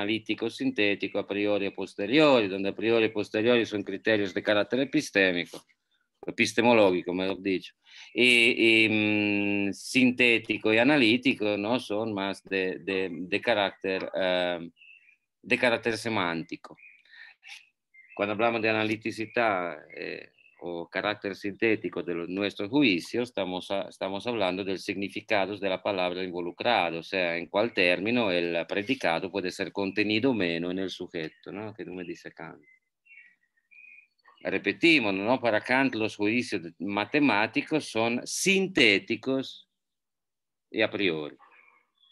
analitico-sintetico a priori e posteriori, donde a priori e posteriori son criterios de carácter epistémico, epistemológico, mejor dicho, y, e mmm, sintético y analítico ¿no? son más de, de, de carácter, ehm, eh, de carácter semántico. Cuando hablamos de analiticidad, eh, o carácter sintético de nuestro juicio, estamos, estamos hablando del significado de la palabra involucrado, o sea, en cuál término el predicado puede ser contenido o menos en el sujeto, ¿no? Que tú me dice Kant. Repetimos, ¿no? Para Kant los juicios matemáticos son sintéticos y a priori.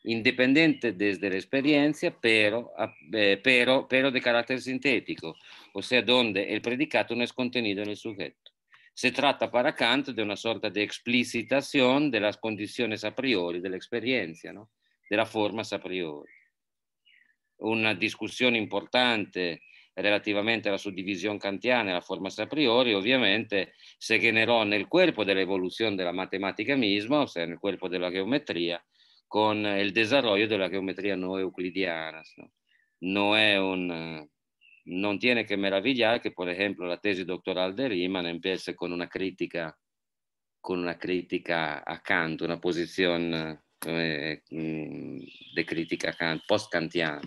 independiente desde la experiencia, pero, eh, pero, pero de carácter sintético, o sea, donde el predicado no es contenido en el sujeto. Se trata para Kant de una sorta de explicitación de las condiciones a priori de la experiencia, ¿no? de la forma a priori. Una discussione importante relativamente alla suddivisione kantiana e alla forma a priori, ovviamente se generò nel corpo dell'evoluzione della matematica misma, ossia nel corpo della geometria, con el desarrollo de la geometría no euclidiana. ¿no? un, tiene que maravillar que, por ejemplo, la tesis doctoral de Riemann empiece con una crítica con una crítica a Kant, una posición eh, mm, de crítica post-kantiana,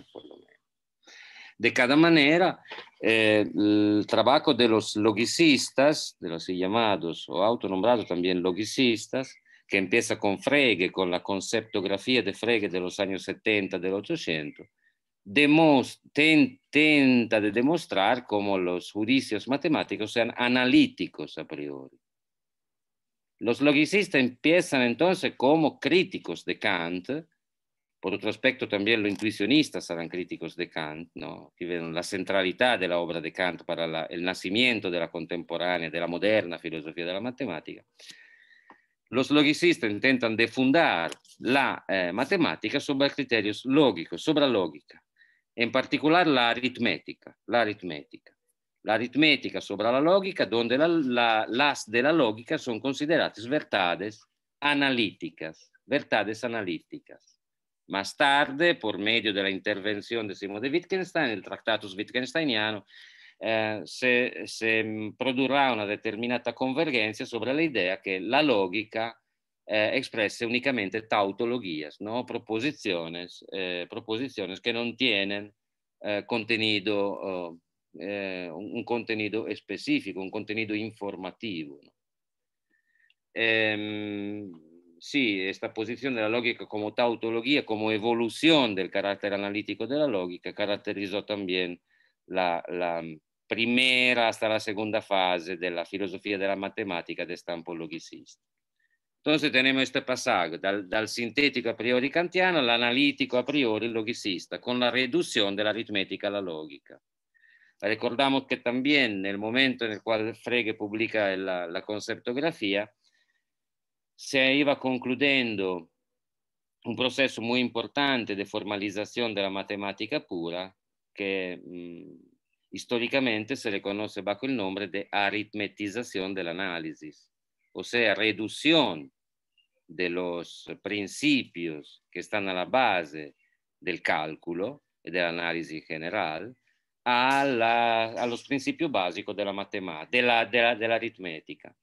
De cada manera, eh, el trabajo de los logicistas, de los llamados o autonombrados también logicistas, que empieza con Frege, con la conceptografía de Frege de los años 70 del 800, ten, tenta de demostrar cómo los judicios matemáticos sean analíticos a priori. Los logicistas empiezan entonces como críticos de Kant, por otro aspecto también los intuicionistas serán críticos de Kant, ¿no? que ven la centralidad de la obra de Kant para el nacimiento de la contemporánea, de la moderna filosofía de la matemática, los logicistas intentan defundar la eh, matemática sobre criterios lógicos, sobre la lógica, en particular la aritmética, la aritmética. La aritmética sobre la lógica, donde la, la, las de la lógica son consideradas verdades analíticas, verdades analíticas. Más tarde, por medio de la intervención de Simon de Wittgenstein, el Tractatus Wittgensteiniano, eh, se, se, mm, produrrà una determinata convergenza sopra l'idea che la logica eh, espresse unicamente tautologias, no? proposiciones, eh, proposiciones que non tienen eh, contenido, oh, eh, un contenido specifico, un contenido informativo. ¿no? Ehm, sì, questa posizione della logica come tautologia, come evoluzione del carattere analitico della logica, caratterizzò anche la, la, primera hasta la segunda fase de la filosofía de la matemática de stampo logicista. Entonces tenemos este pasaje dal, dal sintético a priori kantiano all'analitico a priori logicista, con la reducción de la aritmética a la lógica. Recordamos que también en el momento en el cual Frege publica la, la conceptografía, se iba concludendo un processo molto importante di formalizzazione della matematica pura che mh, históricamente se le conoce bajo el nombre de aritmetización del análisis, o sea, reducción de los principios que están a la base del cálculo y del análisis general a, los principios básicos de la matemática, de aritmética.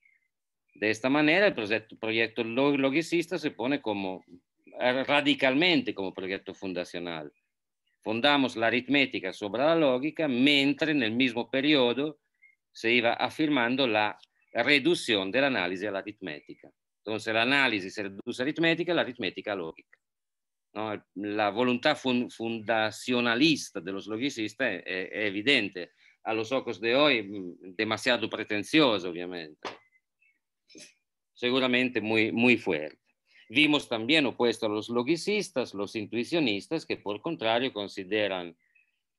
De esta manera, el proyecto, logicista se pone como eh, radicalmente como proyecto fundacional Fondamos l'aritmetica sopra la logica, mentre nel mismo periodo se iba afirmando la riduzione dell'analisi la análisis a la aritmética. Entonces, se reduce a aritmética, la aritmética a lógica. No? La volontà fun fundacionalista de los logicistas es, es evidente. A ah, los ojos de hoy, mm, demasiado pretenciosa, ovviamente. Seguramente muy, muy fuerte. Vimos también opuesto a los logicistas, los intuicionistas, que por contrario consideran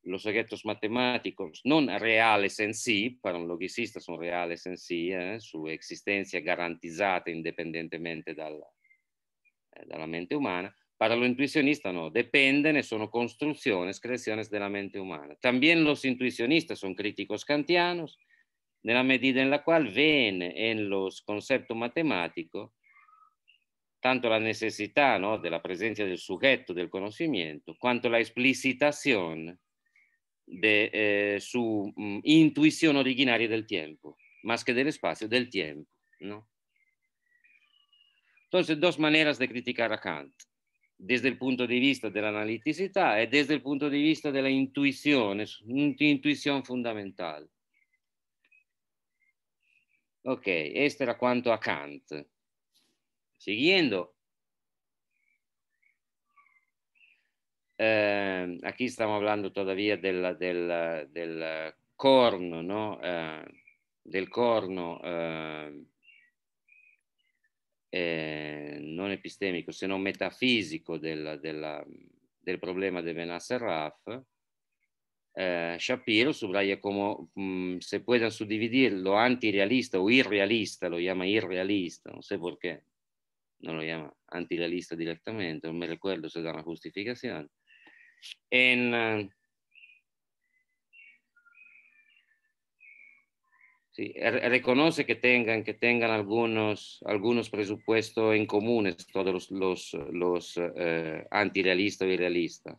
los objetos matemáticos no reales en sí, para un logicista son reales en sí, eh, su existencia garantizada independientemente de eh, la mente humana. para lo intuicionista no, dependen, e son construcciones, creaciones de la mente humana. También los intuicionistas son críticos kantianos, la medida en la cual ven en los conceptos matemáticos tanto la necessità no, della presenza del sujeto del conocimiento, quanto la esplicitazione de, eh, su mh, mm, intuizione originaria del tempo, ma que del spazio, del tempo. ¿no? Entonces, due maneras di criticar a Kant, desde il punto di vista dell'analiticità e desde il punto di vista de la intuición, es Ok, questo era quanto a Kant. Siguiendo. Eh, aquí estamos hablando todavía del, del, del corno, ¿no? Eh, del corno eh, non epistemico, se non metafisico del, della, del problema del Benasserraf, eh, Shapiro subraya como mmm, se puedan suddividere lo antirealista o irrealista, lo chiama irrealista, non so perché, no lo llama antirealista directamente, no me recuerdo, se da una justificación. Ah, reconoce que tengan, que tengan algunos, algunos presupuestos en común todos los, los, eh, antirealistas y realistas,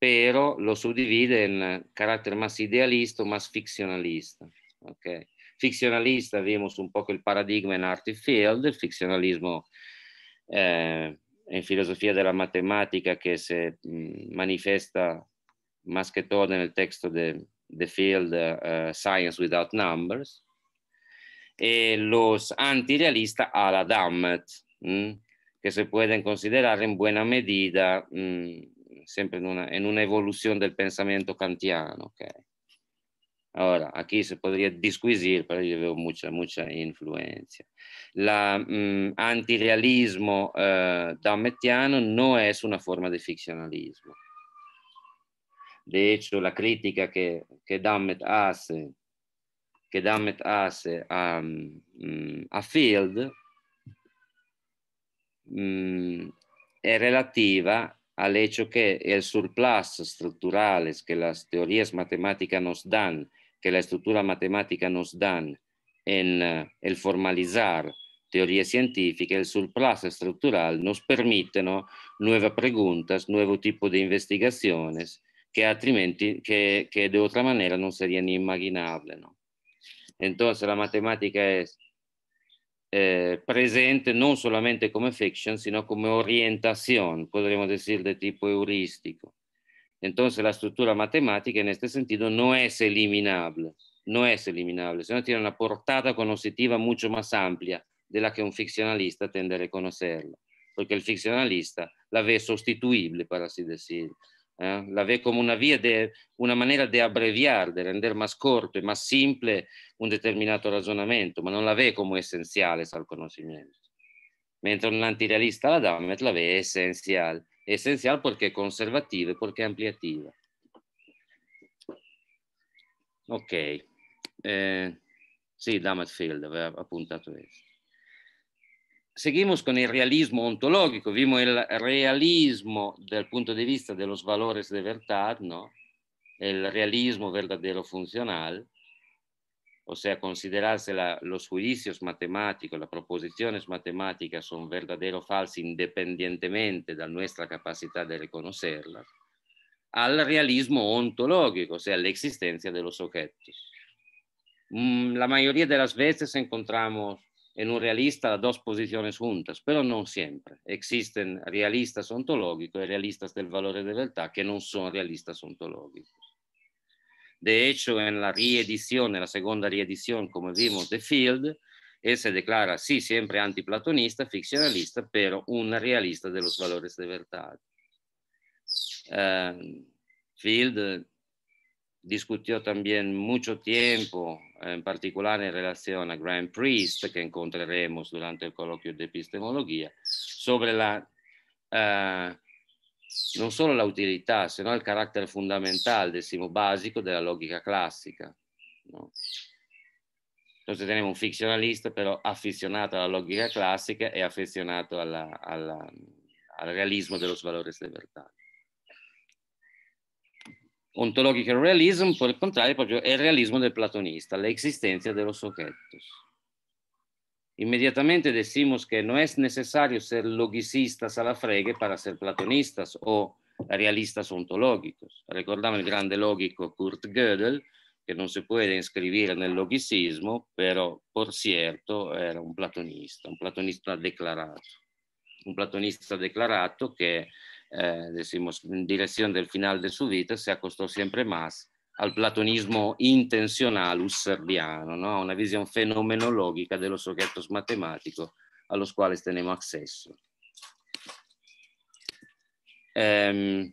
pero lo subdivide en ah, carácter más idealista, más ficcionalista. Okay. ficcionalista vimos un po' el paradigma in art y field, il ficcionalismo eh, en filosofía de la matemática que se manifiesta más que todo en el de, de Field, uh, Science Without Numbers, e los antirealistas a la Dammett, che que se pueden considerar en buena medida, ¿m? siempre en una, en una, evolución del pensamento kantiano. Okay. Ora, aquí se podría disquisir, pero yo veo mucha, mucha influencia. La mmm, antirealismo eh, damettiano no es una forma di ficcionalismo. De hecho, la critica che, que Damet hace, que Damet hace a, mm, a Field mmm, è relativa al hecho que el surplus estructurales che le teorie matematiche nos danno que la estructura matemática nos dan en eh, el formalizar teorías científicas el surplus estructural, nos permiten nuevas preguntas, nuevo tipo de investigaciones, que altrimenti, de otra manera no serían imaginables. Entonces la matemática es eh, presente no solamente como fiction, sino como orientación, podríamos decir de tipo heurístico. Entonces la estructura matemática en este sentido no es eliminable, no es eliminable, sino tiene una portada conocitiva mucho más amplia de la que un ficcionalista tiende a reconocerla, porque el ficcionalista la ve sustituible, para así decirlo, ¿eh? la ve como una, vía de, una manera de abreviar, de render más corto y más simple un determinado razonamiento, pero no la ve como esencial al conocimiento. mientras un antirealista la met la ve esencial esencial porque es conservativa, porque es ampliativa. Ok. Eh, sì, Field aveva appuntato questo. Seguimos con il realismo ontológico. vimos il realismo dal punto di vista dello valores de verdad, no? il realismo verdadero funzionale, o sea, considerarse la, los juicios matemáticos, las proposiciones matemáticas son verdaderos o falsos independientemente de nuestra capacidad de reconocerlas, al realismo ontológico, o sea, la existencia de los objetos. Mm, la mayoría de las veces encontramos en un realista las dos posiciones juntas, pero no siempre. Existen realistas ontológicos y realistas del valore de realtà que no son realistas ontológicos. De hecho, en la reedición, en la segunda reedición, como vimos, de Field, él eh, se declara, sí, siempre antiplatonista, ficcionalista, pero un realista de los valores de verdad. Uh, Field eh, discutió también mucho tiempo, en particular en relación a Graham Priest, que encontraremos durante el coloquio de epistemología, sobre la uh, non solo l'utilità, se no il carattere fondamentale del simo basico della logica classica. No? Entonces tenemos un ficcionalista, però affezionato alla logica classica e affezionato alla, alla, al realismo dello valores libertari. Ontologico realism, per il contrario, è il realismo del platonista, l'esistenza dello soggetto. inmediatamente decimos que no es necesario ser logicistas a la fregue para ser platonistas o realistas ontológicos. Recordamos el grande lógico Kurt Gödel, que no se puede inscribir en el logicismo, pero por cierto era un platonista, un platonista declarado. Un platonista declarado que, eh, decimos, en dirección del final de su vida se acostó siempre más al platonismo intenzionalus serbiano, no? una visione fenomenologica dello soggetto matematico allo quale teniamo accesso. Ehm,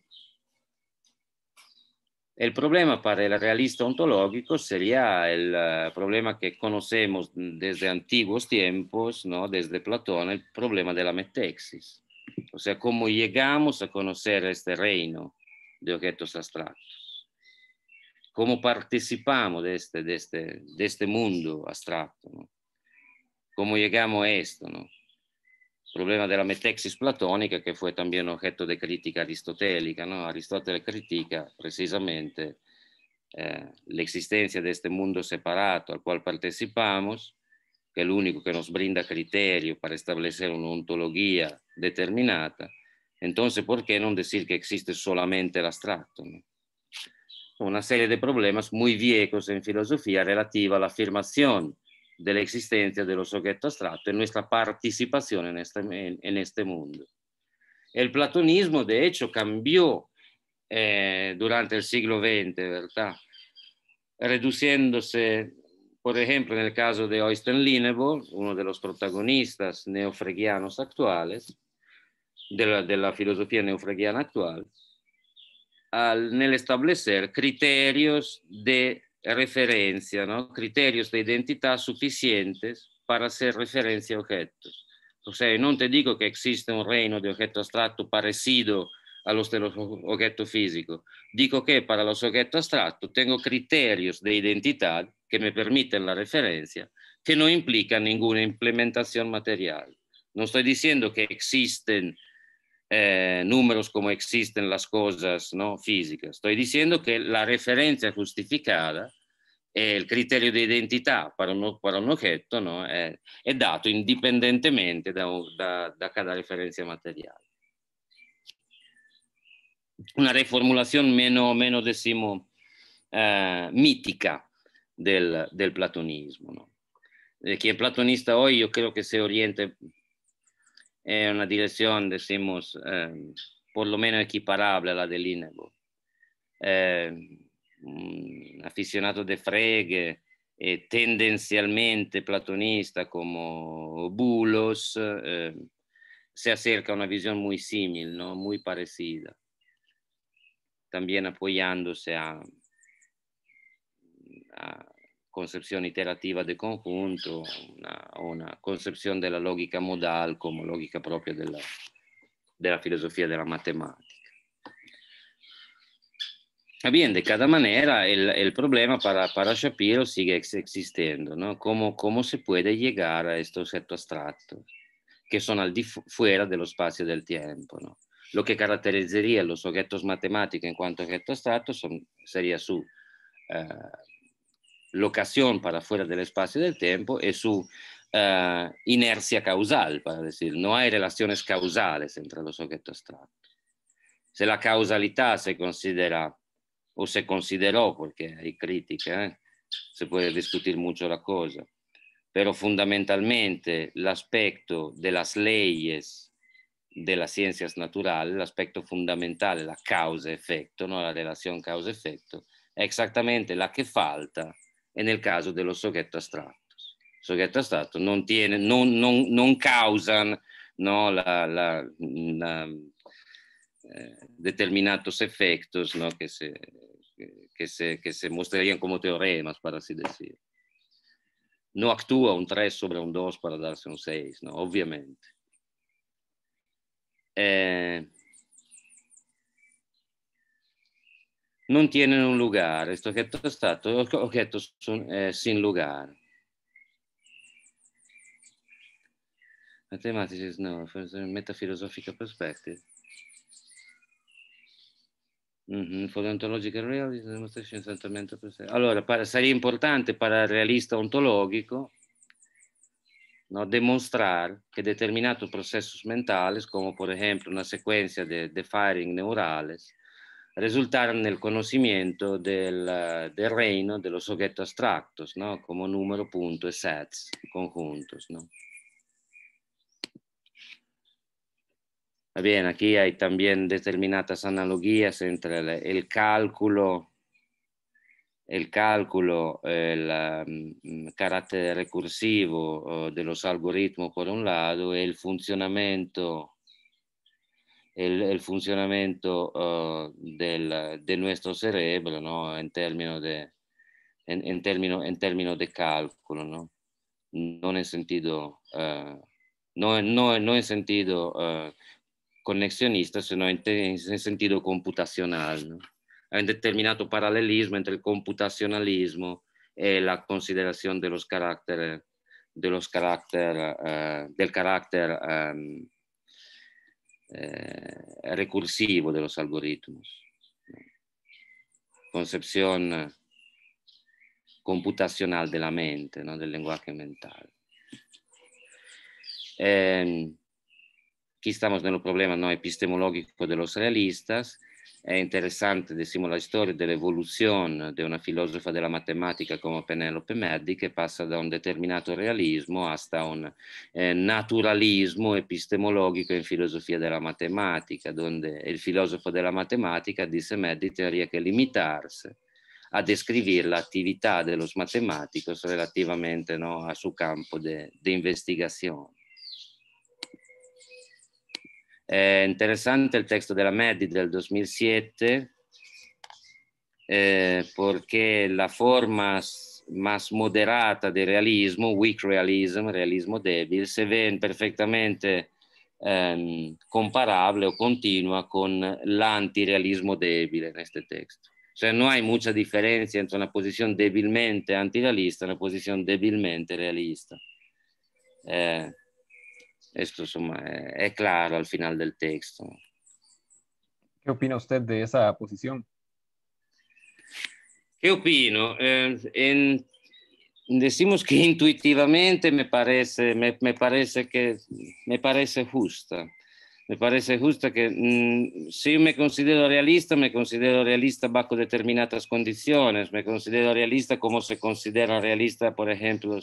il problema per il realista ontologico seria il problema che conosciamo desde antiguos tiempos, no? desde Platone, il problema della metexis, ossia come arriviamo a conoscere questo reino di oggetti astratti. cómo participamos de este, este, este mundo abstracto, cómo llegamos a esto. ¿no? El problema de la metexis platónica, que fue también objeto de crítica aristotélica. ¿no? Aristóteles critica precisamente eh, la existencia de este mundo separado al cual participamos, que es el único que nos brinda criterio para establecer una ontología determinada. Entonces, ¿por qué no decir que existe solamente el abstracto? ¿no? una serie de problemas muy viejos en filosofía relativa a la afirmación de la existencia de los objetos abstractos y nuestra participación este, en este, mundo. El platonismo, de hecho, cambió eh, durante el siglo XX, ¿verdad? Reduciéndose, por ejemplo, en el caso de Oystein Lineborn, uno de los protagonistas neofregianos actuales, de de la filosofía neofregiana actual, al, establecer criterios de referencia, criterios de identidad suficientes para hacer referencia a objetos. O sea, no te digo que existe un reino de objeto abstracto parecido a los de los objetos físicos. Digo que para los objetos abstractos tengo criterios de identidad que me permiten la referencia, que no implican ninguna implementación material. No estoy diciendo que existen eh, números como existen las cosas ¿no? físicas. Estoy diciendo que la referencia justificada, eh, il criterio di identità per un, per un oggetto, no? è, è, dato indipendentemente da, da, da cada referenza materiale. Una riformulazione meno, meno decimo, eh, mitica del, del platonismo. ¿no? Eh, quien platonista oggi, oh, io credo que se orienta è una direzione, decimos, eh, por lo menos equiparable a la del Inebo. Eh, un aficionado de Freghe e tendenzialmente platonista come Bulos, eh, se acerca a una visione molto simile, ¿no? muy parecida, también apoyándose a, a concepción iterativa de conjunto, una, una concepción de la lógica modal como lógica propia de la, filosofía de la matemática. de cada manera, el, problema para, para, Shapiro sigue existiendo, ¿no? ¿Cómo, se puede llegar a estos objetos abstractos que son al fuera dello spazio del tiempo, Lo que caracterizaría los objetos matemáticos en cuanto a objetos sería su eh, locación para fuera del espacio y del tiempo y su uh, eh, inercia causal, para decir, no hay relaciones causales entre los objetos abstractos. Se la causalidad se considera, o se consideró, porque hay crítica, eh, se puede discutir mucho la cosa, pero fundamentalmente el aspecto de las leyes de las ciencias naturales, el aspecto fundamental, la causa-efecto, no la relación causa-efecto, è esattamente la che falta e nel caso dello socchetto astratto. Il socchetto astratto non, tiene, non, non, non causa no, la, la, la eh, determinatos effectos no, che, se, che, se, che se mostrarían como teoremas, para así decir. No actúa un 3 sopra un 2 per darse un 6, no, ovviamente. Eh, non tienen un lugar. El objeto está, los objetos son eh, sin lugar. Mathematics, no, metaphilosophical perspective. Mm-hmm. For ontological realism, demonstration, sentimento. Allora, para, sarebbe importante per il realista ontologico no, demonstrare che determinati processi mentali, come per esempio una sequenza di firing neurales, en el conocimiento eh, del, reino de los objetos abstractos, ¿no? como número, punto y sets, conjuntos. ¿no? Bien, aquí hay también determinadas analogías entre el, cálculo, el cálculo, el em, carácter recursivo eh, de los algoritmos por un lado y el funcionamiento el, funcionamiento ah, del, de nuestro cerebro, ¿no? En términos de, en, en, en de cálculo, ¿no? en sentido, ah, no, no, no en sentido ah, conexionista, sino en, sentido computacional, Hay un determinado paralelismo entre el computacionalismo y eh, la consideración de los caracteres, de los del carácter eh, recursivo de los algoritmos. Concepción eh, computacional de la mente, ¿no? del lenguaje mental. Em, aquí estamos en el problema ¿no? epistemológico de los realistas, è interessante diciamo, la storia dell'evoluzione di una filosofa della matematica come Penelope Merdi che passa da un determinato realismo a un eh, naturalismo epistemologico in filosofia della matematica, dove il filosofo della matematica, disse Merdi, teoria che limitarsi a descrivere l'attività dello matematico relativamente no, al suo campo di investigazione. È interessante il testo della Medi del 2007 eh, perché la forma mas moderata del realismo, weak realism, realismo debile, se ven perfettamente ehm, comparabile o continua con l'antirealismo debile in questo testo. Cioè non hai mucha differenza tra una posizione debilmente antirealista e una posizione debilmente realista. Eh, esto suma, eh, claro al final del texto. ¿Qué opina usted de esa posición? ¿Qué opino? Eh, en, decimos que intuitivamente me parece, me, parece que me parece justa. Me parece justa que mm, si me considero realista, me considero realista bajo determinadas condiciones. Me considero realista como se considera realista, por ejemplo,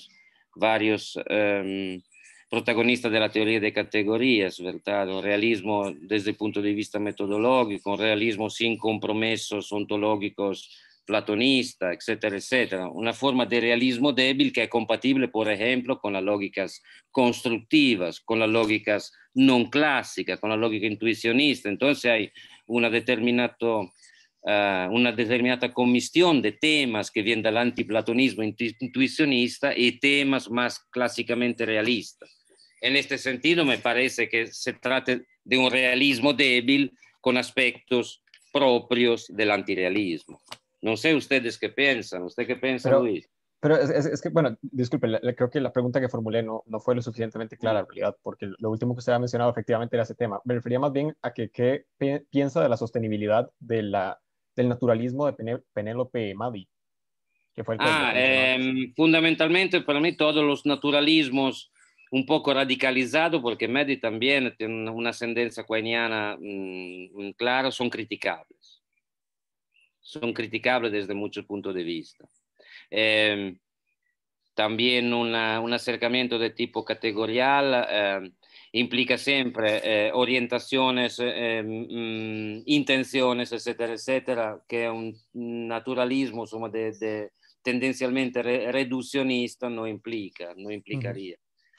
varios... Em, protagonista de la teoría de categorías, ¿verdad? Un realismo desde el punto de vista metodológico, un realismo sin compromisos ontológicos platonista, etcétera, etcétera. Una forma de realismo débil que es compatible, por ejemplo, con las lógicas constructivas, con las lógicas no clásicas, con la lógica intuicionista. Entonces hay una, ah, una determinada comisión de temas que vienen del antiplatonismo intuicionista y temas más clásicamente realistas en este sentido me parece que se trata de un realismo débil con aspectos propios del antirealismo. No sé ustedes qué piensan, ¿usted qué piensa, Luis? Pero es, que, bueno, disculpe, creo que la pregunta que formulé no, no fue lo suficientemente clara, en realidad, porque lo último que usted ha mencionado efectivamente era ese tema. Me refería más bien a que qué piensa de la sostenibilidad de la, del naturalismo de Penélope Madi. Ah, em, fundamentalmente para mí todos los naturalismos un poco radicalizzato perché Medi también tiene una ascendencia cueniana mm, clara, son criticables. Son criticables desde muchos puntos de vista. Eh, también una, un acercamiento de tipo categorial eh, implica siempre eh, orientaciones, mmm, intenciones, etcétera, etcétera, que un naturalismo insomma, de, de tendenzialmente re- reduzionista non implica, non implicaria.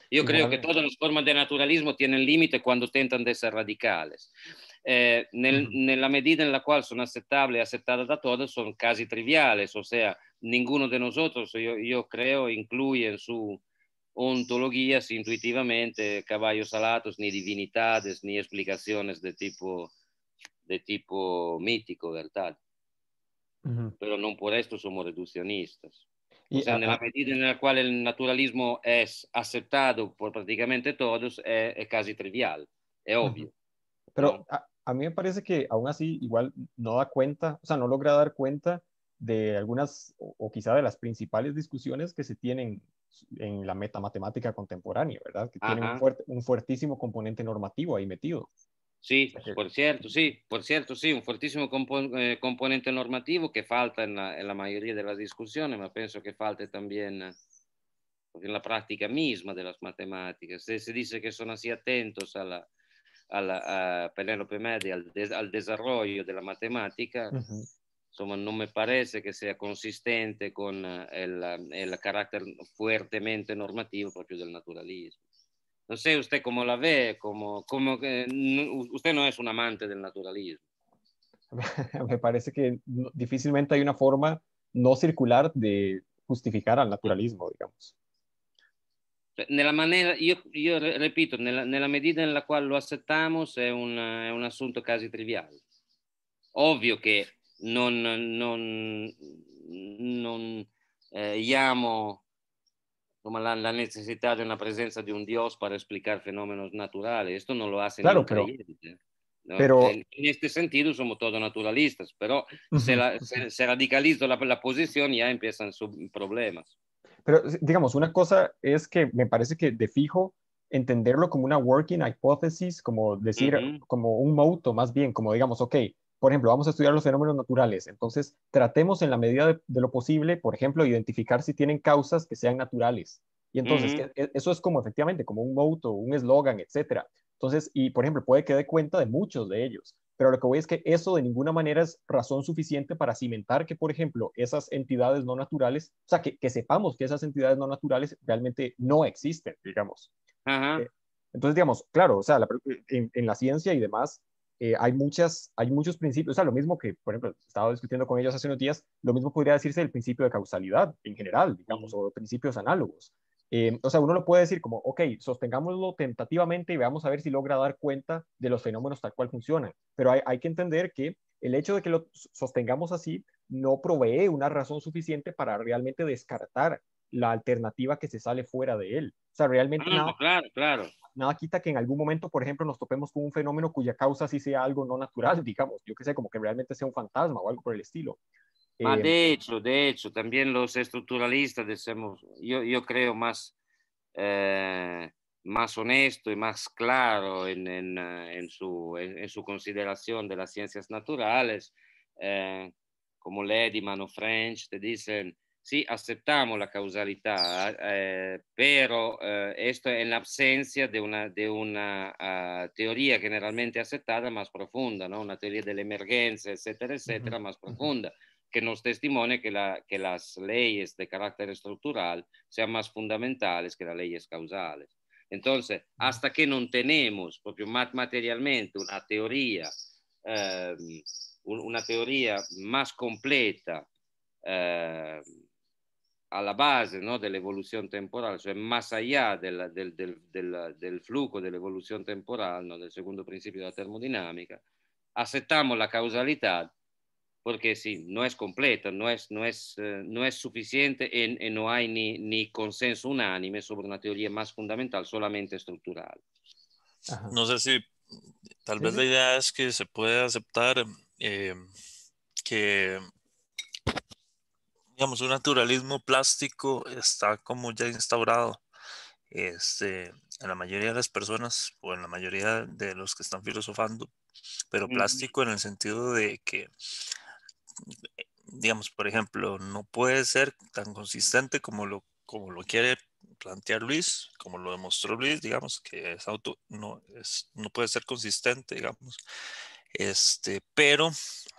Yo creo que todas las formas de naturalismo tienen límite cuando intentan de ser radicales. En eh, la medida en la cual son aceptables y aceptadas a todos, son casi triviales, o sea, ninguno de nosotros, yo, creo, incluye en su ontología, intuitivamente caballos alados, ni divinidades, ni explicaciones de tipo, de tipo mítico, ¿verdad? Pero no por esto somos reduccionistas. O sea, la medida la cual el naturalismo es aceptado por prácticamente todos, eh, es, casi trivial, es obvio. Pero a, mí me parece que aún así igual no da cuenta, o sea, no logra dar cuenta de algunas o, quizá de las principales discusiones que se tienen en la metamatemática contemporánea, ¿verdad? Que tienen un fuertísimo componente normativo ahí metido. Sí, por cierto, sí, por cierto, sí, un fortísimo eh, componente normativo que falta en la, mayoría de las discusiones, pero pienso que falta también eh, en la práctica misma de las matemáticas. Se, se dice que son así atentos a la, a Media, al, al, desarrollo de la matemática, no me parece que sea consistente con eh, el carácter fuertemente normativo propio del naturalismo. No sé usted cómo la ve, como, como que usted no es un amante del naturalismo. Me parece que difícilmente hay una forma no circular de justificar al naturalismo, digamos. Nella maniera, io, yo repito, en la medida la cual lo aceptamos es un, asunto un trivial. Obvio que no eh, llamo... no como la, necesidad de una presencia de un Dios para explicar fenómenos naturales. Esto no lo hacen claro, pero, En, este sentido somos todos naturalistas, pero se, radicaliza la, la posición y ya empiezan sus problemas. Pero digamos, una cosa es que me parece que de fijo entenderlo como una working hypothesis, como decir, como un moto más bien, como digamos, ok, por ejemplo, vamos a estudiar los fenómenos naturales, entonces tratemos en la medida de, lo posible, por ejemplo, identificar si tienen causas que sean naturales. Y entonces, e, e, eso es como efectivamente, como un voto, un eslogan, etcétera. Entonces, y por ejemplo, puede que dé cuenta de muchos de ellos, pero lo que voy es que eso de ninguna manera es razón suficiente para cimentar que, por ejemplo, esas entidades no naturales, o sea, que, sepamos que esas entidades no naturales realmente no existen, digamos. Eh, entonces, digamos, claro, o sea, eh, en, la ciencia y demás, eh, hay, muchas, hay muchos principios, o sea, lo mismo que, por ejemplo, estaba discutiendo con ellos hace unos días, lo mismo podría decirse del principio de causalidad en general, digamos, o principios análogos. Eh, o sea, uno lo puede decir como, ok, sostengámoslo tentativamente y veamos a ver si logra dar cuenta de los fenómenos tal cual funcionan. Pero hay, hay que entender que el hecho de que lo sostengamos así no provee una razón suficiente para realmente descartar la alternativa que se sale fuera de él. O sea, realmente... Ah, nada, claro, claro nada quita que en algún momento, por ejemplo, nos topemos con un fenómeno cuya causa sí sea algo no natural, digamos, yo que sé, como que realmente sea un fantasma o algo por el estilo. Ah, em, de hecho, de hecho, también los estructuralistas decimos, yo, yo creo más, eh, más honesto y más claro en, en, eh, su, en su, consideración de las ciencias naturales, eh, como Lediman o French, te dicen, sì, accettiamo la causalità, eh, però eh, questo eh, è l'assenza di una, di una uh, teoria generalmente accettata ma profonda, no? una teoria dell'emergenza, eccetera, eccetera, mm ma mm-hmm. profonda, che non testimonia che, le che di carattere strutturale siano più fondamentali che le leyes causali. Quindi, hasta che non tenemos proprio materialmente una teoria, eh, una teoria più completa, ehm, a la base no, la evolución temporal más del, del, del, del la evolución temporal no, del segundo principio de la termodinámica, aceptamos la causalidad porque sí, no es completa, no es, no es, eh, no es suficiente y, eh, no hay ni, consenso unánime sobre una teoría más fundamental, solamente estructural. No sé si tal vez la idea es que se puede aceptar eh, que digamos, un naturalismo plástico está como ya instaurado este, en la mayoría de las personas o en la mayoría de los que están filosofando, pero plástico en el sentido de que, digamos, por ejemplo, no puede ser tan consistente como lo, como lo quiere plantear Luis, como lo demostró Luis, digamos, que es auto, no, es, no puede ser consistente, digamos, este, pero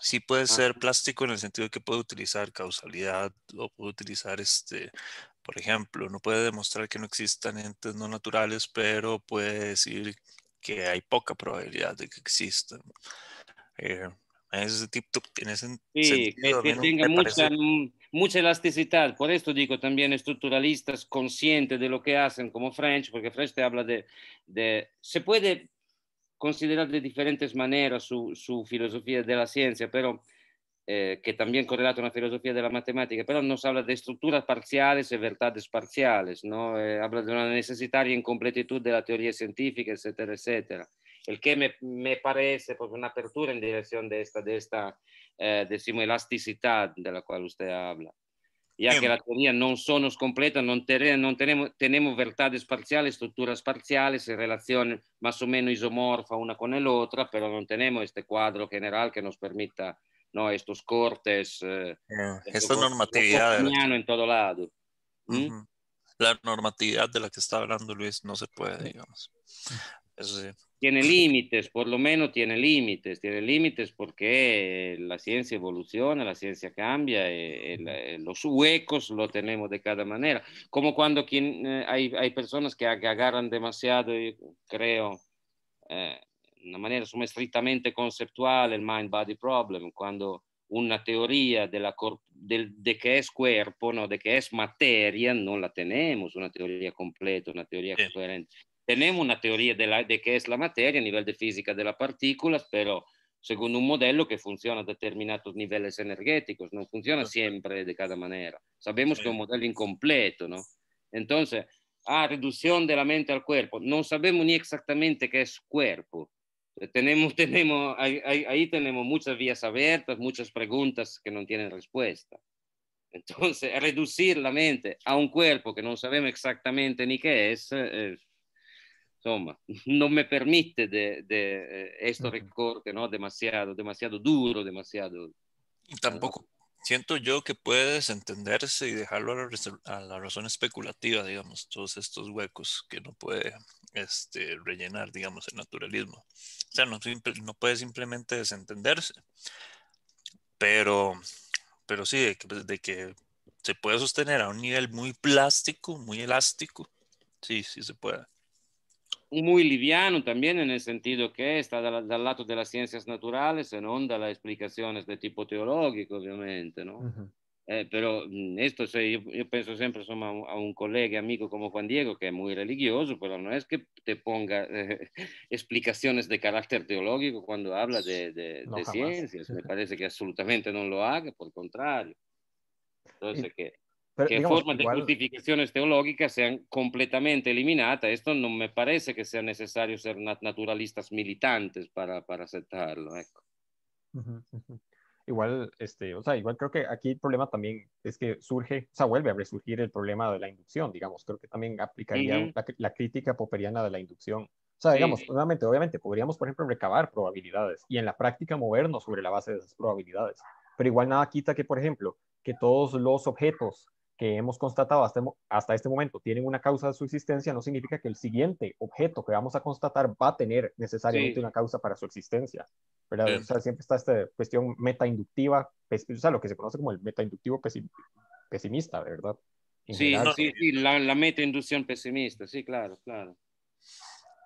sí puede ser plástico en el sentido de que puede utilizar causalidad o puede utilizar, este, por ejemplo, no puede demostrar que no existan entes no naturales, pero puede decir que hay poca probabilidad de que existan. Eh, ese tipo, en ese sí, que, tenga mucha, mm, mucha, elasticidad. Por esto digo también estructuralistas conscientes de lo que hacen, como French, porque French te habla de, de se puede consideradas de diferentes maneras su, su filosofía de la ciencia, pero eh, que también correlata a una filosofía de la matemática, pero nos habla de estructuras parciales y verdades parciales, ¿no? Eh, habla de una necesaria incompletitud de la teoría científica, etcétera, etcétera. El que me, me parece pues, una apertura en dirección de esta, de esta eh, decimos, de la cual usted habla. Ya em. que la teoría no son completa, no tenemos tenemos verdades estructuras parciales, parciales, en relación más o menos isomorfa una con la otra, pero no tenemos este cuadro general que nos permita ¿no? estos cortes. Eh, em, esta normatividad. En todo lado. ¿Mm? La normatividad de la que está hablando Luis no se puede, digamos. Tiene límites, por lo menos tiene límites, tiene límites porque eh, la ciencia evoluciona, la ciencia cambia, eh, eh, los huecos lo tenemos de cada manera. Como cuando hay, hay, personas que agarran demasiado, y creo, de una manera estrictamente conceptual el mind-body problem, cuando una teoría de que es cuerpo, no, de que es materia, no la tenemos, una teoría completa, una teoría coherente tenemos una teoría de, la, de qué es la materia a nivel de física de las partículas, pero según un modelo que funciona a determinados niveles energéticos, no funciona siempre de cada manera. Sabemos que es un modelo incompleto, ¿no? Entonces, ah, reducción de la mente al cuerpo, no sabemos ni exactamente qué es cuerpo. Eh, tenemos, tenemos, ahí, tenemos muchas vías abiertas, muchas preguntas que no tienen respuesta. Entonces, reducir la mente a un cuerpo que no sabemos exactamente ni qué es eh, no me permite permite de, de eh, recorte ¿no? Demasiado, demasiado duro, demasiado. tampoco siento yo que puede desentenderse y dejarlo a la, razón especulativa, digamos, todos estos huecos que no puede este, rellenar, digamos, el naturalismo. O sea, no, no puede simplemente desentenderse, pero, pero sí, de que, pues, de que se puede sostener a un nivel muy plástico, muy elástico, sí, sí se puede muy liviano también en el sentido que está del lado de las ciencias naturales si no de las explicaciones de tipo teológico, obviamente, ¿no? Eh, pero mm, esto, yo, pienso siempre a un colega, amigo como Juan Diego, que es muy religioso, pero no es que te ponga explicaciones de carácter teológico cuando habla de, ciencias. Me parece que absolutamente no lo haga, por el contrario. Entonces, que que formas de justificaciones teológicas sean completamente eliminadas. Esto no me parece que sea necesario ser naturalistas militantes para, para aceptarlo. ¿eh? Igual, este, o sea, igual creo que aquí el problema también es que surge, o sea, vuelve a resurgir el problema de la inducción, digamos. Creo que también aplicaría la, crítica popperiana de la inducción. O sea, digamos, obviamente, podríamos, por ejemplo, recabar probabilidades y en la práctica movernos sobre la base de esas probabilidades. Pero igual nada quita que, por ejemplo, que todos los objetos que hemos constatado hasta, hasta este momento tienen una causa de su existencia, no significa que el siguiente objeto que vamos a constatar va a tener necesariamente una causa para su existencia. ¿verdad? O sea, siempre está esta cuestión meta-inductiva, o sea, lo que se conoce como el meta-inductivo pesimista, ¿verdad? sí, sí, la, meta-inducción pesimista, sí, claro, claro.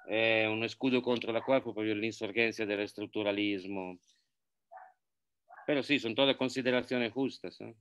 Eh, un escudo contra la cual por la insurgencia del estructuralismo. Pero sí, son todas consideraciones justas. ¿no? ¿eh?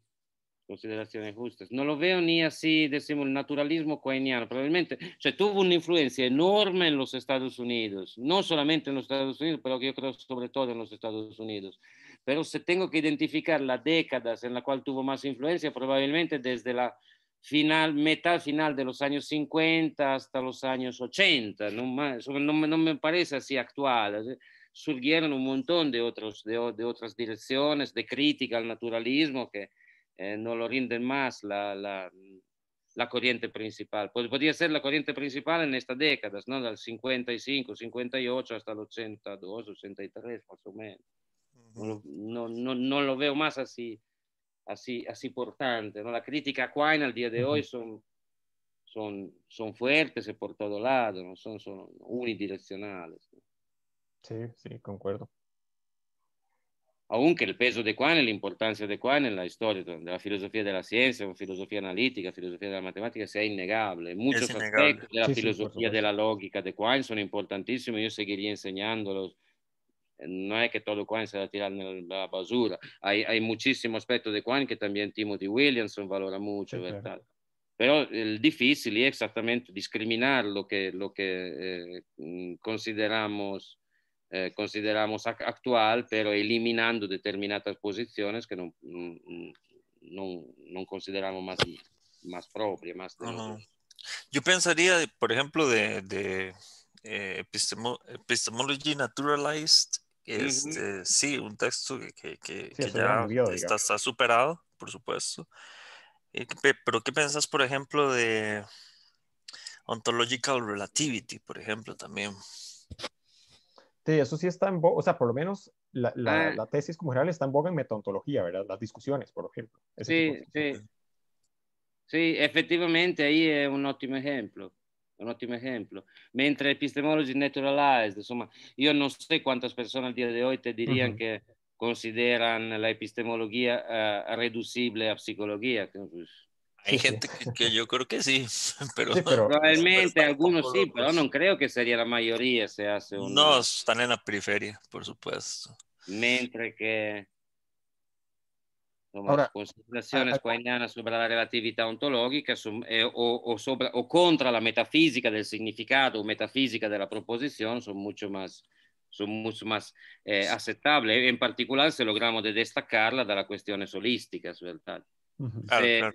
consideraciones justas. No lo veo ni así, decimos, el naturalismo coeniano, probablemente sea, tuvo una influencia enorme en los Estados Unidos, no solamente en los Estados Unidos pero yo creo sobre todo en los Estados Unidos pero si tengo que identificar las décadas en la cual tuvo más influencia, probablemente desde la final, mitad final de los años 50 hasta los años 80, no, no, no me parece así actual. Surgieron un montón de, otros, de otras direcciones, de crítica al naturalismo que eh, no lo rinden más la, corriente principal. Pues podría ser la corriente principal en esta décadas, ¿no? Dal 55, 58 hasta el 82, 83 más o menos. No, lo veo más así, así, así importante ¿no? La crítica Quine al día de hoy son, son, son fuertes por todo lado, no son, son unidireccionales. Sí, sí, concuerdo. Comunque il peso di Quine e l'importanza di Quine nella storia della filosofia della scienza, della filosofia analitica, filosofia della matematica, sia innegabile. Molti aspetti della sí, filosofia sí, della logica di Quine sono importantissimi, io seguiría insegnandolo. Non è che tutto Quine sia da tira nella basura. Hay, hay muchísimo aspetto di Quine che también Timothy Williamson valora molto. Okay. Però il difficile è esattamente discriminare lo che, lo che eh, consideriamo Eh, consideramos actual, pero eliminando determinadas posiciones que no, mm, mm, no, consideramos más, más propias. Más Yo pensaría, por ejemplo, de, de eh, Epistemology Naturalized, este, sí, un texto que, ya está, está, superado, por supuesto. Eh, pero ¿qué pensás, por ejemplo, de Ontological Relativity, por ejemplo, también? Sí, eso sí está en boga, o sea, por lo menos la, ah. la, tesis como general está en boga en metodología, ¿verdad? Las discusiones, por ejemplo. Sí, sí. Sí, efectivamente ahí es un ótimo ejemplo. Un ótimo ejemplo. Mientras epistemología naturalized, insomma, yo no sé cuántas personas al día de hoy te dirían que consideran la epistemología ah, reducible a psicología. Pues, hay gente que, yo creo que sí, pero... probablemente algunos sí, pero pues. no creo que sería la mayoría se hace un... No, están en la periferia, por supuesto. Mientras que... las consideraciones guainianas pues, sobre la relatividad ontológica eh, o, o, o contra la metafísica del significado o metafísica de la proposición son mucho más, son mucho más aceptable eh, aceptables. En particular, si logramos de destacarla de la cuestión solística ¿verdad? Claro,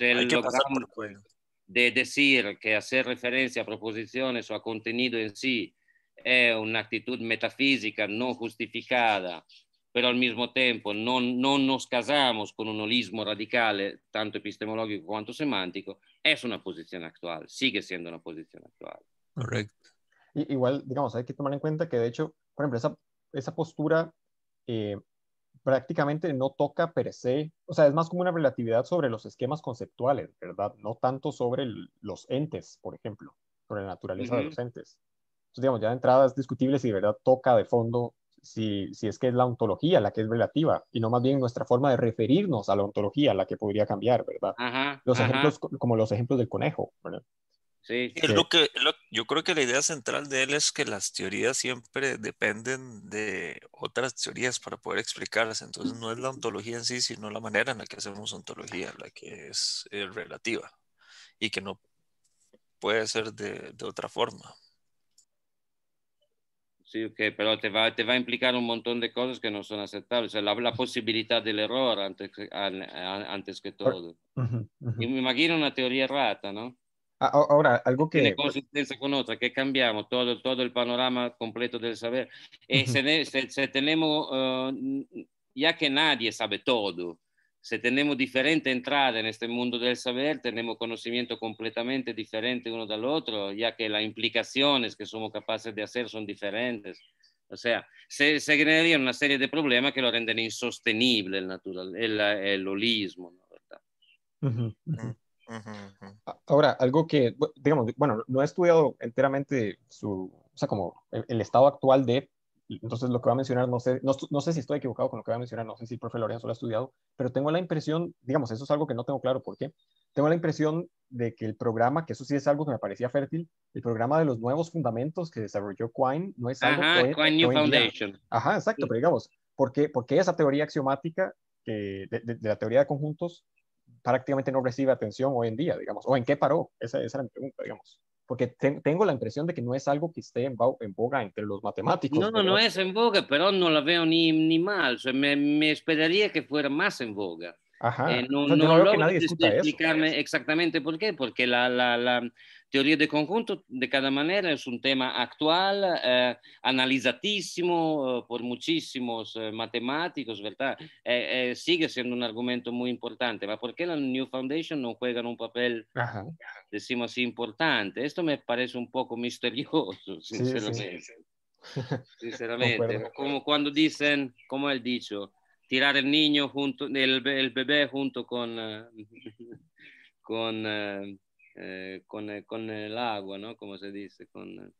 claro. Hay que pasar por el juego. De decir que hacer referencia a proposiciones o a contenido en sí es una actitud metafísica no justificada, pero al mismo tiempo no, no nos casamos con un holismo radicale, tanto epistemológico quanto semántico, es una posición actual, sigue siendo una posición actual. Correcto. igual, digamos, hay que tomar en cuenta que de hecho, por ejemplo, esa, esa postura eh, prácticamente no toca per se, o sea, es más como una relatividad sobre los esquemas conceptuales, ¿verdad? No tanto sobre los entes, por ejemplo, sobre la naturaleza de los entes. Entonces, digamos, ya de entrada es discutible si de verdad toca de fondo, si, si es que es la ontología la que es relativa, y no más bien nuestra forma de referirnos a la ontología la que podría cambiar, ¿verdad? los ejemplos, como los ejemplos del conejo, ¿verdad? Lo que, yo creo que la idea central de él es que las teorías siempre dependen de otras teorías para poder explicarlas, Entonces no es la ontología en sí, sino la manera en la que hacemos ontología, la que es eh, relativa y que no puede ser de, otra forma. Sí, ok, pero te va, te va a implicar un montón de cosas que no son aceptables. O sea, la, la, posibilidad del error antes, antes que todo. Y me imagino una teoría rata, ¿no? Ah, ahora, algo que... Tiene consistencia con otra, que cambiamos todo, todo el panorama completo del saber. Eh, se, tenemos, ah, ya que nadie sabe todo, si tenemos diferente entrada en este mundo del saber, tenemos conocimiento completamente diferente uno del otro, ya que las implicaciones que somos capaces de hacer son diferentes. O sea, se, generaría una serie de problemas que lo renden insostenible el, natural, el, holismo. Mm. Ahora, algo que, digamos, bueno, no he estudiado enteramente su, o sea, como el, estado actual de, entonces lo que va a mencionar, no sé, no, sé si estoy equivocado con lo que va a mencionar, no sé si el profe Lorenzo lo ha estudiado, pero tengo la impresión, digamos, eso es algo que no tengo claro por qué, tengo la impresión de que el programa, que eso sí es algo que me parecía fértil, el programa de los nuevos fundamentos que desarrolló Quine no es algo que... Quine New Foundation. Ajá, exacto, pero digamos, ¿por qué esa teoría axiomática que, de la teoría de conjuntos prácticamente no recibe atención hoy en día, digamos, o en qué paró, esa, esa era pregunta, digamos. Porque tengo la impresión de que no es algo que esté en, en boga entre los matemáticos. No, no, no es en boga, pero no la veo ni, ni mal. O me, me esperaría que fuera más en boga no, no, no este, explicarme exactamente por qué, porque la, la, la, teoría de conjunto de cada manera es un tema actual, eh, analizatísimo eh, por muchísimos eh, matemáticos, ¿verdad? sigue siendo un argumento muy importante, ¿por qué la New Foundation no juega un papel, decimos así, importante? Esto me parece un poco misterioso, sinceramente. Sinceramente, como cuando dicen, como el dicho, tirar el niño junto, el, bebé junto con, eh, con, eh, eh, con, el agua, ¿no? Como se dice, con...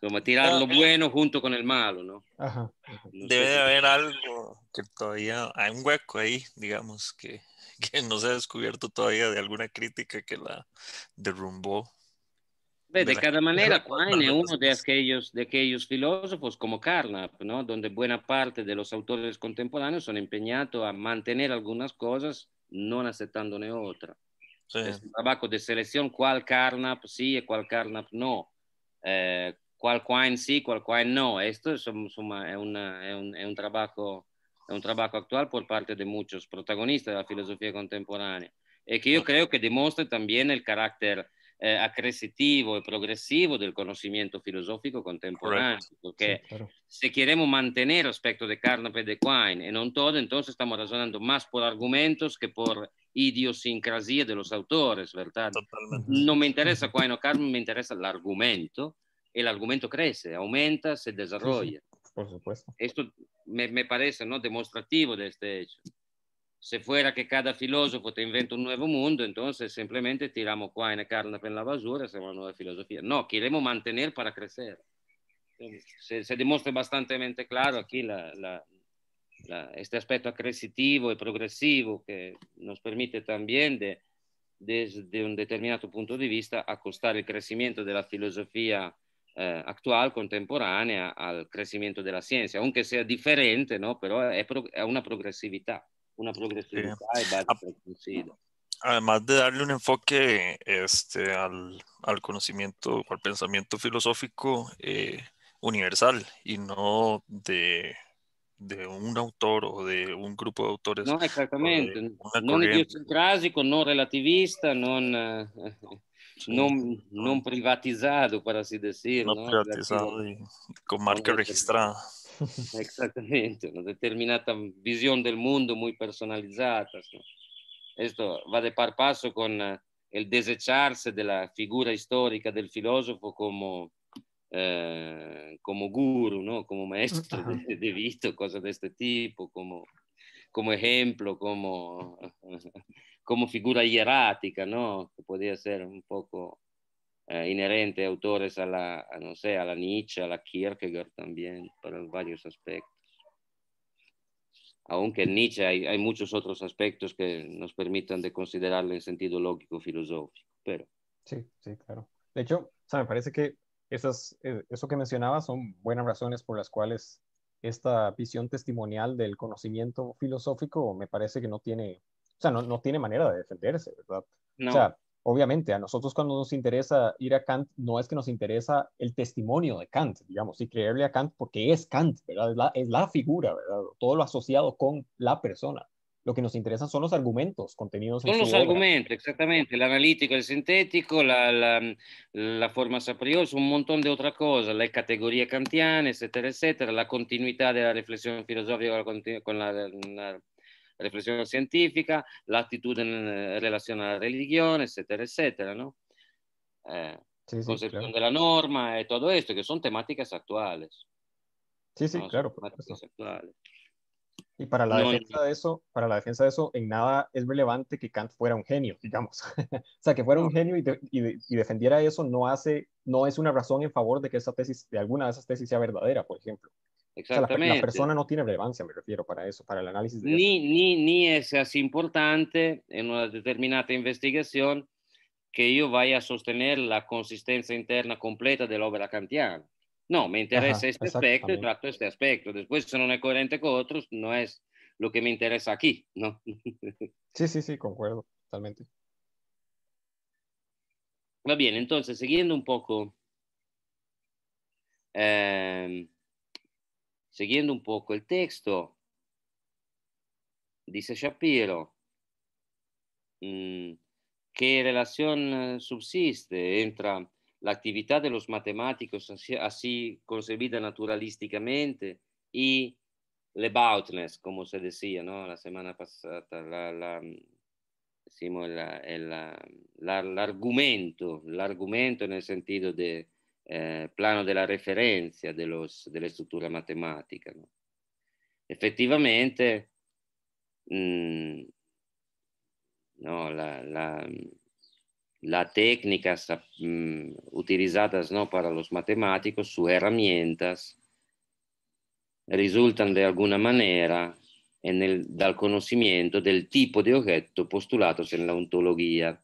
Como tirar lo ah, bueno junto con el malo, ¿no? Debe haber algo que todavía hay un hueco ahí, digamos, que, que no se ha descubierto todavía de alguna crítica que la derrumbó pues, de cada manera, Quine es uno de aquellos, de aquellos filósofos como Carnap, ¿no? donde buena parte de los autores contemporáneos son empeñados a mantener algunas cosas, no aceptando otras. Es un trabajo de selección, cuál Carnap sí y cuál Carnap no, eh, cuál Quine sí, cuál Quine no. Esto es, es, un, es, un, trabajo, es un trabajo actual por parte de muchos protagonistas de la filosofía contemporánea y que yo creo que demuestra también el carácter eh, y progresivo del conocimiento filosófico contemporáneo, porque si queremos mantener el de de Carnap y de Quine y no todo, entonces estamos razonando más por argumentos que por idiosincrasia de los autores, ¿verdad? no me interesa Quine o Carnap, el argumento, y el argumento crece, aumenta, se desarrolla. Por supuesto. Esto me, me parece ¿no? demostrativo de este hecho. se fuera che cada filosofo te inventa un nuovo mondo, entonces simplemente tiramos cuaina y carne per la basura, e siamo una nuova filosofia. No, queremos mantener para crecer. Se, se demuestra bastante claro qui questo aspetto la, e progressivo che y progresivo que nos permite también de, desde un determinato punto di vista accostare il crescimento della filosofia filosofía eh, actual, contemporánea, al crescimento della la ciencia, aunque sea diferente, ¿no? però è, pro, es una progressività. una progresividad ah, Además de darle un enfoque este, al, al conocimiento, al pensamiento filosófico eh, universal y no de, de, un autor o de un grupo de autores. No, exactamente. No idiosincrásico, no relativista, no... Ah, no, privatizado, por así decirlo. No, no, privatizado y con marca registrada. Esattamente, una determinata visione del mondo molto personalizzata. Questo va di par passo con eh, il desecharsi della figura storica del filosofo come, eh, come guru, no? come maestro uh -huh. di vita, cosa di questo tipo, come, come esempio, come, come figura ieratica, no? che poteva essere un poco Eh, inherente autores a la, no sé, a la Nietzsche, a la Kierkegaard también, para varios aspectos. Aunque en Nietzsche hay, muchos otros aspectos que nos permitan de considerarlo en sentido lógico filosófico, pero... Sí, sí, claro. De hecho, me parece que esas, eh, eso que mencionabas son buenas razones por las cuales esta visión testimonial del conocimiento filosófico me parece que no tiene, o sea, no, no tiene manera de defenderse, ¿verdad? No. O sea, obviamente, a nosotros cuando nos interesa ir a Kant, no es que nos interesa el testimonio de Kant, digamos, y creerle a Kant porque es Kant, ¿verdad? Es la, figura, ¿verdad? Todo lo asociado con la persona. Lo que nos interesa son los argumentos contenidos en Son los argumentos, exactamente. El analítico, el sintético, la, la, forma sapriosa, un montón de otra cosa, la categoría kantiana, etcétera, etcétera, la continuidad de la reflexión filosófica con la, con la reflexión científica, la actitud en eh, relación a la religión, etcétera, etcétera, ¿no? Eh, concepción de la norma eh, todo esto, que son temáticas actuales. Sí, sí, claro. actuales. Y para la, defensa de eso, para la defensa de eso, en nada es relevante que Kant fuera un genio, digamos. o sea, que fuera un genio y, y, defendiera eso no, hace, no es una razón en favor de que esa tesis, de alguna de esas tesis sea verdadera, por ejemplo. Exactamente. la, persona no tiene relevancia, me refiero, para eso, para el análisis. De ni, ni, ni es importante en una determinada investigación que yo vaya a sostener la consistencia interna completa de la obra kantiana. No, me interesa este aspecto y trato este aspecto. Después, si no es coherente con otros, no es lo que me interesa aquí, ¿no? sí, sí, sí, concuerdo, totalmente. Va bien, entonces, siguiendo un poco eh, Siguiendo un poco el texto, dice Shapiro, mm, ¿qué relación eh, subsiste entre la actividad de los matemáticos así concebida naturalísticamente y aboutness, como se decía ¿no? la semana pasada, la, la, mm, decimos, el, l'argomento, nel sentido de eh, plano della referenza delle strutture matematiche. No? Effettivamente, mh, mm, no, la, la, la, tecnica mh, mm, utilizzata no, para los matemáticos, su herramientas, risultano di alcuna maniera nel, dal conoscimento del tipo di oggetto postulato nell'ontologia. ontologia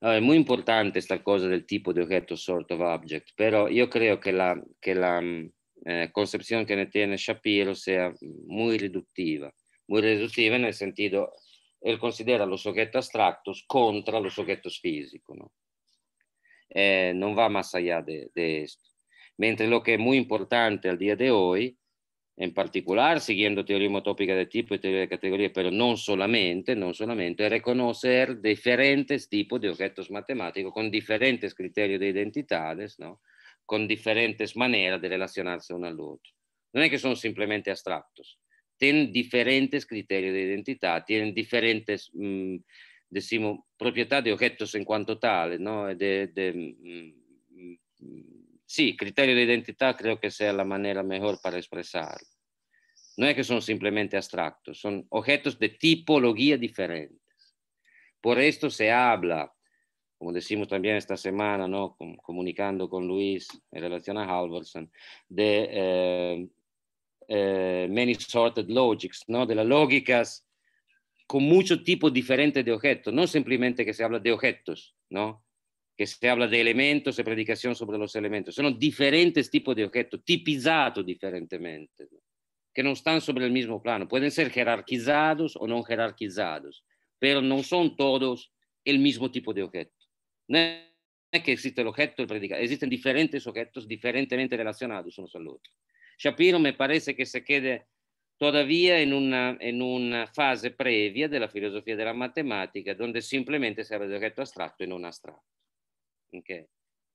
allora, è molto importante questa cosa del tipo di oggetto sort of object, però io credo che la, che la mm, eh, concezione che ne tiene Shapiro sia molto riduttiva, molto riduttiva nel senso che considera lo soggetto astratto contro lo soggetto fisico, no? eh, non va más allá questo. Mentre lo che è molto importante al dia di oggi en particular, siguiendo teoria homotópica del tipo e teoria delle categorie, però non solamente, non solamente, riconoscere differenti tipos di oggetti matematici con differenti criteri di identità, ¿no? con differenti maneras di relacionarse uno all'altro. Non è che sono son simplemente abstractos, tienen diferentes criterios de identidad, tienen diferentes, mmm, decimos, propiedades de objetos en cuanto tales, ¿no? de, de mmm, sí, criterio de identidad creo que sea la manera mejor para expresarlo. No es que son simplemente abstractos, son objetos de tipología diferentes. Por esto se habla, como decimos también esta semana, ¿no? comunicando con Luis en relación a Halverson, de eh, eh, many sorted logics, ¿no? de las lógicas con muchos tipos diferentes de objetos, no simplemente que se habla de objetos, ¿no? che se habla di elementi, de predicazione sobre los elementos. Son diferentes tipos de objetos, tipizados diferentemente, ¿no? que no están sobre mismo plano. Pueden essere jerarquizados o non jerarquizados, però non sono tutti il mismo tipo di oggetto. Non è che esiste l'oggetto e el predicado. Existen diferentes objetos diferentemente relacionados unos al Shapiro me parece che se quede todavía in una, in una, fase previa della filosofia della matematica, dove semplicemente serve oggetto astratto e non astratto. Okay.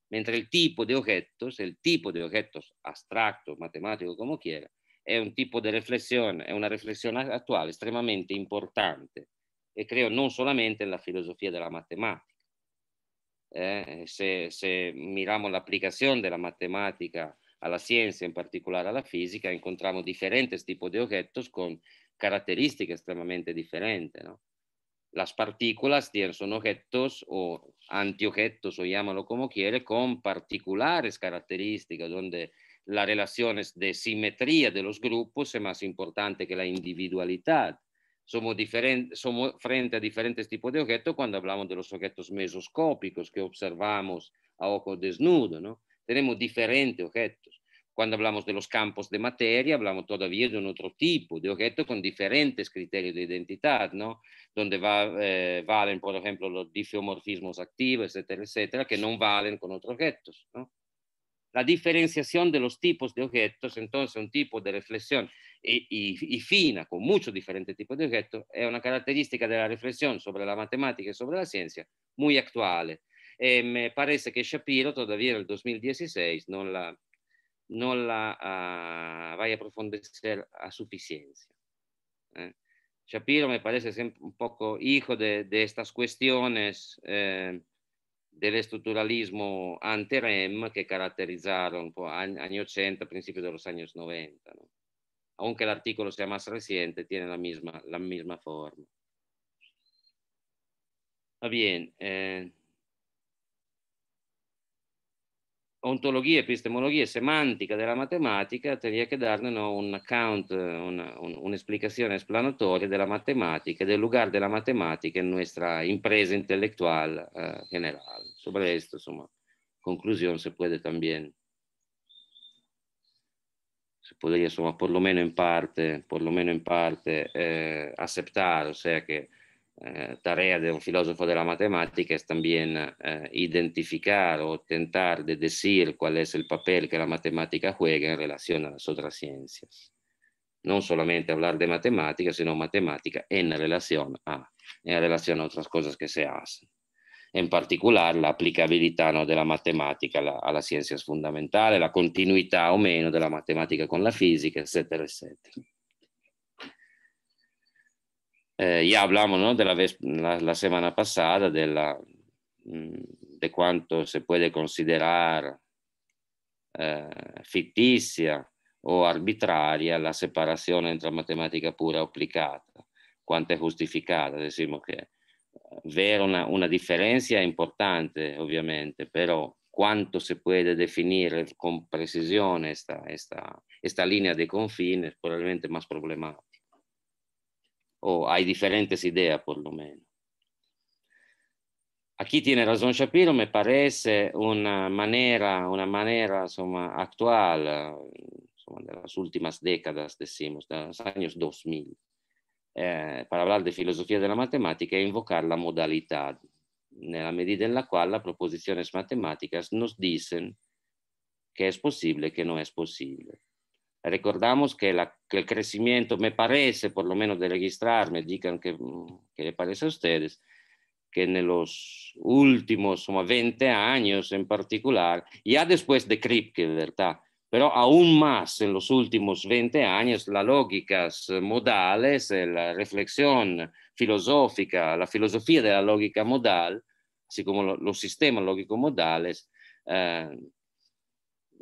Mentre il tipo de objetos, il tipo di oggetto astratto, matematico, come quiera, è un tipo di riflessione, è una riflessione attuale estremamente importante e credo non solamente nella filosofia della matematica. Eh, se, se miriamo l'applicazione della matematica alla scienza, in particolare alla fisica, incontriamo differenti tipi di oggetti con caratteristiche estremamente differenti. No? las partículas son objetos o antiobjetos, o llámalo como quiere, con particulares características, donde la relación de simetría de los grupos es más importante que la individualidad. Somos, frente a diferentes tipos de objetos cuando hablamos de los objetos mesoscópicos que observamos a ojo desnudo, Tenemos diferentes objetos. Cuando hablamos de los campos de materia, hablamos todavía de un otro tipo de objeto con diferentes criterios de identidad, ¿no? Donde va, eh, valen, por ejemplo, los difeomorfismos activos, etcétera, etcétera, que no valen con otros objetos, ¿no? La diferenciación de los tipos de objetos, entonces, un tipo de reflexión y fina con muchos diferentes tipos de objetos, es una característica de la reflexión sobre la matemática y sobre la ciencia muy actual. Eh, me parece que Shapiro todavía en el 2016 no la, non la uh, vai a profondizar a suficiencia. Eh? Shapiro cioè, me parece sempre un poco hijo di queste questioni eh, del estructuralismo ante REM que caracterizaron un po' anni 80, principio de los años 90. ¿no? Aunque el artículo sea más reciente, tiene la misma, forma. Va bene. Eh, ontologia, epistemologia e semantica della matematica, tenia che darne un account, una, un, un'esplicazione esplanatoria della matematica, del lugar della matematica in nostra impresa intellettuale eh, generale. Sopra questo, insomma, conclusione se puede anche. Se podría, insomma, perlomeno in parte, por in parte eh, aceptar, o sea que eh, tarea eh, de un filósofo de la matemática es también eh, identificar o tentar de decir cuál es el papel que la matemática juega en relación a las otras ciencias. No solamente hablar de matemática, sino matemática en relación a, en relación a otras cosas que se hacen. En particular, la aplicabilità no, della matematica alla, alla scienza fondamentale, la continuità o meno della matematica con la fisica, eccetera, eccetera. Eh, ya hablamos ¿no? de la, vez, la, la, semana pasada mm, de, la, de cuánto se puede considerar eh, ficticia o arbitraria la separazione entre matematica pura e applicata, quanto è giustificata. Diciamo che è eh, vero una, una differenza importante, ovviamente, però quanto si può definire con precisione questa linea di confine è probabilmente più problematico o hai differenti idee, perlomeno. Aquí tiene ragione Shapiro, me parece una maniera, una manera insomma, actual, insomma, de las últimas décadas, decimos, anni 2000, eh, parlare di filosofia della matematica e invocar la modalidad, nella medida en la cual las proposiciones matemáticas nos dicen que es posible, que no es posible. Recordamos que, el crecimiento, me parece, por lo menos de registrarme, digan que, mm, que le parece a ustedes, que en los últimos 20 años en particular, ya después de Kripke, ¿verdad? Pero aún más en los últimos 20 años, las lógicas modales, eh, la reflexión filosófica, la filosofía de la lógica modal, así como los sistemas lógico-modales, eh,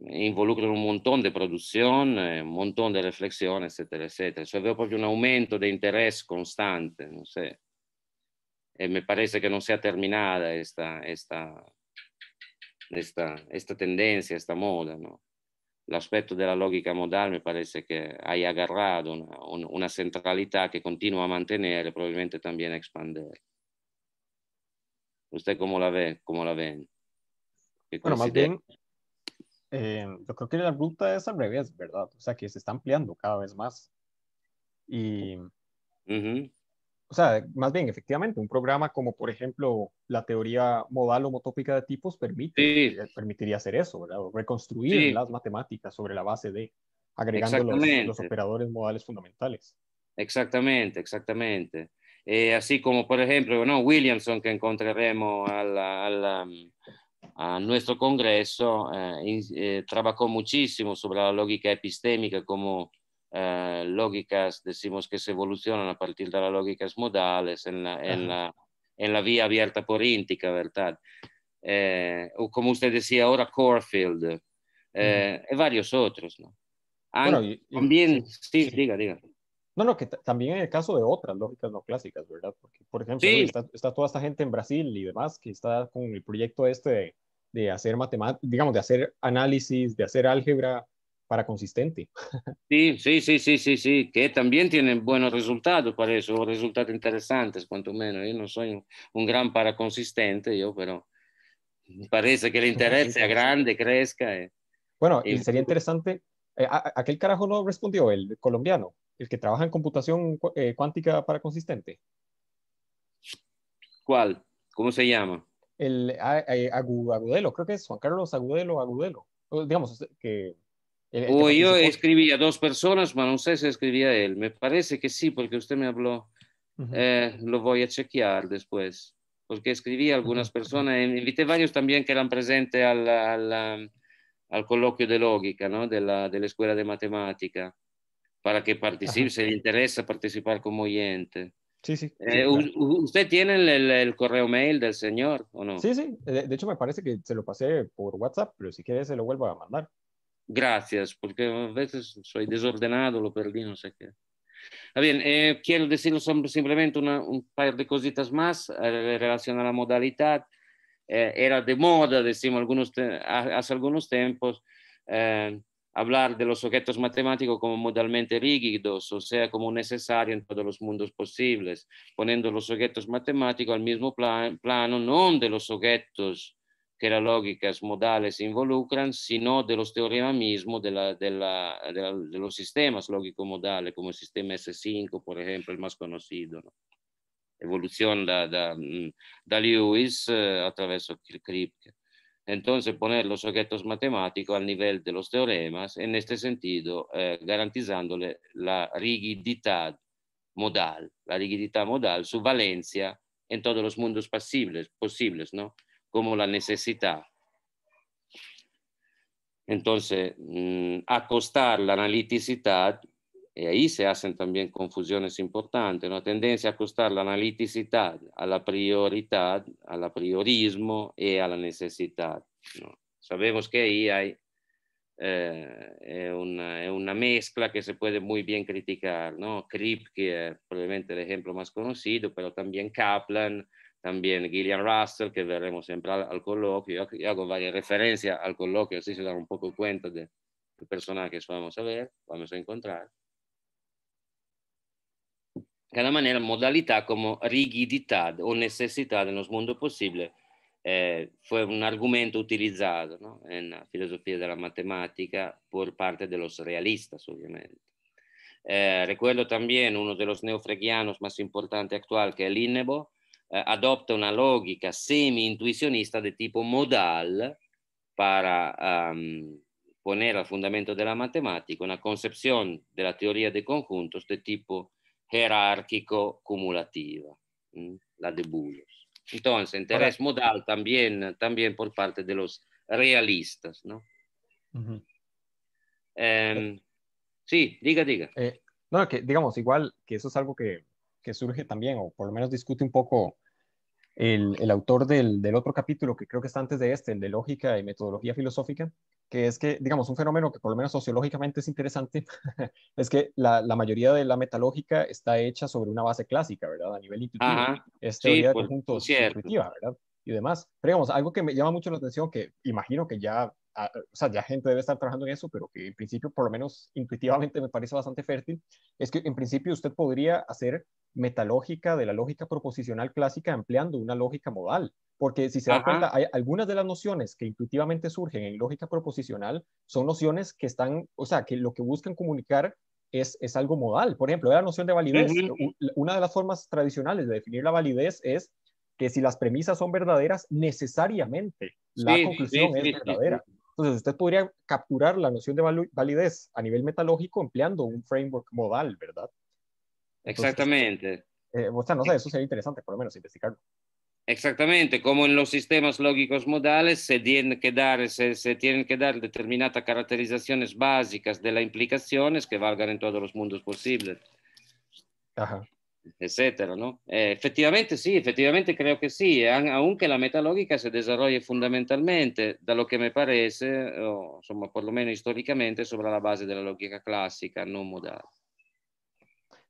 involucran un montón di produzione, eh, un montón di riflessione, eccetera, eccetera. Cioè, avevo proprio un aumento di interesse constante, non so. E mi pare che non sia terminata questa, esta, esta, esta tendenza, questa moda, no? L'aspetto della logica modale mi pare che hai agarrato una, un, una centralità che continua a mantenere, probabilmente anche a espandere. ¿Usted come la vede? Come la vede? Bueno, más bien, Em, yo creo que la ruta es al revés, ¿verdad? O sea, que se está ampliando cada vez más. Y, o sea, más bien, efectivamente, un programa como, por ejemplo, la teoría modal homotópica de tipos permite, eh, permitiría hacer eso, ¿verdad? reconstruir las matemáticas sobre la base de, agregando los, operadores modales fundamentales. Exactamente, exactamente. Eh, así como, por ejemplo, ¿no? Williamson que encontraremos al, al, a nuestro Congreso eh, eh, trabajó muchísimo sobre la lógica epistémica como eh, lógicas, decimos, que se evolucionan a partir de las lógicas modales en la, en la, en la vía abierta por íntica, ¿verdad? o como usted decía ahora, Corfield, y varios otros, ¿no? Bueno, también, sí, diga, diga. No, no, que también en el caso de otras lógicas no clásicas, ¿verdad? Porque, por ejemplo, está, está, toda esta gente en Brasil y demás que está con el proyecto este de, hacer matemáticas, digamos, de hacer análisis, de hacer álgebra para consistente. Sí, sí, sí, sí, sí, sí, que también tienen buenos resultados para eso, resultados interesantes, cuanto menos. Yo no soy un gran para consistente, yo, pero parece que el interés sea grande, crezca. Eh. Bueno, y sería interesante, eh, ¿aquel carajo no respondió, el colombiano? el que trabaja en computación eh, cuántica para consistente. ¿Cuál? ¿Cómo se llama? El ah, eh, Agudelo, creo que es Juan Carlos Agudelo, Agudelo. Digamos este, que... yo escribí a dos personas, pero no sé si escribía él. Me parece que sí, porque usted me habló. Eh, lo voy a chequear después, porque escribí a algunas personas, invité varios también que eran presentes al, al, al coloquio de lógica ¿no? de, la, de la escuela de matemática para que participe, se le interesa participar como oyente. Sí, sí. Eh, ¿Usted tiene el, correo mail del señor o no? Sí, sí. De, hecho, me parece que se lo pasé por WhatsApp, pero si quiere se lo vuelvo a mandar. Gracias, porque a veces soy desordenado, lo perdí, no sé qué. bien, eh, quiero decirlo simplemente un par de cositas más en eh, relación a la modalidad. era de moda, decimos, algunos hace algunos tiempos. Eh, hablar de los objetos matemáticos como modalmente rígidos, o sea, como necesario en todos los mundos posibles, poniendo los objetos matemáticos al mismo plan, plano, no de los objetos que las lógicas modales involucran, sino de los teoremas mismos de, la, de, la, de, la, de, los sistemas lógico-modales, como el sistema S5, por ejemplo, el más conocido. ¿no? Evolución da, da, mm, da Lewis eh, attraverso Kripke. Entonces, poner los objetos matemáticos al nivel de los teoremas, en este sentido, eh, garantizándole la rigididad modal, la modal, su valencia en todos los mundos posibles, posibles ¿no? Como la necesidad. Entonces, mm, acostar la analiticidad y ahí se hacen también confusiones importantes, una tendencia a acostar la analiticidad a la prioridad, al priorismo y a la necesidad. Sabemos que ahí hay eh, eh, una, eh, una, mezcla que se puede muy bien criticar, ¿no? que es probablemente el ejemplo más conocido, pero también Kaplan, también Gillian Russell, que veremos siempre al, coloquio. Yo, hago varias referencias al coloquio, así se dan un poco cuenta de, del personaje que vamos a ver, vamos a encontrar. cada maneira, modalidade como rigididade ou necessidade no mundo possível eh, fu un argomento utilizzato no? na filosofia della matematica por parte dos realistas, ovviamente Eh, anche uno um dos neofregianos mais importante atual, que é Linnebo, eh, adopta una logica semi-intuicionista di tipo modal per um, poner al fundamento della matematica una concezione della teoria dei conjuntos di tipo jerárquico cumulativa, mm, la de Bullos. Entonces, interés modal también, también por parte de los realistas, ¿no? Em, eh, sí, diga, diga. Eh, no, que digamos, igual que eso es algo que, que, surge también, o por lo menos discute un poco el, el autor del, del, otro capítulo, que creo que está antes de este, el de lógica y metodología filosófica, que es que, digamos, un fenómeno que por lo menos sociológicamente es interesante, es que la, mayoría de la metalógica está hecha sobre una base clásica, ¿verdad? A nivel intuitivo. Ajá, es teoría de pues, intuitiva, ¿verdad? Y demás. Pero digamos, algo que me llama mucho la atención, que imagino que ya o sea, ya gente debe estar trabajando en eso, pero que en principio, por lo menos intuitivamente me parece bastante fértil, es que en principio usted podría hacer metalógica de la lógica proposicional clásica empleando una lógica modal, porque si se da cuenta, hay algunas de las nociones que intuitivamente surgen en lógica proposicional son nociones que están, o sea, que lo que buscan comunicar es, es algo modal. Por ejemplo, la noción de validez. Una de las formas tradicionales de definir la validez es que si las premisas son verdaderas, necesariamente la conclusión es verdadera. Entonces, usted podría capturar la noción de validez a nivel metalógico empleando un framework modal, ¿verdad? Exactamente. Eh, o sea, no sé, eh, eso sería interesante, por lo menos, investigarlo. Exactamente, como en los sistemas lógicos modales se tienen que dar, se, se, tienen que dar determinadas caracterizaciones básicas de las implicaciones que valgan en todos los mundos posibles. Ajá etcétera, ¿no? Eh, efectivamente sí, efectivamente creo que sí, aunque la metalógica se desarrolle fundamentalmente, da lo que me parece, por lo menos históricamente, sobre la base de la lógica clásica no modal.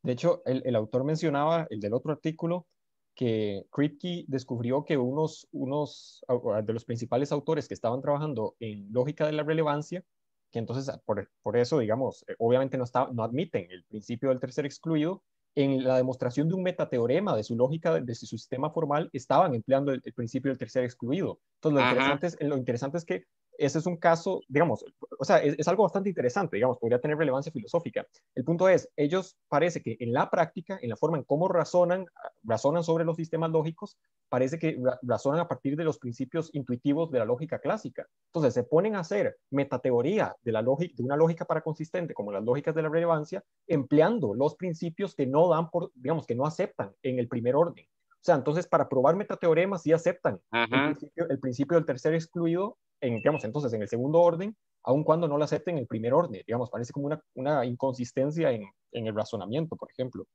De hecho, el, autor mencionaba, el del otro artículo, que Kripke descubrió que unos, unos ah, de los principales autores que estaban trabajando en lógica de la relevancia, que entonces por, eso, digamos, eh, obviamente no, está, no admiten el principio del tercer excluido, en la demostración de un metateorema de su lógica, de su sistema formal, estaban empleando el, principio del tercer excluido. Entonces, lo lo interesante, es, que ese es un caso, digamos, o sea, es, algo bastante interesante, digamos, podría tener relevancia filosófica. El punto es, ellos parece que en la práctica, en la forma en cómo razonan, razonan sobre los sistemas lógicos, parece que razonan a partir de los principios intuitivos de la lógica clásica. Entonces, se ponen a hacer metateoría de, la de una lógica para consistente, como las lógicas de la relevancia, empleando los principios que no dan por, digamos, que no aceptan en el primer orden. O sea, entonces para probar metateoremas sí aceptan el principio, el principio, del tercer excluido en, entonces en el segundo orden, aun cuando no lo acepten en el primer orden. Digamos, parece como una, una inconsistencia en, en, el razonamiento, por ejemplo.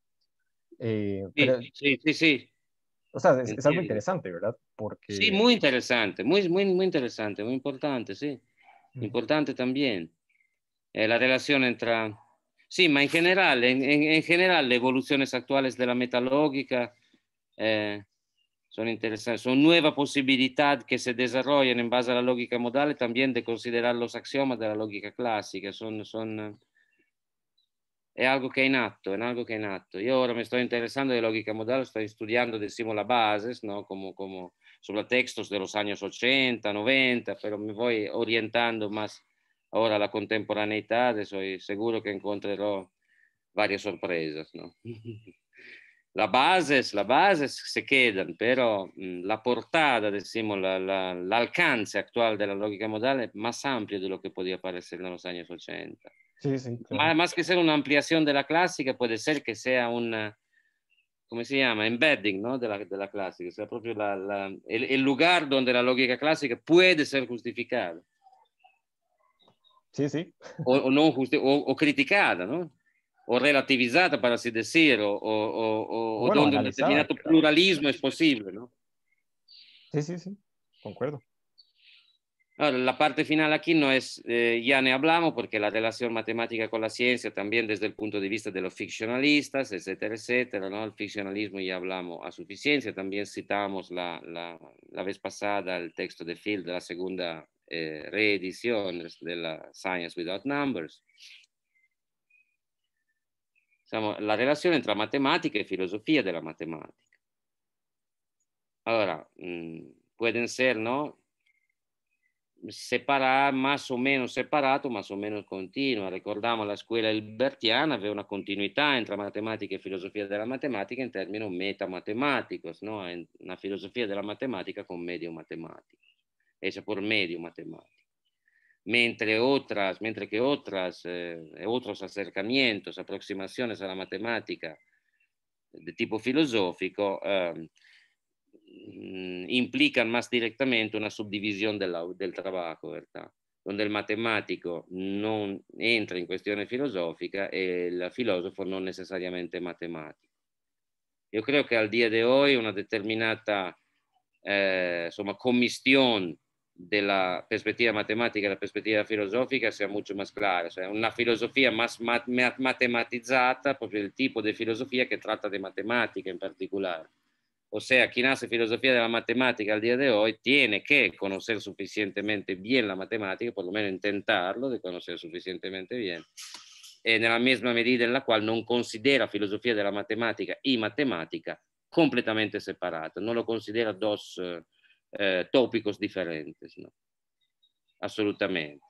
Eh, sí, sí, sí, O sea, es, algo eh, interesante, ¿verdad? Porque... Sí, muy interesante, muy, muy, muy interesante, muy importante, sí. Importante también. Eh, la relación entre... Sí, pero en general, en, en, en evoluciones actuales de la metalógica, eh, sono interesantes, son nuevas posibilidades que se desarrollan en base alla logica modale, también di considerar los axiomas de la lógica clásica. è algo che è in atto, è algo che è in atto. Io ora mi sto interessando di logica modale, sto studiando del simula basis, no? come, come sopra textos degli anni 80, 90, però mi voy orientando más ora alla contemporaneità, adesso sono sicuro che incontrerò varie sorprese. No? la base, la base se queda, però la portata, decimo, la, la, l'alcance attuale della logica modale è più ampio di quello che poteva parecer negli anni 80. Sí, sí, claro. Más que ser una ampliación de la clásica, puede ser que sea un, ¿cómo se llama? Embedding ¿no? de, la, de la clásica, o cioè sea, propio la, la, el, el, lugar donde la lógica clásica può essere giustificata. Sí, sí. O, o no justi o, o, criticada, ¿no? o relativizada, para así decir, o, donde un determinado pluralismo es posible, ¿no? Sí, sí, sí, concuerdo. la parte final aquí no es, eh, ya ne hablamos, porque la relación matemática con la ciencia también desde el punto de vista de los ficcionalistas, etcétera, etcétera, ¿no? El ficcionalismo ya hablamos a suficiencia, también citamos la, la, la vez pasada el texto de Field, de la segunda eh, reedición de la Science Without Numbers. diciamo, la relazione tra matematica e filosofia della matematica. Allora, pueden mm, essere no? Separare, más o meno separato, más o meno continua. Ricordiamo la scuola Hilbertiana aveva una continuità tra matematica e filosofia della matematica in termini metamatemáticos, no? Una filosofia della matematica con medio matematico, e por medio matematico mentre otras, mentre que otras, eh, otros acercamientos, aproximaciones a la matemática tipo filosofico eh, mm, implican más directamente una subdivisión del, del trabajo, ¿verdad? donde il matematico non entra in questione filosofica e il filosofo non necessariamente matematico. Io credo che al dia di oggi una determinata eh, commistione della prospettiva matematica e y la perspectiva filosófica sea mucho más clara. Cioè una filosofia más mat matematizada, proprio il tipo di filosofia che tratta di matematica in particolare. O chi nasce filosofia della matematica al dia di oggi tiene che conoscere sufficientemente bene la matematica, por lo menos intentarlo de conocer suficientemente bien, e nella misma medida en la non considera filosofia della matematica e matematica completamente separata, non lo considera dos... Eh, eh, tópicos diferentes. ¿no? Absolutamente.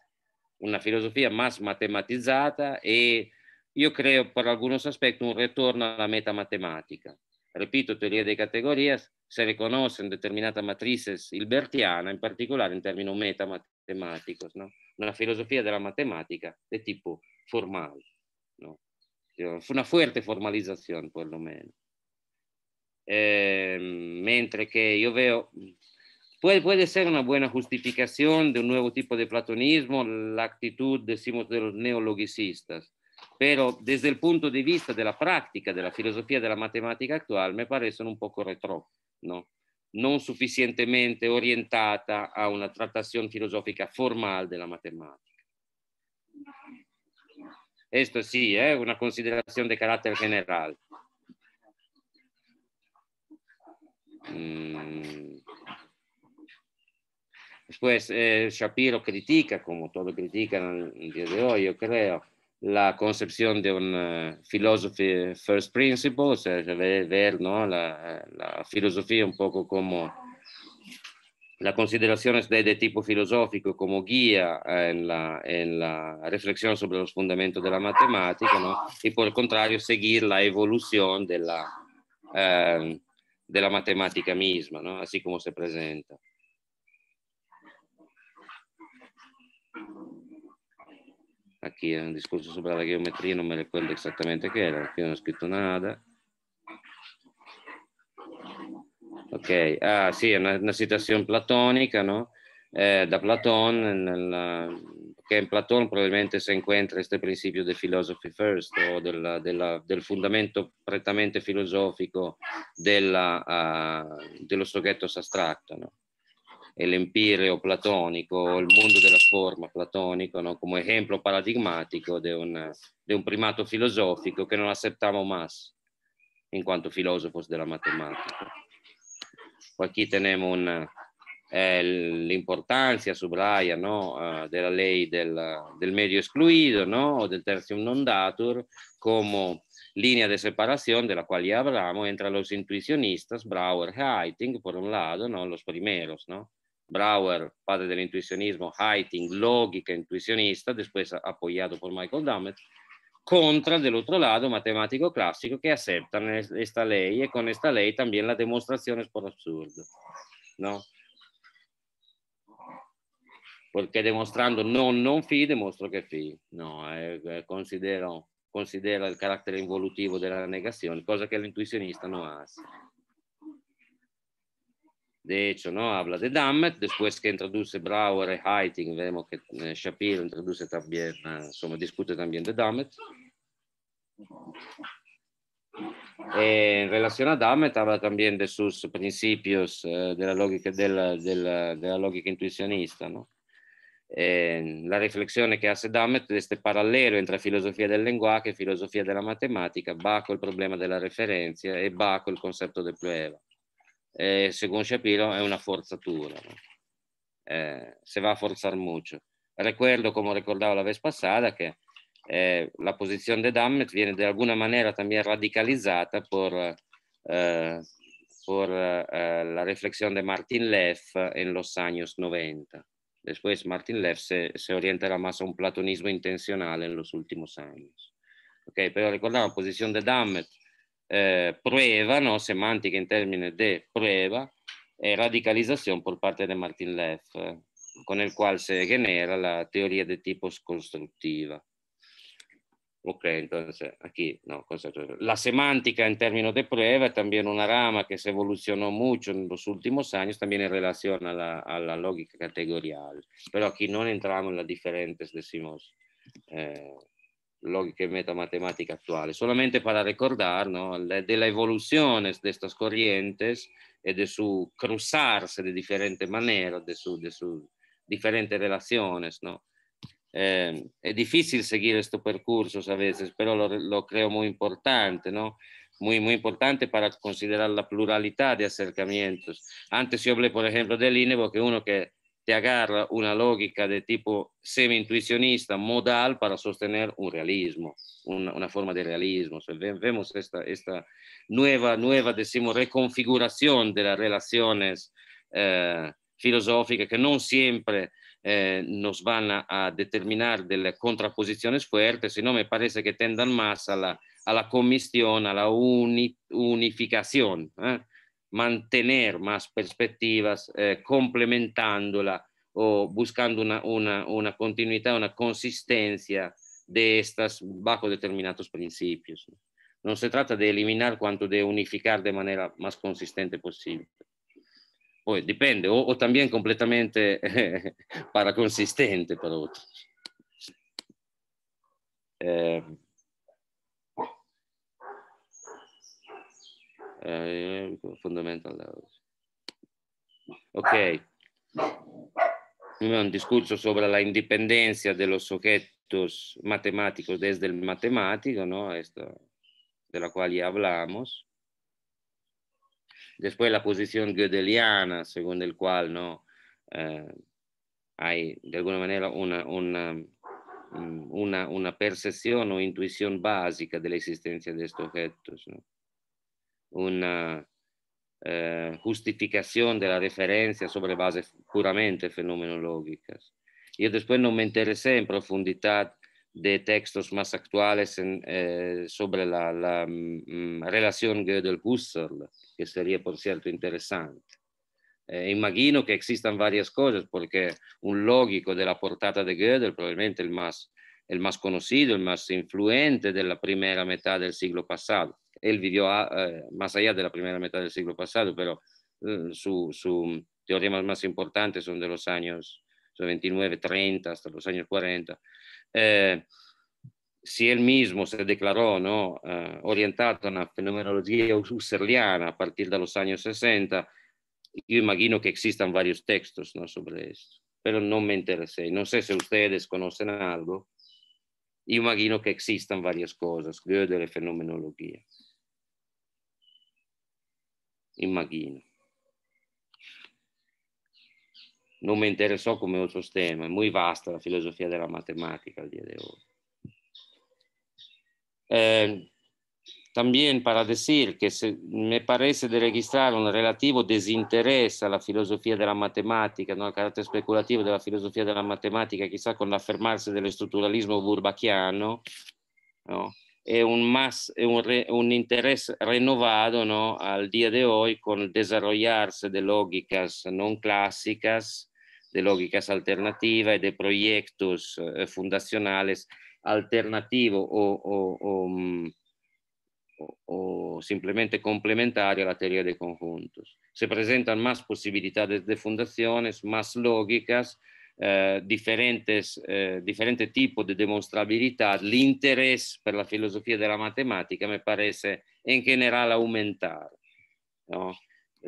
Una filosofia más matematizada y yo creo por algunos aspectos un ritorno alla la meta matemática. Repito, teoría de categorías, se riconosce in determinata matrice hilbertiana, in particolare in termini metamatematici, no? una filosofia della matematica di tipo formale, no? una forte formalizzazione perlomeno. Eh, mentre che io vedo Puede, ser una buena justificación de un nuevo tipo de platonismo, la actitud, decimos, de los neologicistas, pero desde el punto de vista de la práctica, de la filosofía de la matemática actual, me parecen un poco retro, ¿no? No suficientemente orientada a una tratación filosófica formal de la matemática. Esto sí, eh, una consideración de carácter general. Mm. Después, eh, Shapiro critica, como todos critican el día de hoy, yo creo, la concepción de un eh, philosophy first principle, o sea, ver ¿no? la, la filosofía un poco como las consideraciones de, de, tipo filosófico como guía en la, en la, reflexión sobre los fundamentos de la matemática, ¿no? y por el contrario seguir la evolución de la, eh, de la matemática misma, ¿no? así como se presenta. aquí era un discorso sobre la geometría, no me ricordo esattamente che era, qui non ho scritto nada. Ok, ah sì, è una, una citazione platonica, no? Eh, da Platone, nella, che in Platone probabilmente si incontra questo principio del philosophy first o della, della, del fondamento prettamente filosofico della, uh, dello soggetto s'astratto, no? l'empireo platonico, il mondo della forma platonico, no? come esempio paradigmático di un, un primato filosofico che non accettava más in quanto filosofo della matematica. Qui abbiamo eh, l'importanza, subraya, no? uh, della lei del, del medio escluido, no? o del tertium non datur, come linea di separazione della quale cual entra hablamos entre los intuicionistas, Brauer, Heiting, per un lado, ¿no? los primeros, ¿no? Brauer, padre dell'intuizionismo, Heiting, logica intuizionista, después apoiado por Michael Dummett, contra, dell'altro lato matematico classico che accetta questa esta ley y con questa ley también las demostraciones por absurdo, ¿no? Porque demostrando no, non fi, demuestro che phi, no, eh, eh considero, considera il carattere involutivo della negazione, cosa che l'intuizionista non ha. De hecho, ¿no? Habla de Dammett, después que introduce Brauer y Heiting, vemos que eh, Shapiro introduce también, eh, insomma, discute también de Dammett. Eh, en relación a Dammett, habla también de sus principios eh, de, la lógica, de, la, de, la, de la lógica intuicionista, ¿no? Eh, la riflessione che hace Damet è parallelo tra filosofia del linguaggio e filosofia della matematica, Baco il problema della referenza e Baco il concetto del plueva eh, según Shapiro, è una forzatura. ¿no? Eh, se va a forzar molto. Recuerdo, come ricordavo la vez passata, che eh, la posizione di Dammet viene de alguna maniera también radicalizada por, eh, por eh, la reflexión di Martin Leff in los años 90. Después Martin Leff se, se orientará más a un platonismo intenzionale en los últimos años. Okay, pero recordar la posición de Dammett Eh, prueba, ¿no? semántica en términos de prueba, y e radicalización por parte de Martin Leff, con el cual se genera la teoría de tipos constructiva. Ok, entonces aquí, no, la semántica en términos de prueba es también una rama que se evolucionó mucho en los últimos años, también en relación a la, lógica categorial, pero aquí no entramos en las diferentes, decimos, eh, lógica y metamatemática actual. Solamente para recordar ¿no? de la evolución de estas corrientes y e de su cruzarse de diferente manera, de sus de su diferentes relaciones. ¿no? es ehm, difícil seguir estos percursos a veces, pero lo, lo, creo muy importante, ¿no? Muy, muy importante para considerar la pluralidad de acercamientos. Antes yo hablé, por ejemplo, del que que uno que te agarra una lógica de tipo semi-intuicionista, modal, para sostener un realismo, una, forma de realismo. vemos esta, esta nueva, nueva, decimos, reconfiguración de las relaciones eh, filosóficas que no siempre eh, nos van a, determinar de contraposiciones fuertes, sino me parece que tendan más a la, a la comisión, a la unificación. ¿eh? mantener más perspectivas eh, complementándola o buscando una, una, una, continuidad, una consistencia de estas bajo determinados principios. No se trata de eliminar cuanto de unificar de manera más consistente posible. Pues depende, o, también completamente para consistente para otros. Eh, eh, fundamental laws. Ok, un discorso sobre la independencia de los objetos matemáticos desde el matemático, ¿no? Esto, de la cual ya hablamos. Después la posición gödeliana, según el cual, ¿no? Eh, hay de alguna manera una, una, una, una percepción o intuición básica de la existencia de estos objetos, ¿no? una eh, justificación de la referencia sobre bases puramente fenomenológicas. Yo después no me interesé en profundidad de textos más actuales eh, sobre la, mm, relación Gödel-Husserl, que sería, por cierto, interesante. Eh, imagino que existan varias cosas, porque un lógico de la portada de Gödel, probablemente el más, el más conocido, el más influente de la primera mitad del siglo pasado, él vivió eh, más allá de la primera mitad del siglo pasado, pero sus eh, su teoremas más importantes son de los años 29, 30, hasta los años 40. Eh, si él mismo se declaró ¿no? orientado a una fenomenología husserliana a partir de los años 60, yo imagino que existan varios textos ¿no? sobre esto, pero no me interesé. No sé si ustedes conocen algo. Yo imagino que existan varias cosas, yo de la fenomenología. immagino. Non mi interessò come altro tema, è molto vasta la filosofia della matematica al día de hoy. Eh, también para decir che se, me parece de registrar un relativo disinteresse alla filosofia della matematica, la matemática, ¿no? al carácter della de la filosofía de con l'affermarsi dello strutturalismo burbachiano, ¿no? Es eh, un, eh, un, un, interés renovado al día de hoy con el desarrollarse de lógicas no clásicas, de lógicas alternativas y de proyectos eh, fundacionales alternativos o, o, o, mm, o, simplemente complementarios a la teoría de conjuntos. Se presentan más posibilidades de fundaciones, más lógicas, eh, eh, diferente tipi di demostrabilidad, l'interesse per la filosofia della matematica mi pare in generale aumentare. ¿no?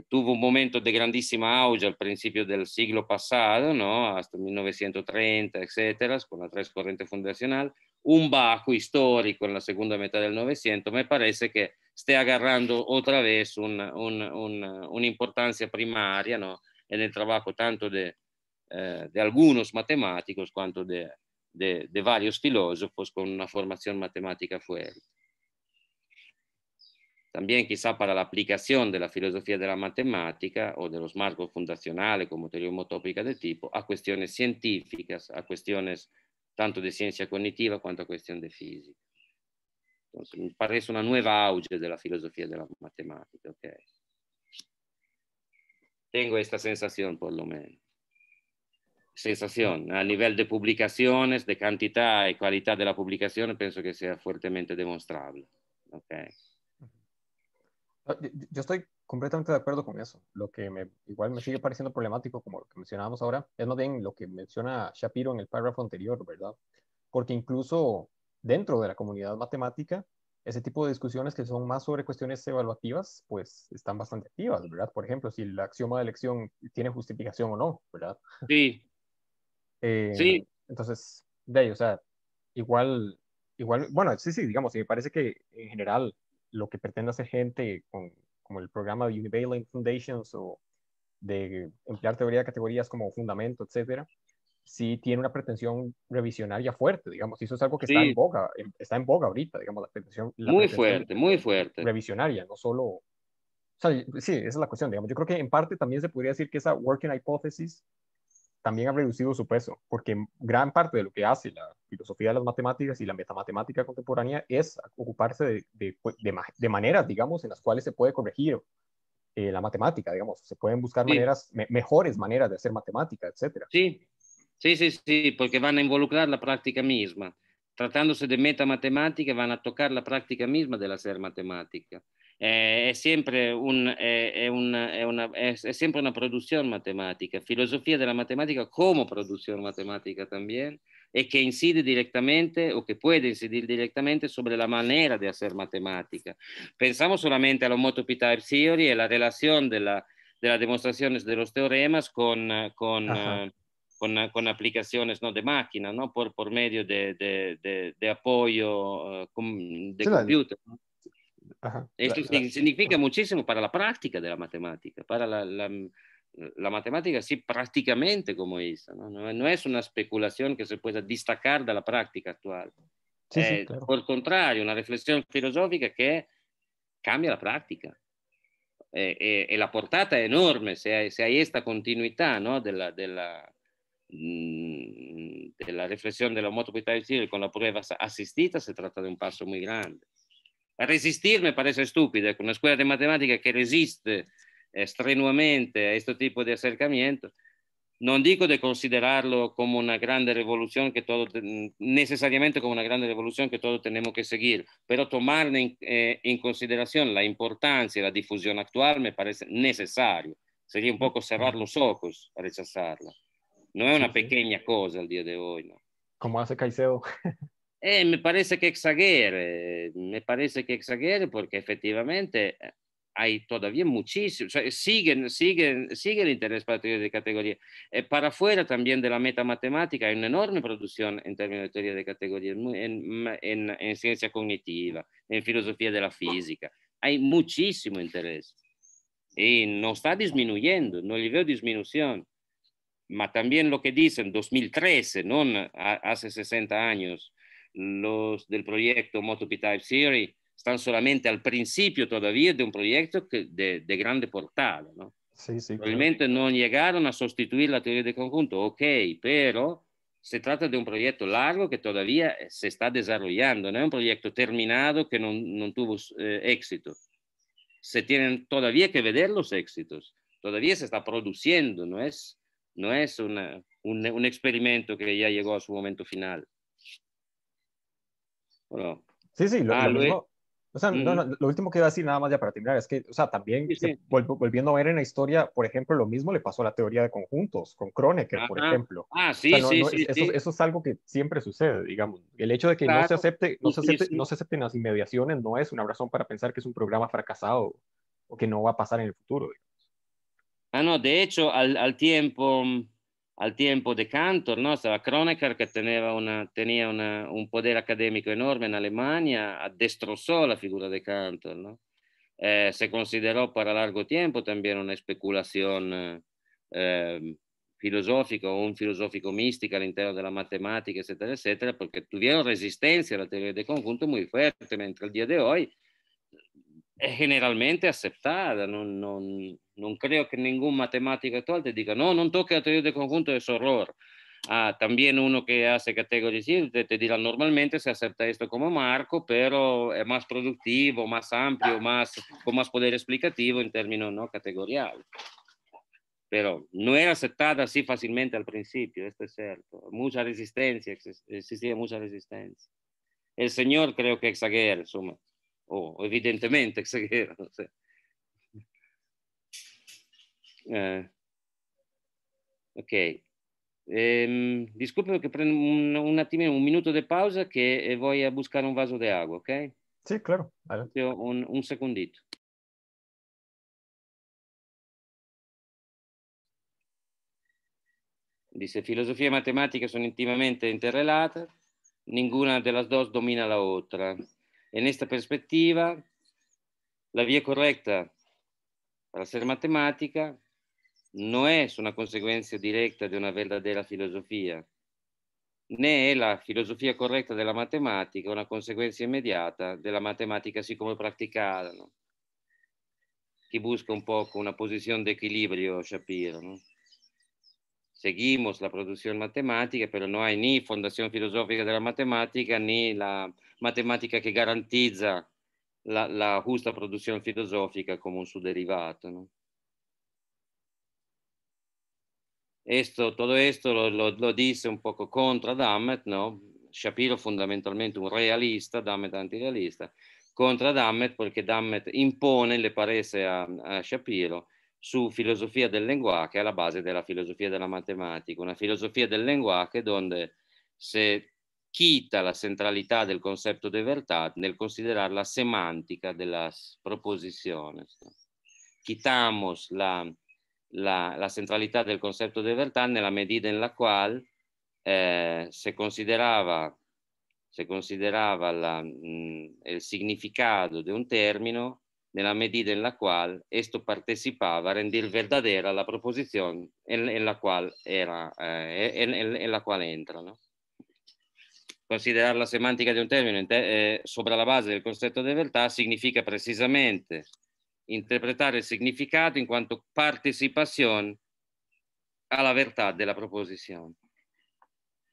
Tuvo un momento di grandissima auge al principio del siglo passato, ¿no? hasta 1930, etcétera, con la tres corriente fundacional, un bajo storico nella seconda metà del Novecento, mi pare che stia agarrando otra vez una, una, una, primaria ¿no? en el trabajo tanto di eh, di alcuni matematici, quanto di vari filosofi con una formazione matematica fuerte. También quizá para la aplicación de la filosofía de la matemática o de los marcos fundacionales como teoría homotópica de tipo a cuestiones científicas, a cuestiones tanto de ciencia cognitiva cuanto a cuestión de física. Entonces, me parece una nueva auge de la filosofía de la matemática. Okay. Tengo esta sensación por lo menos. sensación. A nivel de publicaciones, de cantidad y calidad de la publicación, pienso que sea fuertemente demostrable. Okay. Ah, yo estoy completamente de acuerdo con eso. Lo que me, igual me sigue pareciendo problemático, como lo que mencionábamos ahora, es más bien lo que menciona Shapiro en el párrafo anterior, ¿verdad? Porque incluso dentro de la comunidad matemática, ese tipo de discusiones que son más sobre cuestiones evaluativas, pues están bastante activas, ¿verdad? Por ejemplo, si el axioma de elección tiene justificación o no, ¿verdad? Sí, sí. Eh, entonces, de ahí, o sea, igual, igual, bueno, sí, sí, digamos, me parece que en general lo que pretende hacer gente con, como el programa de Univalent Foundations o de emplear teoría de categorías como fundamento, etcétera, sí tiene una pretensión revisionaria fuerte, digamos, y eso es algo que está en boga, em, está en boga ahorita, digamos, la pretensión. muy fuerte, muy fuerte. Revisionaria, no solo. O sea, sí, esa es la cuestión, digamos. Yo creo que en parte también se podría decir que esa working hypothesis también ha reducido su peso, porque gran parte de lo que hace la filosofía de las matemáticas y la metamatemática contemporánea es ocuparse de, pues, de, maneras, digamos, en las cuales se puede corregir eh, la matemática, digamos, se pueden buscar maneras, mejores maneras de hacer matemática, etc. Sí, sí, sí, sí, porque van a involucrar la práctica misma. tratándose de metamatemática, vanno a toccare la pratica misma de la ser matemática. Eh, è, sempre un, eh, è, una, è, una, è, siempre una producción matematica, filosofía de matematica matemática como producción también, y que incide direttamente o che può incidere direttamente sulla maniera di essere matematica. Pensiamo solamente a los type theory e la relazione de, la, de las los teoremas con, con con, con aplicaciones ¿no? de máquina, ¿no? Por, por medio di de, de, apoyo eh, computer. ¿no? Ajá, ah, Esto significa la, muchísimo para la pratica della la matemática, para la, la matemática sì, praticamente come essa, No, ¿no? es una speculazione che se pueda destacar dalla pratica attuale. actual. Sí, eh, claro. Por contrario, una reflexión filosófica che cambia la pratica. Eh, eh, e la portata è enorme se hai, se hai questa continuità no? della, della Mm, de la reflexión de la moto decir con la prueba asistida se trata de un paso muy grande. Resistir me parece estúpido, con una escuela de matemática que resiste estrenuamente a este tipo de acercamiento, no digo de considerarlo como una grande revolución que todo, necesariamente como una grande revolución que todos tenemos que seguir, pero tomar en, eh, consideración la importancia y la difusión actual me parece necesario. Sería un poco cerrar los ojos a rechazarla. No es una pequeña cosa el día de hoy, ¿no? Como hace Caicedo. Eh, me parece que exagere, me parece que exagere porque efectivamente eh, hay todavía muchísimo, sigue el interés para teoría de categoría. Eh, para afuera también de la meta matemática hay una enorme producción en términos de teoría de categoría, en, en ciencia cognitiva, en filosofía de la física. Hay muchísimo interés y no está disminuyendo, no le veo disminución ma también lo que dicen 2013, ¿no? hace 60 años, los del proyecto Motopy Type Theory están solamente al principio todavía de un proyecto que de, de, grande portada. ¿no? Sí, sí, no llegaron a sustituir la teoría de conjunto, ok, pero se trata de un proyecto largo que todavía eh, se está desarrollando, no es un proyecto terminado que no, no tuvo eh, éxito. Se tienen todavía que ver los éxitos, todavía se está produciendo, no es no es un, un, experimento que ya llegó a su momento final. sí, sí, ah, lo, último que iba a decir nada más ya para terminar es que, o sea, también volviendo a ver en la historia, por ejemplo, lo mismo le pasó a la teoría de conjuntos con Kronecker, por ejemplo. Ah, sí, sí, sí, eso, es algo que siempre sucede, digamos. El hecho de que no, se acepte, no, se no se acepten las inmediaciones no es una razón para pensar que es un programa fracasado o que no va a pasar en el futuro. Digamos. Ah no, de hecho, al, al tiempo, al tiempo de Cantor, ¿no? Estaba Kronecker che tenía, una, tenía una, un poder accademico enorme in Alemania, destrozó la figura di Cantor, ¿no? Eh, se considerò per largo tempo también una speculazione eh, filosófica o un filosofico mística all'interno della matematica, eccetera, eccetera, porque tuvieron resistenza alla teoria del conjunto molto fuerte, mentre al día di oggi es generalmente aceptada. No, no, no creo que ningún matemático actual te diga, no, no toque a teoría de conjunto, es horror. Ah, también uno que hace categorías te, te dirá, normalmente se acepta esto como marco, pero es más productivo, más amplio, más, con más poder explicativo en términos no categoriales. Pero no es aceptada así fácilmente al principio, esto es cierto. Mucha resistencia, existe mucha resistencia. El señor creo que exagera, suma. Oh, evidentemente Xaghera. Se... Eh, ok. Ehm, disculpe che prendo un, un attimino, un minuto di pausa che eh, voy a buscare un vaso de agua, ok? Sì, claro. Vale. Un, un secondito. Dice, filosofia e matematica sono intimamente interrelate, ninguna delle due domina la otra. En esta prospettiva, la via corretta per essere matematica non è una conseguenza diretta di una vera filosofia, né è la filosofia corretta della matematica una conseguenza immediata della matematica siccome praticata. No? Chi busca un po' una posizione d'equilibrio, Shapiro. No? seguimos la producción matemática, pero no hay ni Fundación Filosófica de la Matemática ni la matemática que garantiza la, la justa producción filosófica como su derivado. ¿no? Esto, todo esto lo, lo, lo, dice un poco contro Damet, ¿no? Shapiro fondamentalmente un realista, Damet antirealista, contro Damet perché Damet impone, le parece a, a Shapiro, su filosofia del linguaggio, che è la base della filosofia della matematica, una filosofia del linguaggio dove si quita la centralità del concetto di verità nel considerare la semantica della proposizione. Quitamos la, la, la, centralità del concetto di verità nella medida in quale eh, se considerava, se considerava la, mh, mm, il significato di un termine nella medida en la cual esto participaba a rendir verdadera la proposición en, en la cual era eh, en, en, en, la cual entra no? considerare la semantica di un termine eh, sopra la base del concetto di verità significa precisamente interpretare il significato in quanto partecipazione alla verità della proposizione.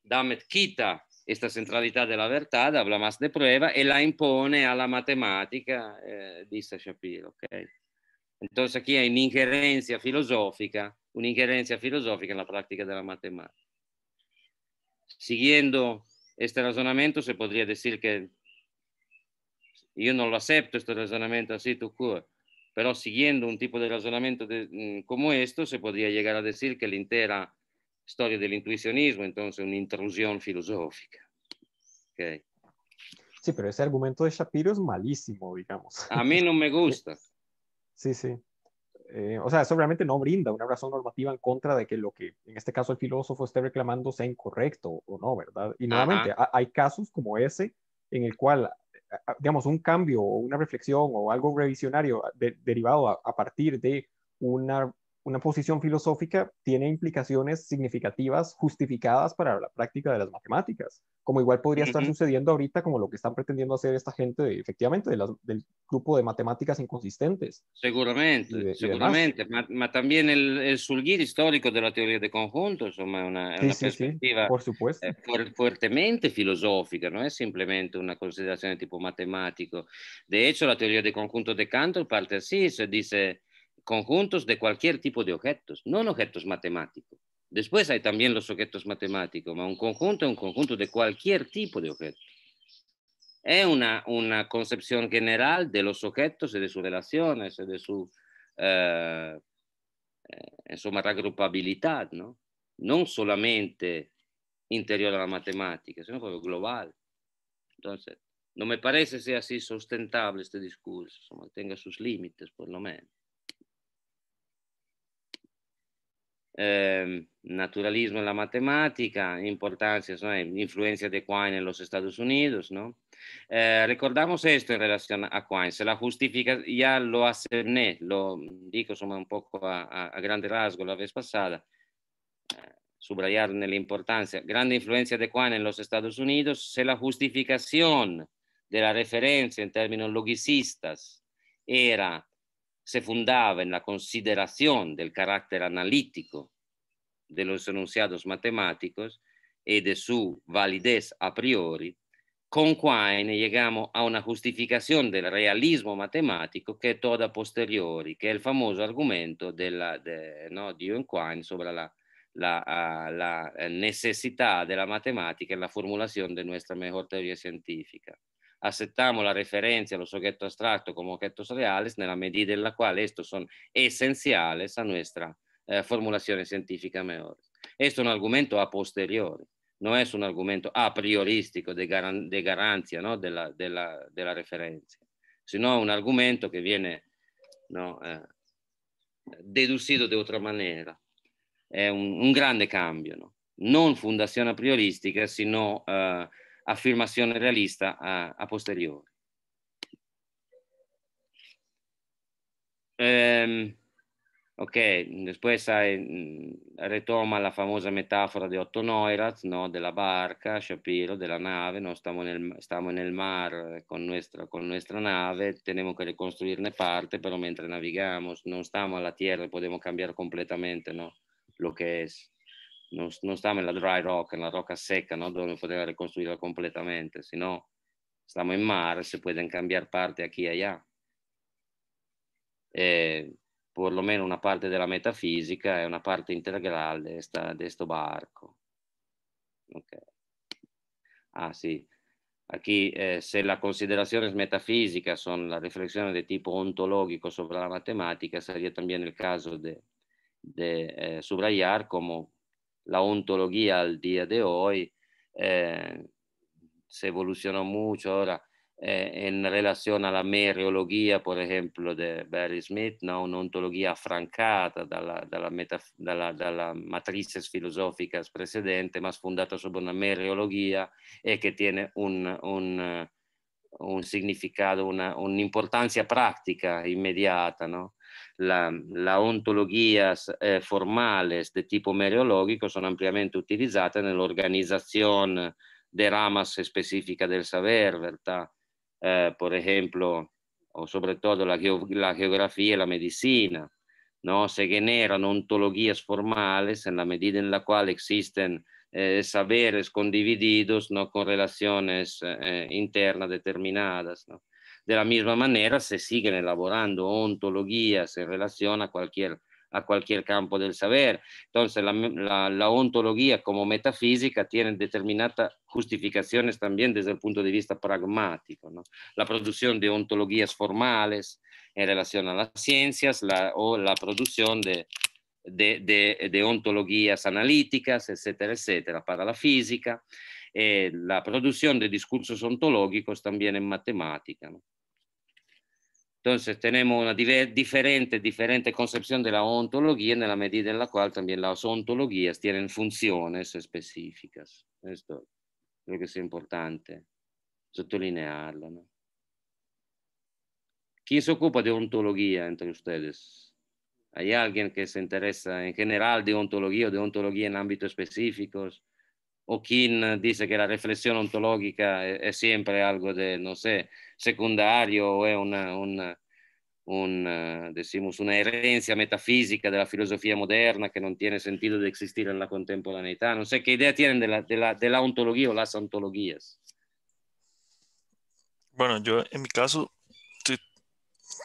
Damet quita esta centralidad de la verdad, habla más de prueba e la impone alla la matemática, eh, dice Shapiro. Okay? Entonces aquí hay una injerencia filosófica, una injerencia filosófica en la práctica matemática. Siguiendo questo razonamiento, se podría dire che io non lo acepto, questo razonamiento así, tu cura. Pero siguiendo un tipo di razonamiento mm, come questo, esto, se podría llegar a dire che l'intera historia del intuicionismo, entonces una intrusión filosófica. Sí, pero ese argumento de Shapiro es malísimo, digamos. A mí no me gusta. Sí, sí. Eh, o sea, eso realmente no brinda una razón normativa en contra de que lo que en este caso el filósofo esté reclamando sea incorrecto o no, ¿verdad? Y nuevamente, hay casos como ese en el cual, digamos, un cambio o una reflexión o algo revisionario derivado a, partir de una una posición filosófica tiene implicaciones significativas justificadas para la práctica de las matemáticas, como igual podría estar sucediendo ahorita como lo que están pretendiendo hacer esta gente, efectivamente, de del grupo de matemáticas inconsistentes. Seguramente, seguramente. Pero también el, surgir histórico de la teoría de conjuntos, es una, perspectiva por supuesto. Eh, fuertemente filosófica, no es simplemente una consideración de tipo matemático. De hecho, la teoría de conjuntos de Cantor parte así, se dice conjuntos de cualquier tipo de objetos, no objetos matemáticos. Después hay también los objetos matemáticos, pero un conjunto es un conjunto de cualquier tipo de objeto. Es una, una concepción general de los objetos y de sus relaciones, de su, eh, eh en suma, agrupabilidad, ¿no? No solamente interior a la matemática, sino global. Entonces, no me parece sea así sustentable este discurso, mantenga tenga sus límites por lo menos. Em, naturalismo en la matemática, importancia, influencia de Quine en los Estados Unidos, ¿no? Eh, recordamos esto en relación a Quine, se la justifica, ya lo acerné, lo digo un poco a, grande rasgo la vez pasada, subrayar en la importancia, grande influencia de Quine en los Estados Unidos, se la justificación de la referencia en términos logicistas era se fundaba en la consideración del carácter analítico de los enunciados matemáticos y de su validez a priori, con Quine llegamos a una justificación del realismo matemático que es toda posteriori, que es el famoso argumento de, la, de, no, de Ewan Quine sobre la, la, la eh, necesidad de la matemática en la formulación de nuestra mejor teoría científica aceptamos la referenza allo soggetto astratto come como objetos nella medida nella quale cual estos son esenciales a nuestra eh, formulación científica mejor. Esto es un argomento a posteriori, non è un argomento a priorístico de, garan garanzia no? della, della, della referenza, sino un argomento che viene no, eh, deducido de otra manera. È un, un grande cambio, no? non fondazione prioristica, sino... Eh, affermazione realista a, a posteriori. Um, ok, después hay, mm, retoma la famosa metafora di Otto Neurath, no? della barca, Shapiro, della nave, no? stiamo, nel, stiamo nel mar con nuestra, con nuestra nave, tenemos che ricostruirne parte, però mentre navigamos, non stiamo alla tierra, possiamo cambiare completamente no? lo che è non, non stava nella dry rock, nella rocca secca, no? dove poteva ricostruirla completamente, se no stiamo in mare, se pueden cambiare parte a chi è allá. E perlomeno una parte della metafisica è una parte integrale di questo barco. Okay. Ah sì, Aquí, eh, se la considerazione metafisica son la riflessione di tipo ontologico sopra la matematica, sarebbe anche il caso di... de eh, subrayar como la ontología al día de hoy eh, se evolucionó mucho ahora eh, en relación a la mereología, por ejemplo, de Barry Smith, ¿no? una ontología afrancada de dalla dalla, filosóficas precedentes, pero fundada sobre una mereología y eh, que tiene un, un, significado, una, importancia práctica inmediata, ¿no? la, la ontologia eh, formale di tipo mereologico sono ampiamente utilizzate nell'organizzazione de ramas específica del saber, ¿verdad? Eh, por ejemplo, o soprattutto la, geog la, geografía y la medicina, ¿no? Se generano ontologías formali, nella medida in la cual existen eh, saberes condivididos, ¿no? Con relazioni eh, internas determinadas, ¿no? De la misma manera se siguen elaborando ontologías en relación a cualquier, a cualquier campo del saber. Entonces, la, la, ontología como metafísica tiene determinadas justificaciones también desde el punto de vista pragmático. ¿no? La producción de ontologías formales en relación a las ciencias o la producción de, de, de, ontologías analíticas, etcétera, etcétera, para la física, eh, la producción de discursos ontológicos también en matemática. Entonces tenemos una diferente, diferente concepción de la ontología en la medida en la cual también las ontologías tienen funciones específicas. Esto creo que es importante Sottolinearlo. ¿Quién se ocupa de ontología entre ustedes? ¿Hay alguien que se interesa en general de ontología o de ontología en ámbitos específicos? quien dice que la reflexión ontológica e-, es, siempre algo de, no sé, secundario o es una, decimos, una herencia metafísica de la filosofía moderna que no tiene sentido de existir en la contemporaneidad. No sé qué idea tienen de la, ontología o las ontologías. Bueno, yo en mi caso sí,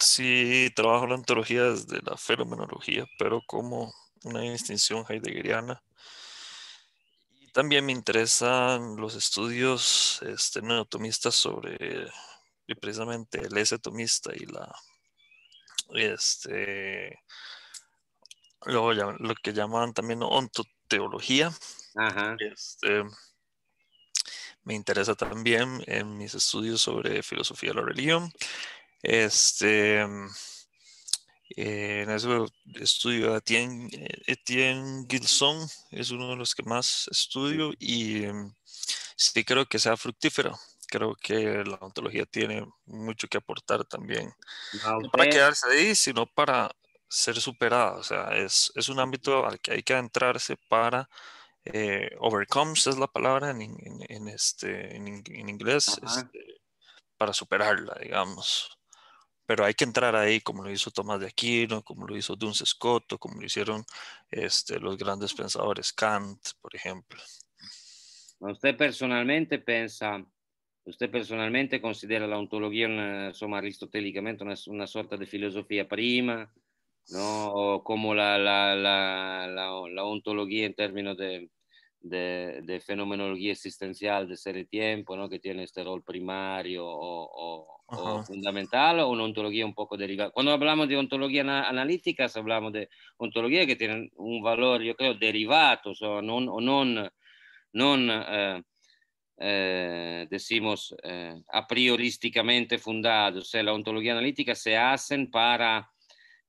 sí trabajo la ontología desde la fenomenología, pero como una distinción heideggeriana también me interesan los estudios este, neotomistas sobre precisamente el esotomista y la este lo, lo que llaman también ontoteología. Este, me interesa también en mis estudios sobre filosofía de la religión. Este eh, en eso estudio Etienne, Etienne eh, Gilson, es uno de los que más estudio y em, sí creo que sea fructífero. Creo que la ontología tiene mucho que aportar también. No para quedarse ahí, sino para ser superada. O sea, es, un ámbito al que hay que adentrarse para eh, overcomes es la palabra en, este, en, inglés, este, para superarla, digamos pero hay que entrar ahí, como lo hizo Tomás de Aquino, como lo hizo Duns Scott, como lo hicieron este, los grandes pensadores, Kant, por ejemplo. Usted personalmente piensa usted personalmente considera la ontología, insomma, aristotélicamente una, una, sorta de filosofía prima, no? O como la, la, la, la ontología en de, de, fenomenología existencial de ser y tiempo, ¿no? que tiene este rol primario o, fundamental, o una ontología un poco derivada. Cuando hablamos de ontología analítica, hablamos de ontología que tiene un valor, yo creo, derivado, o no, eh, eh, decimos eh, a priorísticamente fundado. O la ontología analítica se hacen para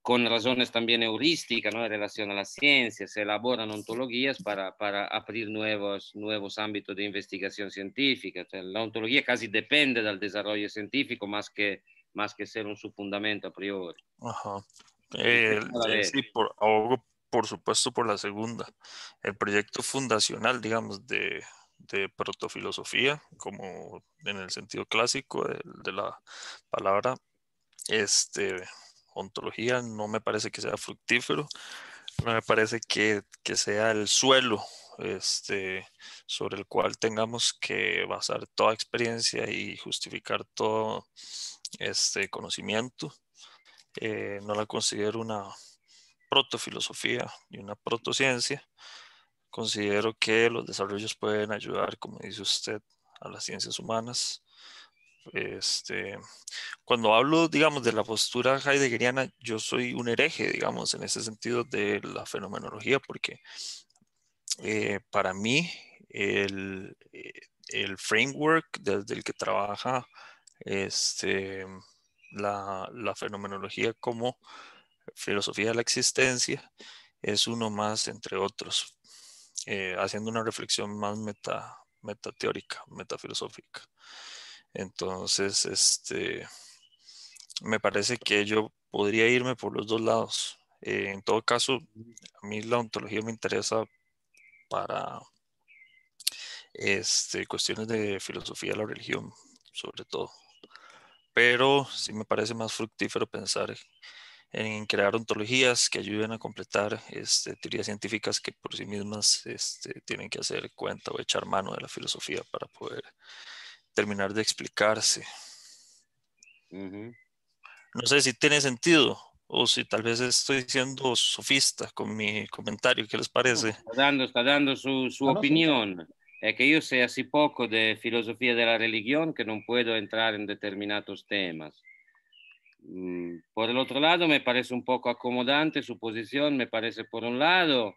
con razones también heurísticas ¿no? en relación a la ciencia, se elaboran ontologías para, para abrir nuevos, nuevos ámbitos de investigación científica. la ontología casi depende del desarrollo científico más que, más que ser un subfundamento a priori. Ajá. Eh, eh, sí, por, por supuesto, por la segunda. El proyecto fundacional, digamos, de, de protofilosofía, como en el sentido clásico de, de la palabra, este ontología no me parece que sea fructífero, no me parece que, sea el suelo este, sobre el cual tengamos que basar toda experiencia y justificar todo este conocimiento. Eh, no la considero una protofilosofía ni una protociencia. Considero que los desarrollos pueden ayudar, como dice usted, a las ciencias humanas este, cuando hablo, digamos, de la postura heideggeriana, yo soy un hereje, digamos, en ese sentido de la fenomenología, porque eh, para mí eh, el, framework desde el que trabaja este, la, fenomenología como filosofía de la existencia es uno más entre otros, eh, haciendo una reflexión más meta, metateórica, metafilosófica. Entonces, este, me parece que yo podría irme por los dos lados. Eh, en todo caso, a mí la ontología me interesa para este, cuestiones de filosofía de la religión, sobre todo. Pero sí me parece más fructífero pensar en crear ontologías que ayuden a completar este, teorías científicas que por sí mismas este, tienen que hacer cuenta o echar mano de la filosofía para poder terminar de explicarse. No sé si tiene sentido o si tal vez estoy siendo sofista con mi comentario. ¿Qué les parece? Está dando, está dando su, opinión. Es eh, que yo sé así poco de filosofía de la religión que no puedo entrar en determinados temas. Mm, por el otro lado, me parece un poco acomodante su posición, me parece por un lado,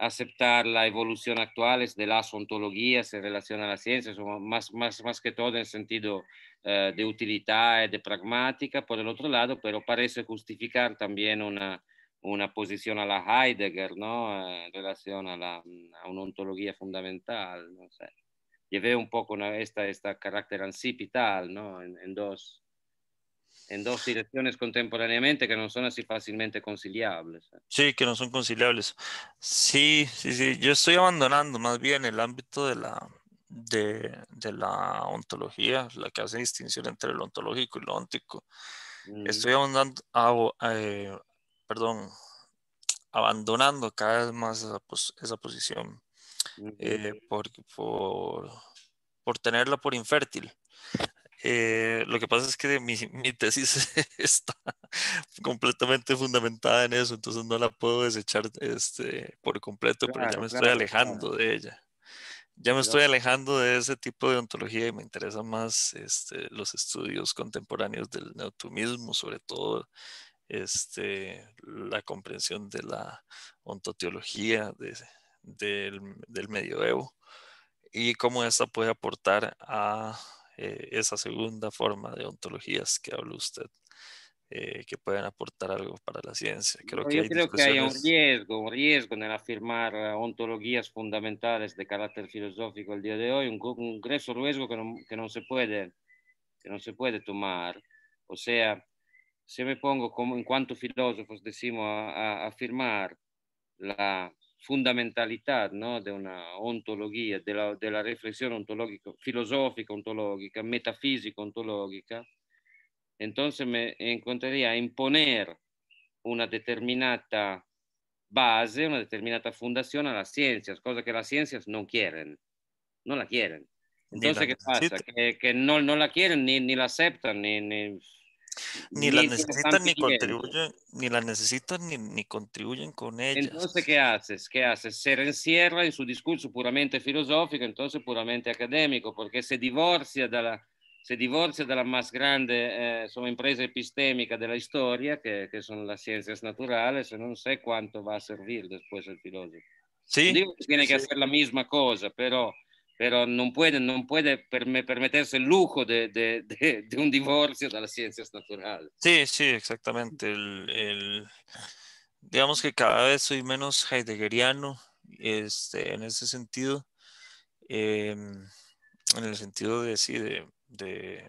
aceptar la evolución actual de las ontologías en relación a la ciencia, más, más, más que todo en sentido eh, de utilidad y de pragmática, por el otro lado, pero parece justificar también una, una posición a la Heidegger, ¿no? Eh, en relación a, la, a una ontología fundamental, no Llevé un poco una, esta, carácter ansipital ¿no? en dos, en dos direcciones contemporáneamente que no son así fácilmente conciliables. ¿eh? Sí, que no son conciliables. Sí, sí, sí. Yo estoy abandonando más bien el ámbito de la, de, la ontología, la que hace distinción entre lo ontológico y lo óntico. Mm. Estoy abandonando, eh, perdón, abandonando cada vez más esa, posición mm. eh, por, por, por tenerla por infértil. Eh, lo que pasa es que mi, tesis está completamente fundamentada en eso, entonces no la puedo desechar este, por completo, pero ya me estoy alejando de ella. Ya me estoy alejando de ese tipo de ontología y me interesan más este, los estudios contemporáneos del neotumismo, sobre todo este, la comprensión de la ontoteología de, del, del medioevo y cómo esta puede aportar a eh, esa segunda forma de ontologías que habla usted, eh, que pueden aportar algo para la ciencia. Creo que yo creo que hay un riesgo, un riesgo en afirmar eh, ontologías fundamentales de carácter filosófico el día de hoy, un, un grueso riesgo que no, que no, se puede, que no se puede tomar. O sea, si me pongo como en cuanto filósofos decimos a afirmar la fundamentalidad no? De una ontología, de la reflexión ontológica, filosófica ontológica, metafísica ontológica, entonces me encontraría a imponer una determinada base, una determinada fundación a las ciencias, cosa que las ciencias no quieren, no la quieren. Entonces, ¿qué pasa? Que, no, no, la quieren, ni, la aceptan, ni Ni las necesitan ni contribuyen, ni las necesitan ni, ni, contribuyen con ellas. Entonces, ¿qué haces? ¿Qué haces? Se encierra en su discurso puramente filosófico, entonces puramente académico, porque se divorcia de la, se divorcia de la más grande eh, insomma, impresa epistémica de la historia, que, que son las ciencias naturales, y no sé cuánto va a servir después el filósofo. Sí, no digo que tiene sí. que hacer la misma cosa, pero... pero no puede permitirse puede lujo de un divorcio de las ciencias naturales. Sí, sí, exactamente. digamos que cada vez soy menos heideggeriano este, en ese sentido, em, en el sentido de, sí, de,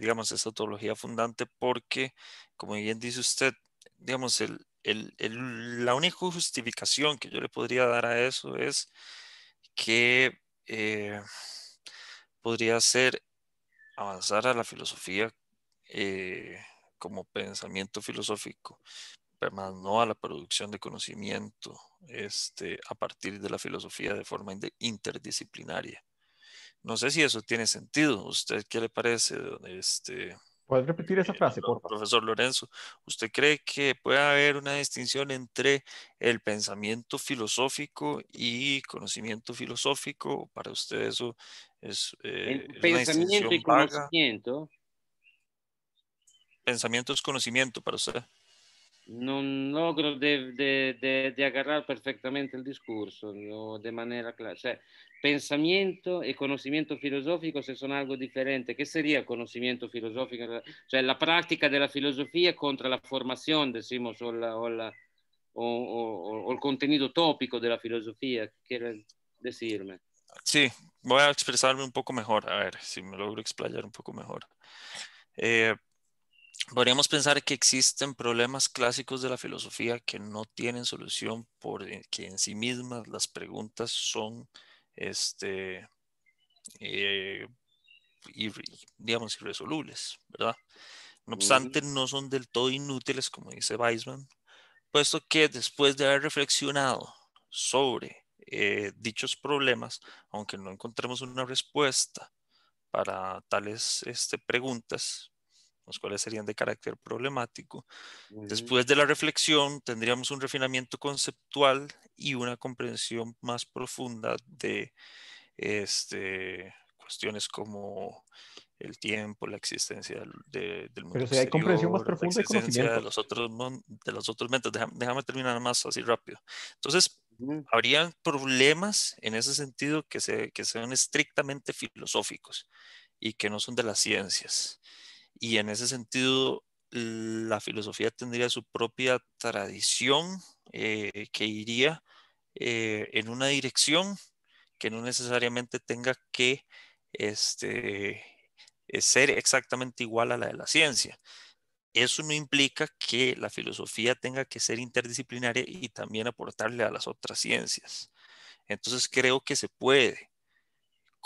digamos, esta autología fundante, porque, como bien dice usted, digamos, la única justificación que yo le podría dar a eso es que eh, podría ser avanzar a la filosofía eh, como pensamiento filosófico, pero más no a la producción de conocimiento este, a partir de la filosofía de forma interdisciplinaria. No sé si eso tiene sentido. ¿Usted qué le parece, este, ¿Puedes repetir esa eh, frase, por favor? Profesor Lorenzo, ¿usted cree que puede haber una distinción entre el pensamiento filosófico y conocimiento filosófico? Para usted eso es... el eh, pensamiento y conocimiento. Pensamiento es conocimiento para usted. No logro de, agarrar perfectamente el discurso, de manera clara pensamiento y conocimiento filosófico se son algo diferente. ¿Qué sería conocimiento filosófico? sea, la práctica de la filosofía contra la formación, decimos, o, el contenido tópico de la filosofía. ¿Quieres decirme? Sí, voy a expresarme un poco mejor, a ver si me logro explayar un poco mejor. Eh, podríamos pensar que existen problemas clásicos de la filosofía que no tienen solución porque eh, en sí mismas las preguntas son este, y, eh, digamos, irresolubles, ¿verdad? No obstante, no son del todo inútiles, como dice Weisman, puesto que después de haber reflexionado sobre eh, dichos problemas, aunque no encontremos una respuesta para tales este, preguntas, los cuales serían de carácter problemático. Después de la reflexión, tendríamos un refinamiento conceptual y una comprensión más profunda de este, cuestiones como el tiempo, la existencia de, del mundo. Pero si hay comprensión más profunda De los otros, de mentes. Déjame, terminar más así rápido. Entonces, habrían problemas en ese sentido que, que sean estrictamente filosóficos y que no son de las ciencias. Y en ese sentido, la filosofía tendría su propia tradición eh, que iría eh, en una dirección que no necesariamente tenga que este, eh, ser exactamente igual a la de la ciencia. Eso no implica que la filosofía tenga que ser interdisciplinaria y también aportarle a las otras ciencias. Entonces creo que se puede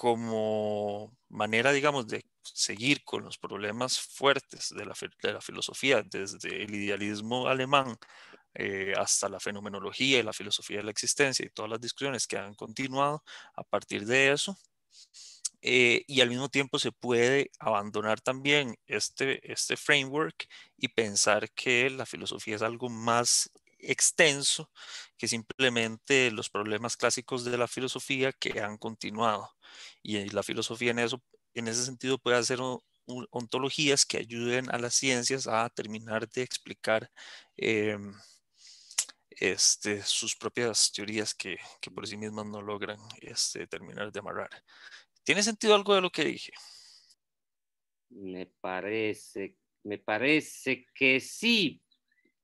como manera, digamos, de seguir con los problemas fuertes de la, filosofía, desde el idealismo alemán eh, hasta la fenomenología y la filosofía de la existencia y todas las discusiones que han continuado a partir de eso. Eh, y al mismo tiempo se puede abandonar también este, este framework y pensar que la filosofía es algo más extenso que simplemente los problemas clásicos de la filosofía que han continuado. Y eh, la filosofía en, eso, en ese sentido puede hacer ontologías que ayuden a las ciencias a terminar de explicar em, este, sus propias teorías que, por sí mismas no logran este, terminar de amarrar. ¿Tiene sentido algo de lo que dije? Me parece, me parece que sí,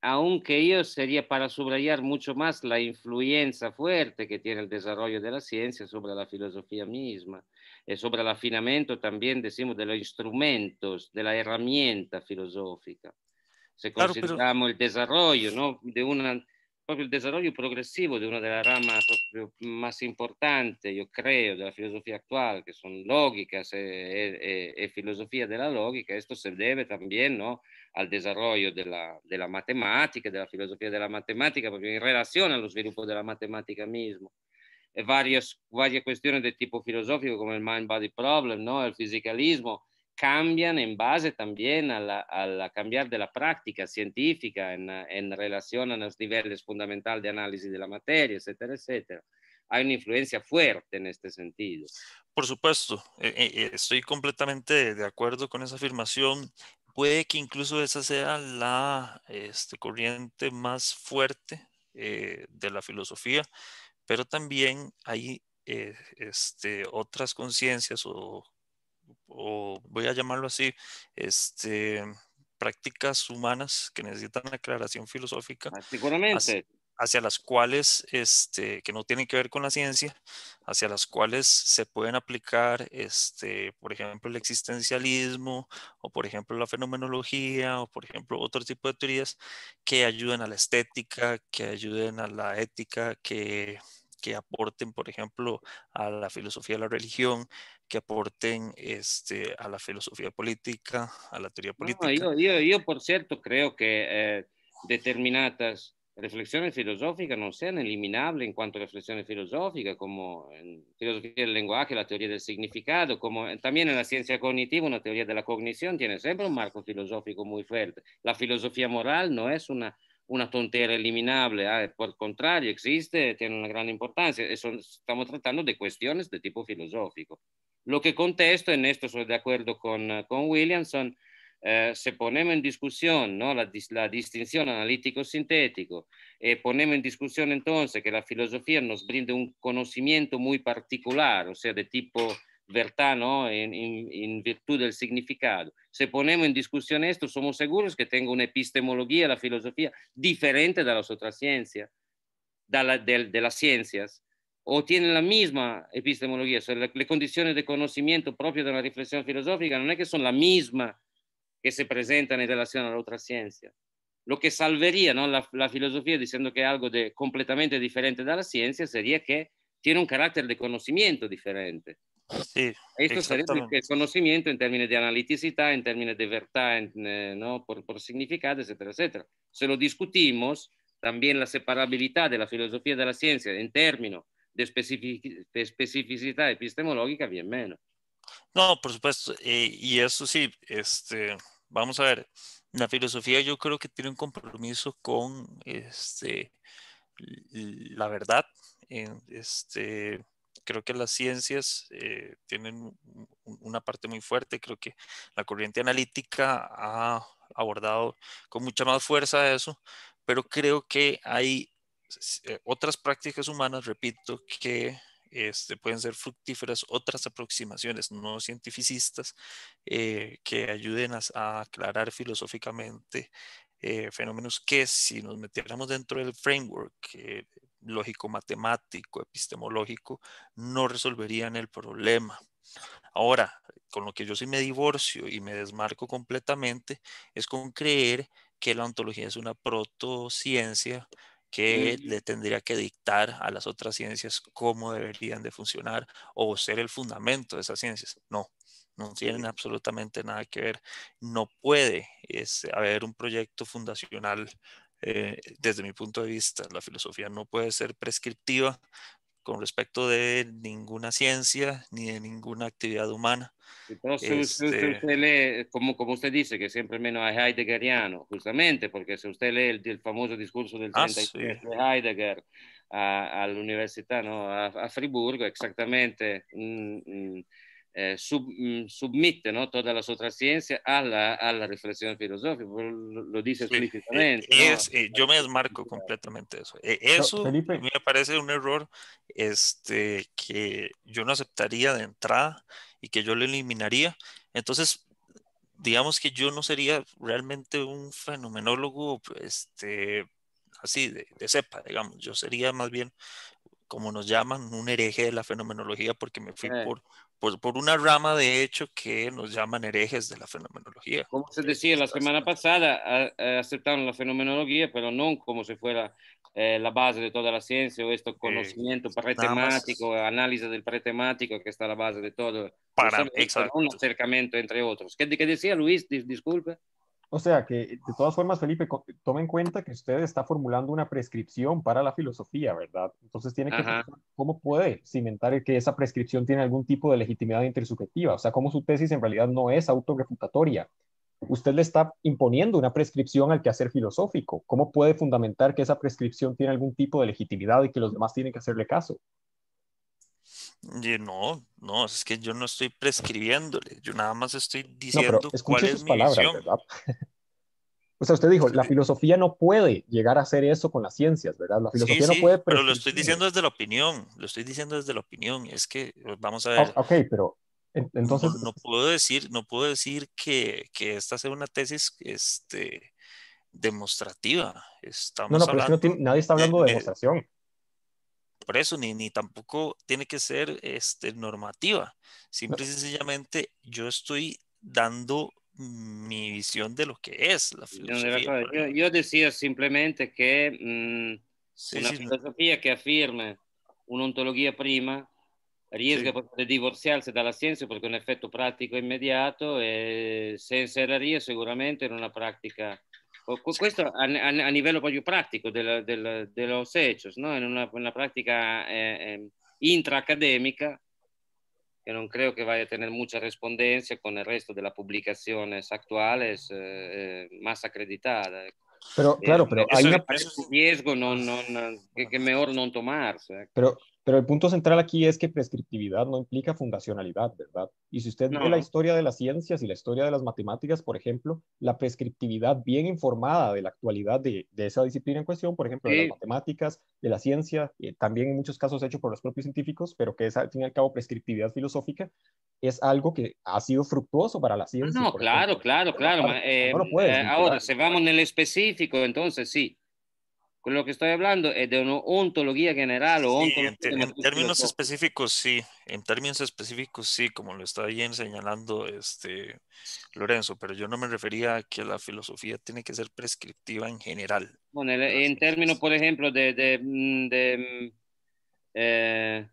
aunque yo sería para subrayar mucho más la influencia fuerte que tiene el desarrollo de la ciencia sobre la filosofía misma, y eh, sobre el afinamiento también, decimos, de los instrumentos, de la herramienta filosófica. Si consideramos el desarrollo ¿no? de una proprio il desarrollo progressivo di una della rama proprio más importante, io credo, della filosofia attuale, che sono lógicas e, e, e filosofía de la lógica, esto se debe también ¿no? al desarrollo della, della matematica, della filosofia della matematica, proprio in relazione allo sviluppo della matematica mismo. E varie, varie questioni del tipo filosofico come il mind-body problem, no? il fisicalismo, cambian en base también a la, cambiar de la práctica científica en, relación a los niveles fundamentales de análisis de la materia, etcétera, etcétera. Hay una influencia fuerte en este sentido. Por supuesto, eh, eh, estoy completamente de acuerdo con esa afirmación. Puede que incluso esa sea la este, corriente más fuerte eh, de la filosofía, pero también hay este, otras conciencias o o voy a llamarlo así, este, prácticas humanas que necesitan aclaración filosófica. Hacia, hacia, las cuales, este, que no tienen que ver con la ciencia, hacia las cuales se pueden aplicar, este, por ejemplo, el existencialismo, o por ejemplo, la fenomenología, o por ejemplo, otro tipo de teorías que ayuden a la estética, que ayuden a la ética, que que aporten, por ejemplo, a la filosofía de la religión, que aporten este, a la filosofía política, a la teoría política. yo, por cierto, creo que eh, determinadas reflexiones filosóficas no sean eliminables en cuanto a reflexiones filosóficas, como en filosofía del lenguaje, la teoría del significado, como también en la ciencia cognitiva, una teoría de la cognición tiene siempre un marco filosófico muy fuerte. La filosofía moral no es una una tontera eliminable, ah, por por contrario, existe, tiene una gran importancia. estamos tratando de cuestiones de tipo filosófico. Lo que contesto, en esto estoy de acuerdo con, eh, con Williamson, si eh, se ponemos en discusión ¿no? la, la distinción analítico-sintético y eh, ponemos en discusión entonces que la filosofía nos brinde un conocimiento muy particular, o sea, de tipo verdad, ¿no? En, en, en, virtud del significado. Si ponemos en discusión esto, somos seguros que tengo una epistemología, la filosofía, diferente de las otras ciencias, de, la, de, de las ciencias, o tiene la misma epistemología, o sea, las condiciones de conocimiento propio de la reflexión filosófica no es que son la misma que se presentan en relación a la otra ciencia. Lo que salvería ¿no? la, la, filosofía diciendo que es algo de, completamente diferente de la ciencia sería que tiene un carácter de conocimiento diferente. esto sería sarebbe il conoscimento in termini di analiticità, in termini di eh, no? por, significado, etcétera etcétera Se lo discutimos, también la separabilidad de la filosofía de la ciencia en términos de especificidad epistemológica, bien menos. No, por supuesto, eh, y eso sí, este, vamos a ver, la filosofía yo creo que tiene un compromiso con este, la verdad, este, creo que las ciencias eh, tienen una parte muy fuerte, creo que la corriente analítica ha abordado con mucha más fuerza eso, pero creo que hay eh, otras prácticas humanas, repito, que este, pueden ser fructíferas otras aproximaciones no cientificistas eh, que ayuden a, aclarar filosóficamente fenómenos que si nos metiéramos dentro del framework lógico matemático, epistemológico, no resolverían el problema. Ahora, con lo que yo sí me divorcio y me desmarco completamente es con creer que la ontología es una protociencia que le tendría que dictar a las otras ciencias cómo deberían de funcionar o ser el fundamento de esas ciencias. No, no tienen absolutamente nada que ver. No puede es, haber un proyecto fundacional eh, desde mi punto de vista, la filosofía no puede ser prescriptiva con respecto de ninguna ciencia ni de ninguna actividad humana. usted este como, como usted dice, que siempre menos hay heideggeriano, justamente porque si usted lee el, famoso discurso del ah, de Heidegger a, la universidad, ¿no? a, Friburgo, exactamente, mm, mm, eh, mm, submite ¿no? toda la ciencias a la, reflexión filosófica, lo, dice explícitamente. Eh, eh, yo me desmarco completamente eso. E, eso me parece un error este, que yo no aceptaría de entrada y que yo lo eliminaría. Entonces, digamos que yo no sería realmente un fenomenólogo este, así de, cepa, digamos. Yo sería más bien como nos llaman, un hereje de la fenomenología porque me fui por por, por, una rama de hecho que nos llaman herejes de la fenomenología. Como se decía la semana pasada, aceptaron la fenomenología, pero no como si fuera eh, la base de toda la ciencia o este conocimiento pretemático, análisis del pretemático que está la base de todo. Para, Un acercamiento entre otros. ¿Qué, decía Luis? disculpe. O sea que, de todas formas, Felipe, tome en cuenta que usted está formulando una prescripción para la filosofía, ¿verdad? Entonces tiene que cómo puede cimentar que esa prescripción tiene algún tipo de legitimidad intersubjetiva, o sea, cómo su tesis en realidad no es autorefutatoria. Usted le está imponiendo una prescripción al quehacer filosófico. ¿Cómo puede fundamentar que esa prescripción tiene algún tipo de legitimidad y que los demás tienen que hacerle caso? no, no, es que yo no estoy prescribiéndole, yo nada más estoy diciendo cuál es mi visión. O sea, usted dijo, la filosofía no puede llegar a hacer eso con las ciencias, ¿verdad? La filosofía no puede... Pero lo estoy diciendo desde la opinión, lo estoy diciendo desde la opinión, es que vamos a ver... ok, pero entonces... No, puedo decir, no puedo decir que, esta sea una tesis este, demostrativa. no, no, pero nadie está hablando de demostración por eso ni, ni tampoco tiene que ser este, normativa. Simple y sencillamente yo estoy dando mi visión de lo que es la filosofía. Yo, decía simplemente que mm, una filosofía que afirma una ontología prima riesga de divorciarse de la ciencia porque un efecto práctico inmediato eh, se encerraría seguramente en una práctica Questo a, nivel a, livello proprio pratico del, del, dello no? una, práctica eh, ehm, intraacadémica que no creo que vaya a tener mucha respondencia con el resto de las publicaciones actuales eh, eh, más acreditadas. Pero, claro, eh, pero hay una... riesgo non, non, che, mejor no tomarse. Pero pero el punto central aquí es que prescriptividad no implica fundacionalidad, ¿verdad? Y si usted ve la historia de las ciencias y la historia de las matemáticas, por ejemplo, la prescriptividad bien informada de la actualidad de, esa disciplina en cuestión, por ejemplo, de las matemáticas, de la ciencia, eh, también en muchos casos hecho por los propios científicos, pero que es al fin y al cabo prescriptividad filosófica, es algo que ha sido fructuoso para la ciencia. No, claro, claro, claro, eh, eh, ahora, si vamos en el específico, entonces sí lo que estoy hablando es de una ontología general o en, términos específicos sí en términos específicos sí como lo está bien señalando este Lorenzo pero yo no me refería a que la filosofía tiene que ser prescriptiva en general bueno en términos por ejemplo de, mm, mm, eh,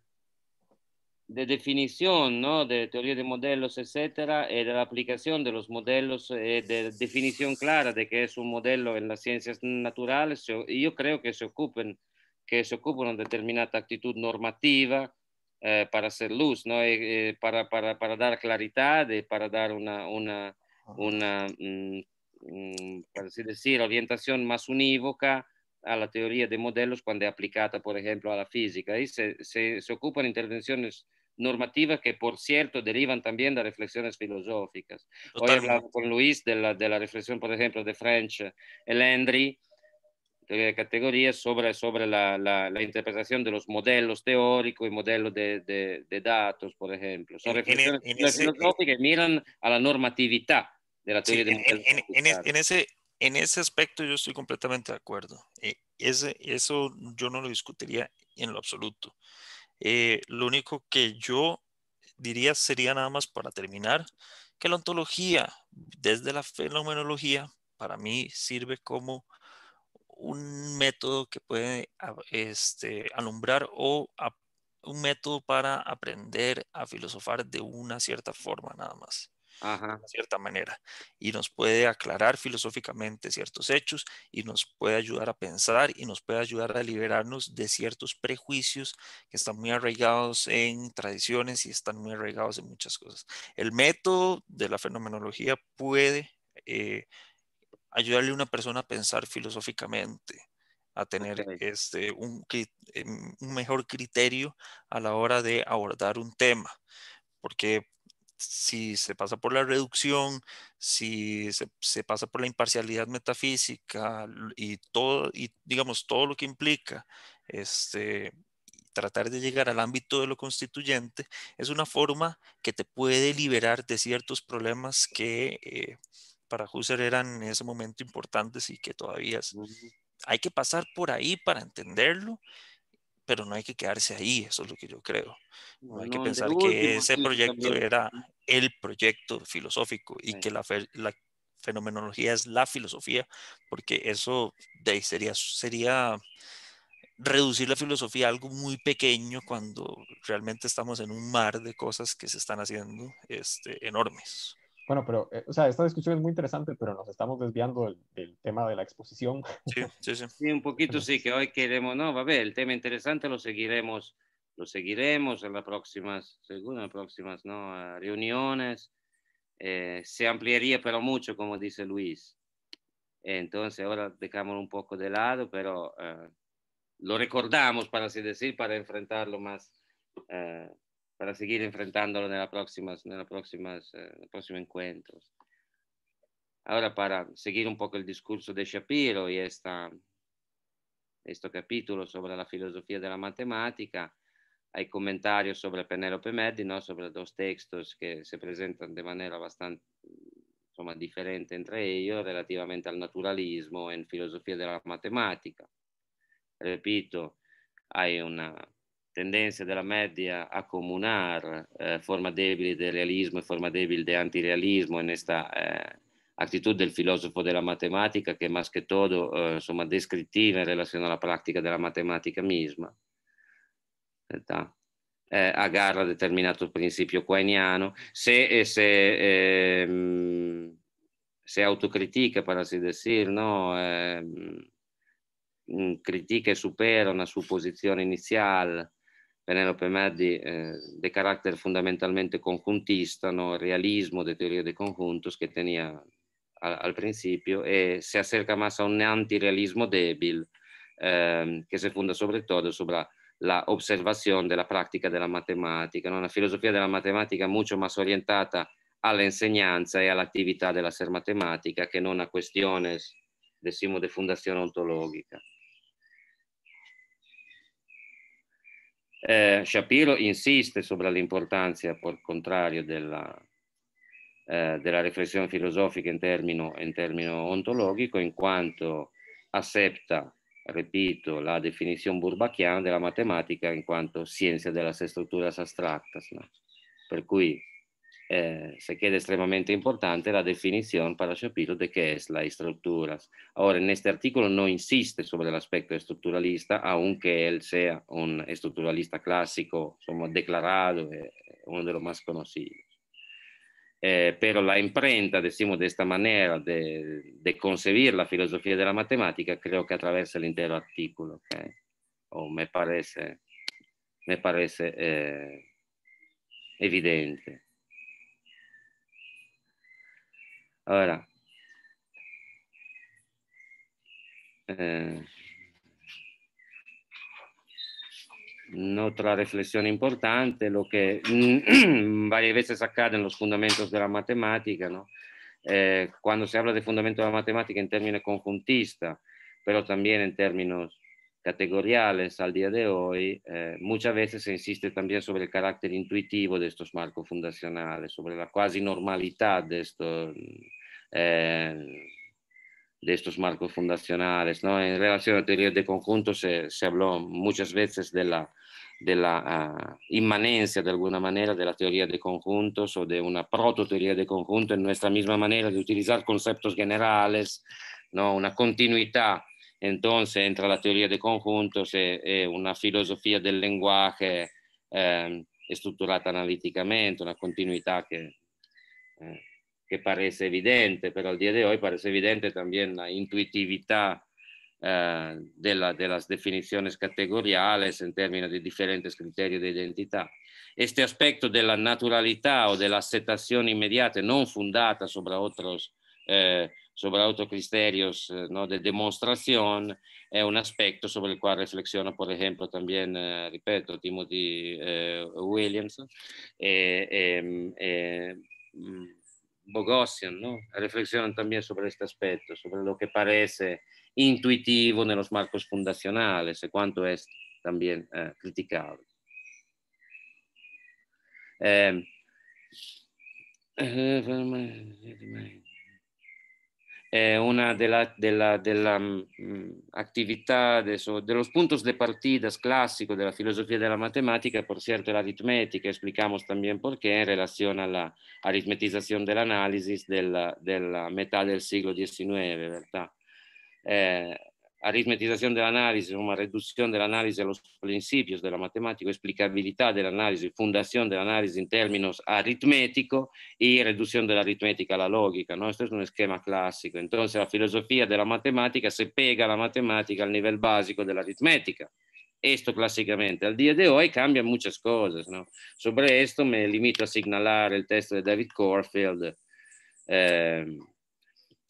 de definición, ¿no? De teoría de modelos, etcétera, y de la aplicación de los modelos, eh, de definición clara de qué es un modelo en las ciencias naturales. Y yo creo que se ocupen, que se ocupa una determinada actitud normativa eh, para hacer luz, ¿no? Eh, para, para, para, dar claridad, de para dar una, una, una mm, mm, así decir, orientación más unívoca a la teoría de modelos cuando es aplicada, por ejemplo, a la física. Y se, se ocupan intervenciones normativas que, por cierto, derivan también de reflexiones filosóficas. Hoy he con Luis de la, de la reflexión, por ejemplo, de French el de categorías, sobre, sobre la, la, interpretación de los modelos teóricos y modelos de, de, datos, por ejemplo. E-, reflexiones en, ese, filosóficas que miran a la normatividad de la teoría en, ese, en ese aspecto yo estoy completamente de acuerdo. Eh, ese, eso yo no lo discutiría en lo absoluto. Eh, lo único que yo diría sería nada más para terminar que la ontología desde la fenomenología para mí sirve como un método que puede ah, este, alumbrar o un método para aprender a filosofar de una cierta forma nada más de cierta manera, y nos puede aclarar filosóficamente ciertos hechos, y nos puede ayudar a pensar, y nos puede ayudar a liberarnos de ciertos prejuicios que están muy arraigados en tradiciones y están muy arraigados en muchas cosas. El método de la fenomenología puede eh, ayudarle a una persona a pensar filosóficamente a tener este, un, em, un, mejor criterio a la hora de abordar un tema, porque si se pasa por la reducción, si se, pasa por la imparcialidad metafísica y todo, digamos, todo lo que implica este, tratar de llegar al ámbito de lo constituyente, es una forma que te puede liberar de ciertos problemas que eh, para Husserl eran en ese momento importantes y que todavía hay que pasar por ahí para entenderlo pero no hay que quedarse ahí, eso es lo que yo creo. No, hay que pensar que ese proyecto era el proyecto filosófico y que la, fenomenología es la filosofía, porque eso de ahí sería, sería reducir la filosofía a algo muy pequeño cuando realmente estamos en un mar de cosas que se están haciendo este, enormes. Bueno, pero, eh, o sea, esta discusión es muy interesante, pero nos estamos desviando del, tema de la exposición. Sí, sí, sí. sí un poquito sí, que hoy queremos, no, va a ver, el tema interesante lo seguiremos, lo seguiremos en las próximas, según las próximas, ¿no? Reuniones. Eh, se ampliaría, pero mucho, como dice Luis. Entonces, ahora dejamos un poco de lado, pero eh, lo recordamos, para así decir, para enfrentarlo más, eh, Eh, para seguir enfrentándolo en la próxima, en la próxima, en el próximo encuentro. Ahora, para seguir un poco el discurso de Shapiro y esta, este capítulo sobre la filosofía de la matemática, hay comentarios sobre Penélope Medino, sobre dos textos que se presentan de manera bastante insomma, differente entre ellos relativamente al naturalismo en filosofía de la matemática. Repito, hay una tendenze della media a comunare eh, forma debili del realismo e forma debili del antirealismo in questa eh, attitudine del filosofo della matematica che è más que todo eh, insomma, descrittiva in relazione alla pratica della matematica misma. Eh, a garra determinato principio quainiano, se, eh, se, ehm, se autocritica, per così dire, no? Ehm, mm, critica e supera una supposizione iniziale, Penelope Maddi eh, di carattere fondamentalmente conjuntista, ¿no? realismo de teoría dei conjuntos che tenia al, al principio, e si acerca más a un antirealismo débil eh, si fonda soprattutto sulla todo sobre la observación de la práctica de la matemática, ¿no? una filosofía de la matemática mucho más orientata all'insegnanza e all'attività della ser matematica che non a questioni, decimo, di de fondazione ontologica. Eh, Shapiro insiste sulla l'importanza, per contrario, della, eh, della, riflessione filosofica in termino, in termino ontologico, in quanto accetta, ripeto, la definizione burbachiana della matematica in quanto scienza della struttura astractas. No? Per cui Eh, se queda extremadamente importante la definición para Shapiro de qué es la estructura. Ahora, en este artículo no insiste sobre el aspecto estructuralista, aunque él sea un estructuralista clásico, declarado, eh, uno de los más conocidos. Eh, pero la imprenta, decimos de esta manera, de, concebir la filosofía de la matemática, creo que atraviesa el entero artículo, o me parece, me parece evidente. Ahora. Eh, otra reflexión importante, lo que varias veces acade en los fundamentos de la matemática, eh, cuando se habla de fundamentos de la matemática en términos conjuntistas, pero también en términos categoriales al día de hoy, eh, muchas veces se insiste también sobre el carácter intuitivo de estos marcos fundacionales, sobre la quasi normalidad de estos, eh, de estos marcos fundacionales. ¿no? En relación a la teoría de conjuntos se, se habló muchas veces de la, de la ah, inmanencia de alguna manera de la teoría de conjuntos o de una prototeoría de conjuntos en nuestra misma manera de utilizar conceptos generales, ¿no? una continuidad Entonces entra la teoría de conjuntos es eh, eh, una filosofía del lenguaje eh, estructurada analíticamente, una continuidad que, eh, que, parece evidente, pero al día de hoy parece evidente también la intuitividad eh, de, la, de, las definiciones categoriales en términos de diferentes criterios de identidad. Este aspecto de la naturalidad o de la aceptación inmediata, no fundada sobre otros. Eh, sobre autocristerios eh, ¿no? de demostración es un aspecto sobre el cual reflexiona, por ejemplo, también, eh, repito, Timothy eh, Williams, eh, mm, Bogosian, ¿no? reflexionan también sobre este aspecto, sobre lo que parece intuitivo en los marcos fundacionales y cuánto es también eh, criticable. Ehm, eh, Eh, una de las de mm, mm, actividades de los puntos de partida clásicos de la filosofía de la matemática, por cierto, la aritmética, explicamos también por qué en relación a la aritmetización del análisis de la, mitad del siglo XIX, ¿verdad? Eh, aritmetizzazione dell'analisi, una riduzione dell'analisi la análisis a los principios de la dell'analisi explicabilidad del análisis, fundación del análisis en términos aritméticos y reducción de ¿no? Este es un schema classico. Entonces, la filosofia della matematica si pega a la matemática al livello básico dell'aritmetica. Questo aritmética. clásicamente. Al día di oggi cambia muchas cose. ¿no? Sobre questo mi limito a segnalare il testo di David Corfield. Eh,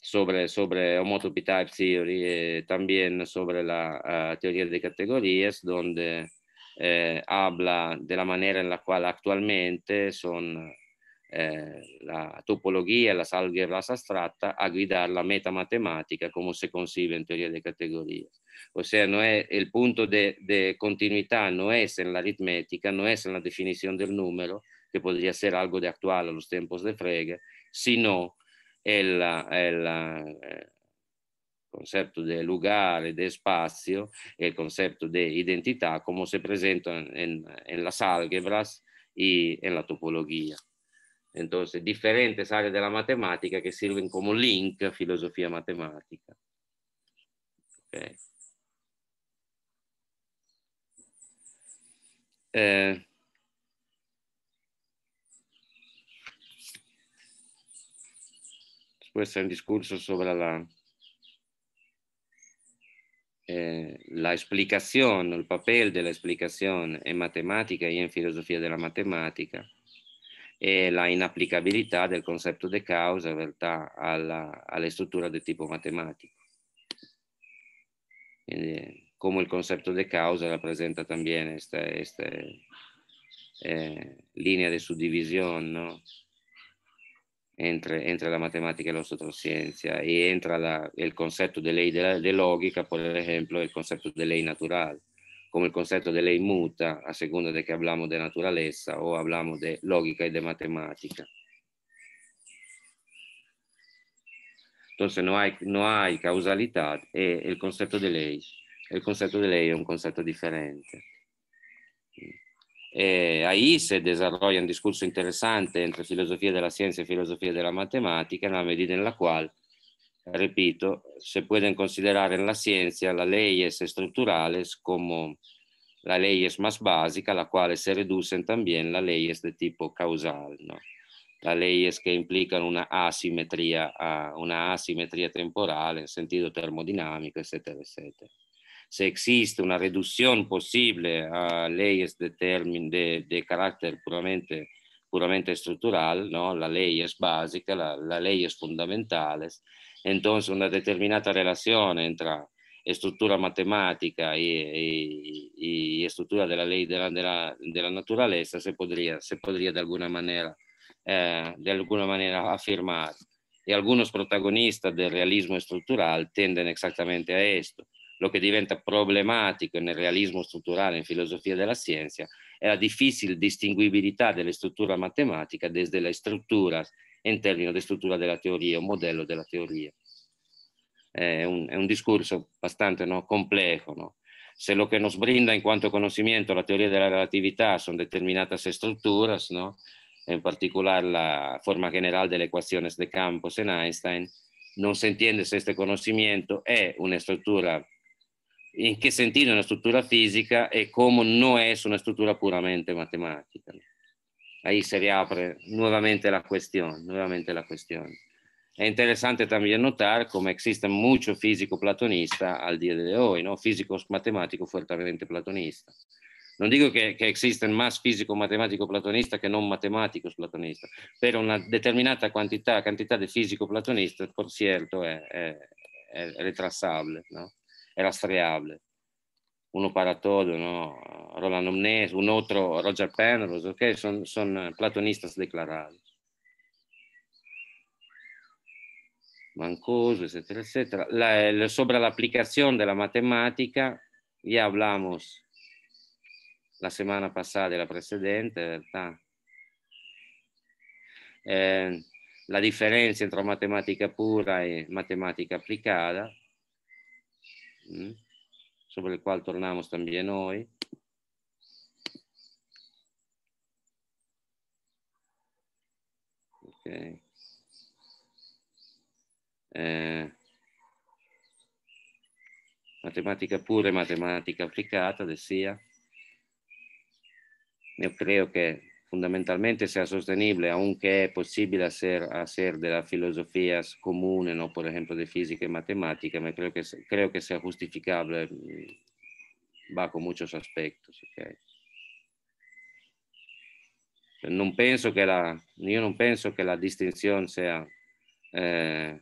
sobre, sobre homotopy type eh, theory, también sobre la ah, teoría de categorías, donde eh, habla de la manera en la cual actualmente son eh, la topología, las álgebras abstractas, a guidar la metamatemática como se concibe en teoría de categorías. O sea, no el punto de, de continuidad no es en la aritmética, no es en la definición del número, que podría ser algo de actual a los tiempos de Frege, sino è, la, è il eh, concetto di lugar di spazio e il concetto di identità come si presenta nelle algebras e nella topologia. Entonces, differenti áreas de la matemática que sirven como link a filosofia matemática. Ok. Eh, questo è un discorso sopra la, eh, la explicación, el papel de la explicación en matemática y en filosofía de la matemática e la inapplicabilità del concetto di causa in realtà alla, alla struttura del tipo matematico. Quindi, come il concetto di causa rappresenta anche questa eh, linea di suddivisione, no? entra, entra la matematica e la sottoscienza e entra la, il concetto di lei della, de logica, per esempio, il concetto di lei naturale, come il concetto di lei muta a seconda di che parliamo di naturalezza o parliamo di logica e di matematica. Entonces non hai, no hay causalidad e eh, il concetto di lei. Il concetto di lei è un concetto differente. Eh, a ISE desarrolla un discorso interessante entre filosofia della scienza e filosofia della matematica, nella medida nella quale, ripeto, si pueden considerare la scienza la leyes estructurales come la leyes más básica, la quale si riduce anche la leyes di tipo causale, ¿no? la leyes que implican una asimmetria, ah, una asimetría temporale in sentito termodinamico, eccetera, eccetera. si existe una reducción posible a leyes de, carácter puramente, puramente estructural, ¿no? ley es básica, la, ley es fundamental, entonces una determinada relación entre estructura matemática y, estructura de la ley de la, naturaleza se podría, se podría de alguna manera, eh, de alguna manera afirmar. Y algunos protagonistas del realismo estructural tienden exactamente a esto Lo che diventa problematico nel realismo strutturale in filosofia della scienza è la difficile distinguibilità delle strutture matematiche desde la struttura in termini di struttura della teoria, un modello della teoria. È un, è un discorso abbastanza no, complejo. No? Se lo che nos brinda in quanto conoscimento la teoria della relatività sono determinatas strutture, no? in particolare la forma generale delle equazioni de Campos in Einstein, non si intende se questo conoscimento è una struttura in che sentire una struttura fisica e come non è una struttura puramente matematica. Ahí si riapre nuovamente la questione, nuovamente la questione. È interessante también notare come esiste molto fisico platonista al día de hoy, ¿no? físico matemático fuertemente platonista. Non dico che, che esiste más fisico matematico platonista che non matematico platonista, però una determinata quantità, quantità di fisico platonista, per certo, è, è, è, è ritrassabile. No? era streable. Uno para todo, no? Roland Omnes, un altro Roger Penrose, ok? Son, son platonistas declarados. Mancoso, eccetera, eccetera. La, la, sobre l'applicazione della matematica, ya hablamos la settimana passata e la precedente, ¿verdad? Eh, la differenza tra matematica pura e matematica applicata Mm. sobre el cual tornamos también hoy. Okay. Eh, matematica pura e matematica applicata, del Io credo che fondamentalmente sea sostenible, aunque es posible hacer, hacer de las filosofías comunes, ¿no? por ejemplo, de física y matemática, me creo que, creo que sea justificable bajo muchos aspectos. Okay? Cioè, non penso che la, io non penso che la distinzione sia eh,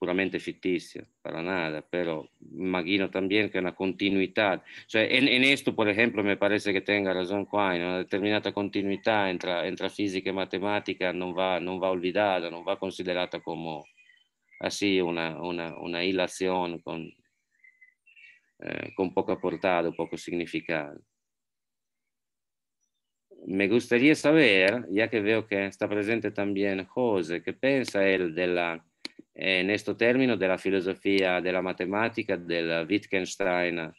puramente ficticia, para nada, pero imagino también que una continuidad, en, esto, por ejemplo, me parece que tenga razón Quine, una determinada continuidad entre, entre física y e matemática no va, no va olvidada, no va considerada como así una, una, una hilación con, eh, con poco aportado, poco significado. Me gustaría saber, ya que veo que está presente también José, ¿qué piensa él de la eh, questo termine della filosofia della matematica del Wittgenstein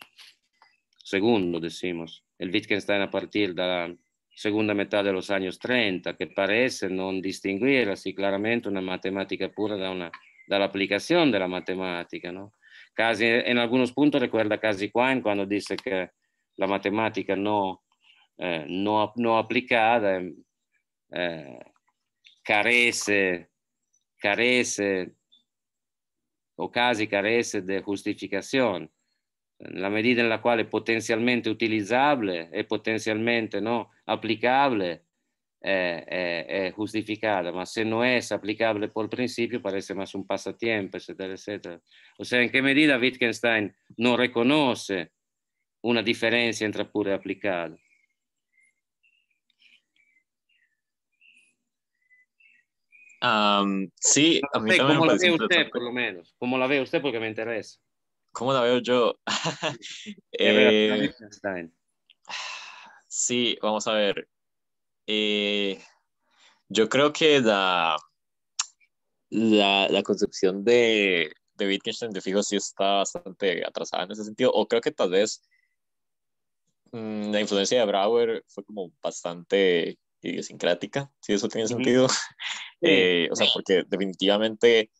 secondo De il Wittgenstein a partire dalla seconda metà dello anni 30, che pare non distinguere sì, chiaramente una matematica pura da dall'applicazione della matematica. No? Casi, in alcuni punti ricorda Casi Quine quando disse che la matematica non eh, no, no applicata eh, carece carece o casi carece di giustificazione, la medida nella quale potenzialmente utilizzabile e potenzialmente no, applicabile è, è, è, giustificata, ma se non è applicabile per principio, pare más un pasatiempo, eccetera, eccetera. O sea, in che medida Wittgenstein non riconosce una differenza tra pure applicata? sí, a mí ¿Cómo la ve usted, por lo menos? ¿Cómo la ve usted? Porque me interesa. ¿Cómo la veo yo? Eh, sí, vamos a ver. Eh, yo creo que la, la, concepción de, de Wittgenstein de fijo sí está bastante atrasada en ese sentido, o creo que tal vez mm, la influencia de Brauer fue como bastante idiosincrática, si eso tiene sentido. Eh, o sea, porque definitivamente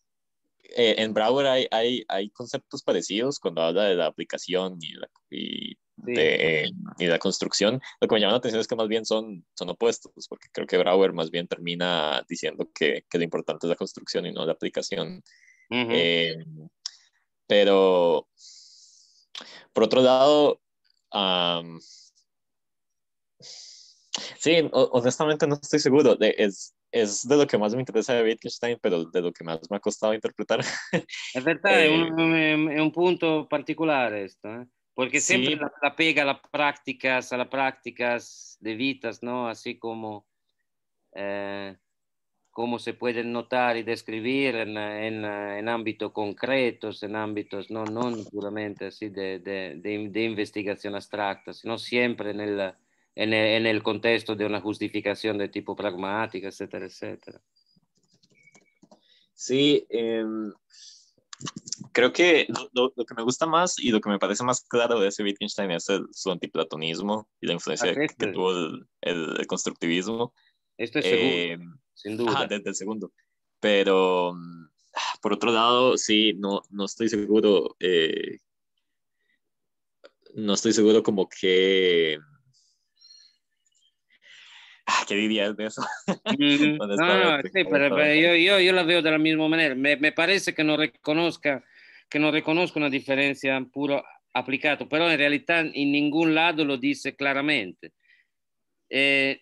eh, en Browser hay, hay, hay, conceptos parecidos cuando habla de la aplicación y, la, De, la construcción. Lo que me llama la atención es que más bien son, son opuestos, porque creo que browser más bien termina diciendo que, que lo importante es la construcción y no la aplicación. Eh, pero, por otro lado, Sí, honestamente no estoy seguro. es, es de lo que más me interesa de Wittgenstein, pero de lo que más me ha costado interpretar. Es verdad, es, eh, un, punto particular esto, ¿eh? porque siempre la, pega a las prácticas, las prácticas de vidas, ¿no? Así como, eh, se puede notar y describir en, en, en, ámbitos concretos, en ámbitos no, no puramente así de, de, de, de investigación abstracta, sino siempre en el e, en el, contexto de una justificación de tipo pragmática, etcétera, etcétera. Sí, em, creo que lo, que me gusta más y lo que me parece más claro de ese Wittgenstein es su antiplatonismo y la influencia ah, este. que tuvo el, constructivismo. Esto es em, sin duda. desde el segundo. Pero ah, por otro lado, sí, no, no estoy seguro. Eh, no estoy seguro como que Ah, ¿qué eso? no, yo, la veo de la misma manera. Me, parece que no reconozca, que no reconozco una diferencia puro aplicado pero en realidad en ningún lado lo dice claramente. Eh,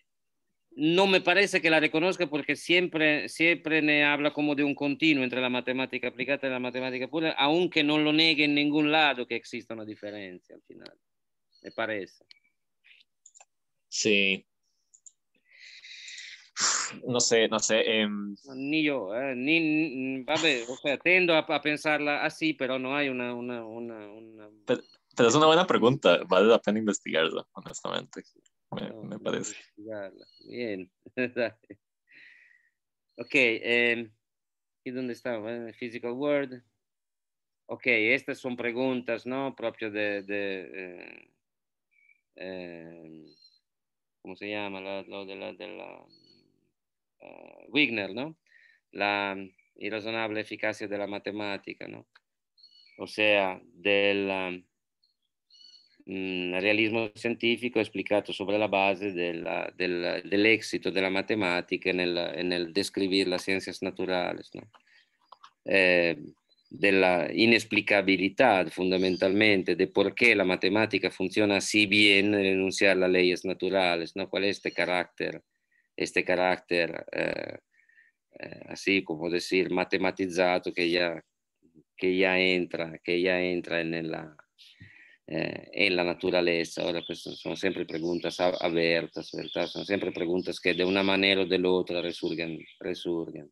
no me parece que la reconozca porque siempre, siempre ne habla como de un continuo entre la matemática aplicada y la matemática pura, aunque no lo niegue en ningún lado que exista una diferencia al final, me parece. Sí, no sé, no sé. Em, ni yo, eh, ni, a ver, o sea, tendo a, pensarla así, pero no hay una... una, una, Pero, es una este, buena pregunta, vale la pena investigarla, honestamente, me, parece. Bien, ok, em, ¿y dónde está? Physical World Ok, estas son preguntas, ¿no? Propio de... de eh, em, ¿Cómo se llama? la, de la uh, Wigner, no? La mm, irrazonable eficacia della la matemática, ¿no? O sea, del um, realismo scientifico esplicato sopra la base della, del, dell'esito della matematica nel, nel descrivere le scienze naturali, no? eh, della inesplicabilità fondamentalmente de perché la matematica funziona così bene nell'enunciare le leggi naturali, no? qual è questo carattere este carácter eh, eh, así como decir matematizado que ya que ya entra que ya entra en la eh, en la naturaleza ahora queste sono sempre preguntas abiertas ¿verdad? son siempre preguntas que de una manera o de la otra resurgen resurgen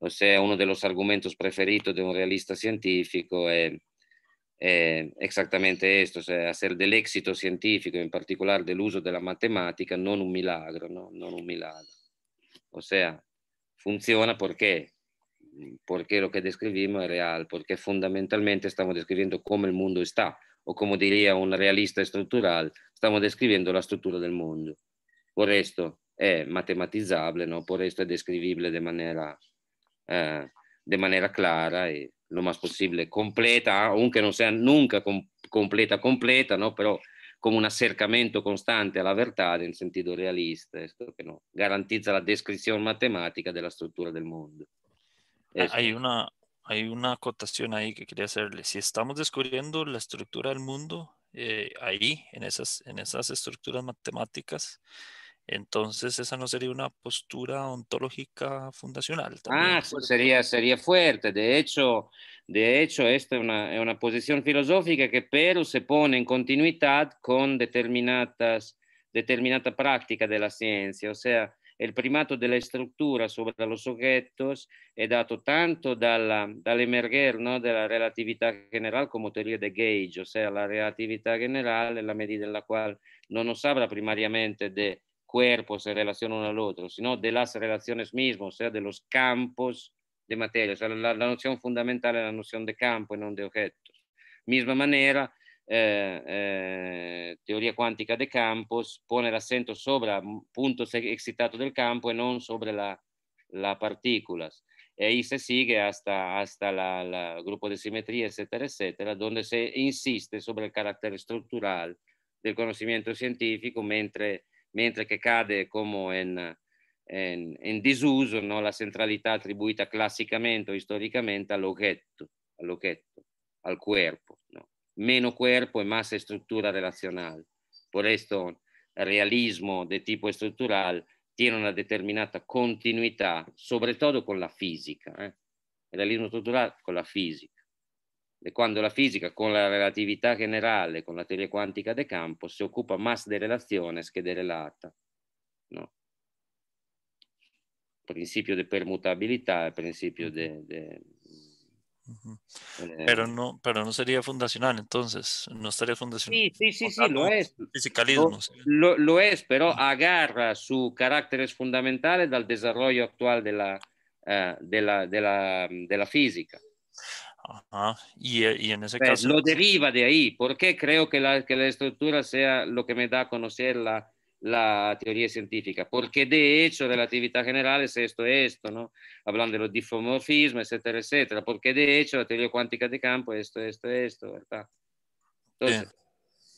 o sea uno de los argumentos preferidos de un realista científico es eh, Es eh, esattamente esto, cioè hacer del éxito científico, in particolare dell'uso della matematica, non un milagro, ¿no? non un milagro. O sea, funciona porque lo que describimos es real, porque fundamentalmente estamos describiendo cómo el mundo está, o como diría un realista estructural, estamos describiendo la estructura del mundo. Por resto è matematizable, ¿no? por esto è descrivibile de maniera, eh, de maniera clara lo más posible completa, aunque no sea nunca completa, completa, ¿no? Pero como un acercamiento constante a la verdad en sentido realista, esto que no garantiza la descripción matemática de la estructura del mundo. Hay una, hay una acotación ahí que quería hacerle. Si estamos descubriendo la estructura del mundo eh, ahí, en esas, en esas estructuras matemáticas, entonces, esa no sería una postura ontológica fundacional. ah, sería, sería fuerte. De hecho, de hecho esta es una, es una posición filosófica que pero se pone en continuidad con determinadas, determinada práctica de la ciencia. O sea, el primato de la estructura sobre los objetos es dado tanto dalla, emerger ¿no? de la relatividad general como teoría de gauge. O sea, la relatividad general es la medida en la cual no nos habla primariamente de cuerpos se relacionan uno al otro, sino de las relaciones mismas, o sea, de los campos de materia. O sea, la, la noción fundamental es la noción de campo y no de objetos. Misma manera, eh, eh, teoría cuántica de campos pone el acento sobre mm, puntos excitados del campo y no sobre las la partículas. Y e ahí se sigue hasta, hasta la, grupo de simetría, etcétera, etcétera, donde se insiste sobre el carácter estructural del conocimiento científico, mientras mentre che cade come in, in, in disuso no? la centralità attribuita classicamente o storicamente all'oggetto, all'oggetto al cuerpo. No? Meno cuerpo e massa e struttura relazionale. Por questo il realismo di tipo strutturale tiene una determinata continuità, soprattutto con la fisica. Eh? Il realismo strutturale con la fisica quando la fisica con la relatività generale, con la teoria quantica de campo, si occupa mas de relaciones che de relata. No? Principio di permutabilità il principio di... de uh -huh. eh, no, pero no entonces, non sarebbe fundacional. Sì, sì, sì, lo è. Fisicalismo. Lo, è, lo, lo agarra su carácter fundamental dal desarrollo attuale della, la, eh, de la, de la, de Eh, y, en ese pues, caso... Lo deriva de ahí, porque creo que la, que la estructura sea lo que me da a conocer la, la teoría científica, porque de hecho relatividad general es esto, esto, ¿no? Hablando de los difomorfismos, etcétera, etcétera, porque de hecho la teoría cuántica de campo es esto, esto, esto, ¿verdad? Entonces,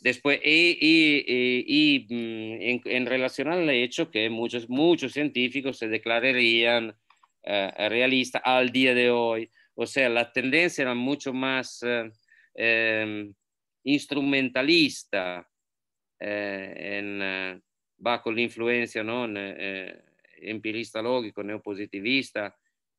después, y, y, mm, en, relación al hecho que muchos, muchos científicos se declararían realista eh, realistas al día de hoy, o sea, la tendencia era mucho más eh, em, instrumentalista eh, eh, bajo la influencia empirista lógico, neopositivista,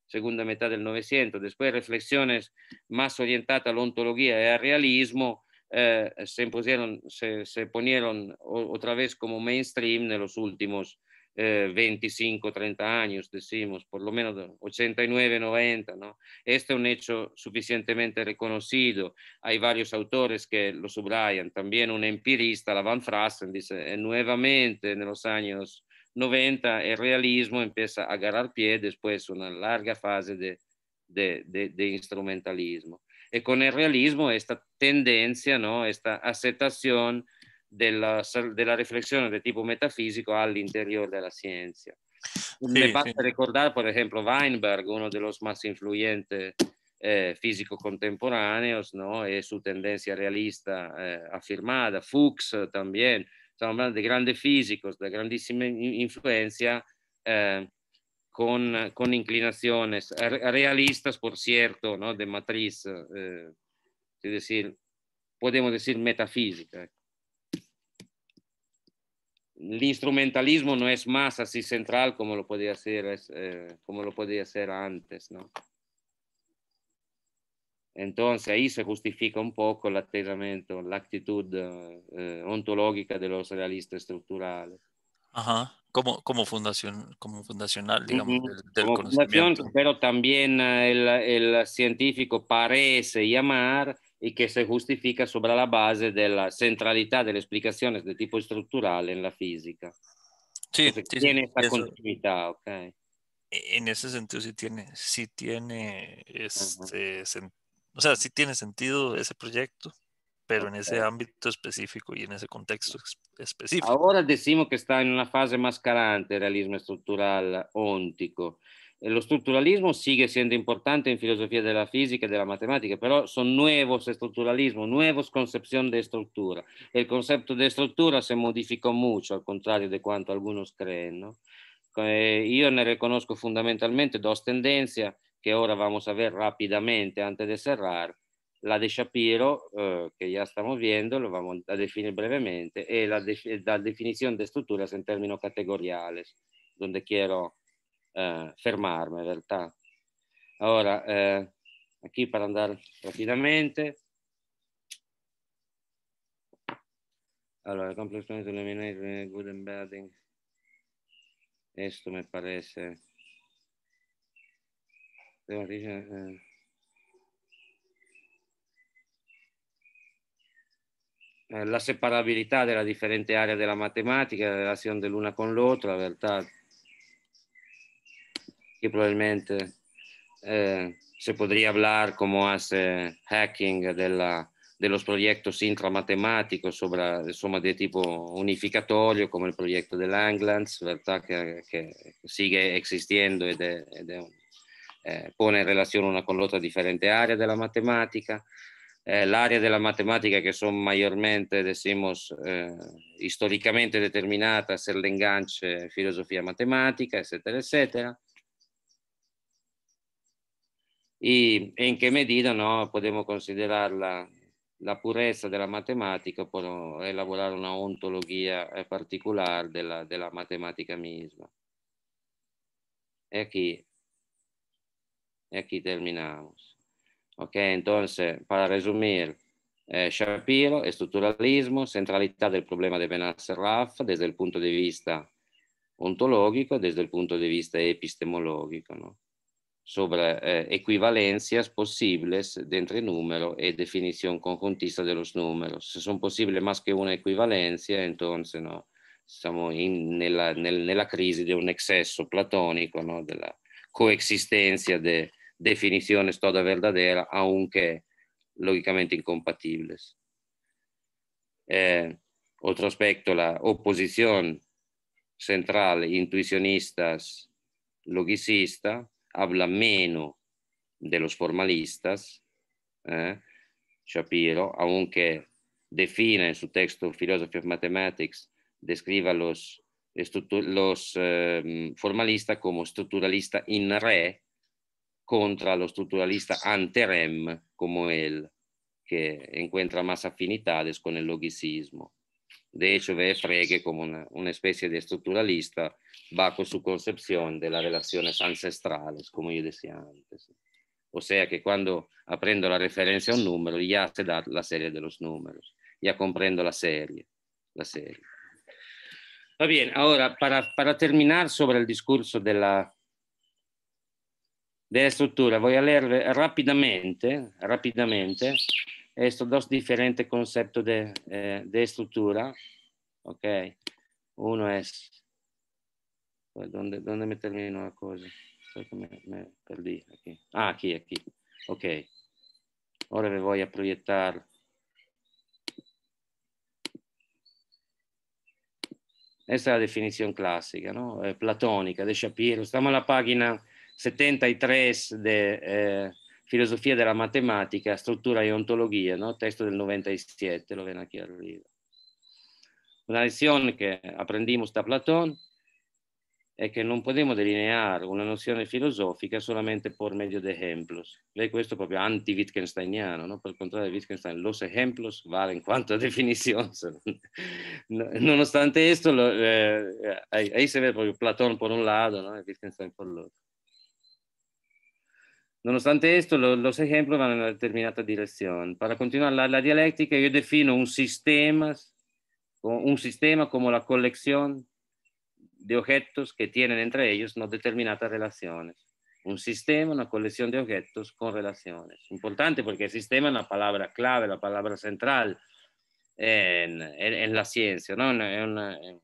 segunda mitad del 900. Después reflexiones más orientadas a la ontología y al realismo se, se, ponieron otra vez como mainstream en los últimos 25, eh, 30 años, decimos, por lo menos 89, 90, ¿no? Este es un hecho suficientemente reconocido. Hay varios autores que lo subrayan. También un empirista, la Van Frassen, dice, nuevamente en los años 90 el realismo empieza a agarrar pie después una larga fase de, de, instrumentalismo. Y eh, con el realismo esta tendencia, ¿no? Esta aceptación della, della riflessione del tipo metafisico all'interno della scienza. Sì, Mi basta sì. ricordare, per esempio, Weinberg, uno dei más influente eh, fisico contemporaneo, no? e su tendenza realista eh, affermata, Fuchs también, stiamo parlando di grandi fisici, di grandissima influenza, eh, con, con inclinazioni realistas, por cierto, no? de matriz, eh, possiamo dire metafisica. Ecco. el instrumentalismo no es más así central como lo podía ser, eh, como lo podía ser antes, ¿no? Entonces ahí se justifica un poco el atesamento, la actitud eh, ontológica de los realistas estructurales. Ajá, como, como, fundación, como fundacional, digamos, del, conocimiento. pero también eh, el, el científico parece llamar y que se justifica sobre la base de la centralidad de las explicaciones de tipo estructural en la física. Sí, tiene continuidad, ok. E, en ese sentido sí tiene, sí tiene este, o sea, sí tiene sentido ese proyecto, pero en ese ámbito específico y en ese contexto específico. Ahora decimos que está en una fase más carante realismo estructural óntico el estructuralismo sigue siendo importante en filosofía de la física y de la matemática, pero son nuevos estructuralismos, nuevos concepciones de estructura. El concepto de estructura se modificó mucho, al contrario de cuanto algunos creen. Eh, yo io ne riconosco fondamentalmente dos tendencias que ahora vamos a ver rápidamente antes de cerrar. La de Shapiro, eh, que ya estamos viendo, lo vamos a definir brevemente, y eh, la, la definición de estructuras en términos categoriales, donde quiero eh, fermarmi in realtà. Ora, eh, qui per andare rapidamente. Allora, completamente il good embedding. Questo mi pare essere... Eh. Eh, la separabilità della differente area della matematica, la relazione dell'una con l'altra, in realtà que probablemente eh, se podría hablar como hace hacking de, la, de los proyectos intramatemáticos sobre, insomma, de tipo unificatorio, como el proyecto de Langlands, ¿verdad? Que, que sigue existiendo y de, de, eh, pone en relación una con la otra diferente área de la matemática. Eh, l'area della matematica che sono maggiormente, decimos, eh, storicamente determinata a l'engancio l'enganche filosofia matematica, eccetera, eccetera e in che medida no podemos considerar la, purezza della matematica può elaborare una ontologia eh, particolare della, della matematica misma. E qui, e qui terminamos. Ok, entonces, para resumir, eh, Shapiro, estructuralismo, centralità del problema di Benasser-Raff desde il punto di vista ontologico, desde il punto di vista epistemologico. No? sobre eh, equivalencias posibles entre número e definición conjuntista de los números. Si son posibles más que una equivalencia, entonces no, siamo in, nella, nel, nella, crisi di un eccesso platonico no, della coexistenza di de definizione toda verdadera, anche logicamente incompatibili. Eh, otro aspecto, la oposición central intuicionistas logicista habla menos de los formalistas, ¿eh? Shapiro, aunque define en su texto Philosophy of Mathematics, describe los, los em, formalistas como estructuralista in re contra los estructuralistas ante rem, como él, que encuentra más afinidades con el logicismo. decove ve freghe come una, una specie di strutturalista, bajo su concezione della relazione ancestrale, come io decía antes. Ossia che quando aprendo la referenza a un numero, ya se dà la serie dello numeri, ya comprendo la serie. La serie. Va bene, ora, per terminare sopra il discorso della, de la, de la estructura, voy a leer rápidamente, esto dos diferentes conceptos de, eh, de estructura. Ok, uno è. ¿Dónde, ¿Dónde, me termino la cosa? Me, me, perdí. Aquí. Ah, qui, qui. Ok. ora vi voglio proiettare. Questa è la definizione clásica, ¿no? Eh, de Shapiro. Stiamo alla pagina 73 de, eh, filosofia della matematica, struttura e ontologia, no? testo del 97, lo ven aquí arriba. Una lezione che apprendiamo da Platone è che non possiamo delineare una nozione filosofica solamente per medio di ejemplos. Lei questo è proprio anti-Wittgensteiniano, no? per il contrario di Wittgenstein, los ejemplos vale in quanto definizione. Nonostante questo, eh, eh, ahí se vede proprio Platone per un lato no? e Wittgenstein per l'altro. No obstante esto, los ejemplos van en una determinada dirección. Para continuar la, dialéctica, yo defino un sistema, un sistema como la colección de objetos que tienen entre ellos determinadas relaciones. Un sistema, una colección de objetos con relaciones. Importante porque el sistema es una palabra clave, la palabra central en, la ciencia, ¿no? Es un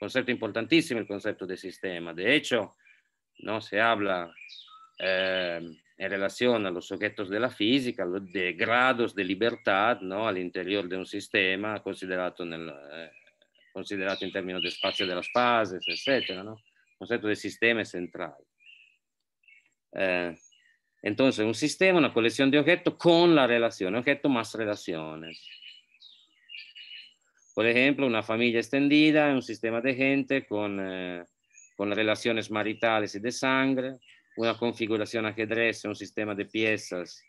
concepto importantísimo el concepto de sistema. De hecho, no se habla eh, en relación a los della fisica, la de grados di libertà ¿no? al interior un sistema considerado, nel, eh, considerato in termini di spazio della fase, eccetera. ¿no? El concepto de sistema è centrale. Eh, entonces, un sistema, una colección di oggetti con la relazione, oggetto más relaciones. Per esempio, una familia extendida, un sistema di gente con, eh, con relaciones maritales y de sangre, una configuración ajedrez, un sistema de piezas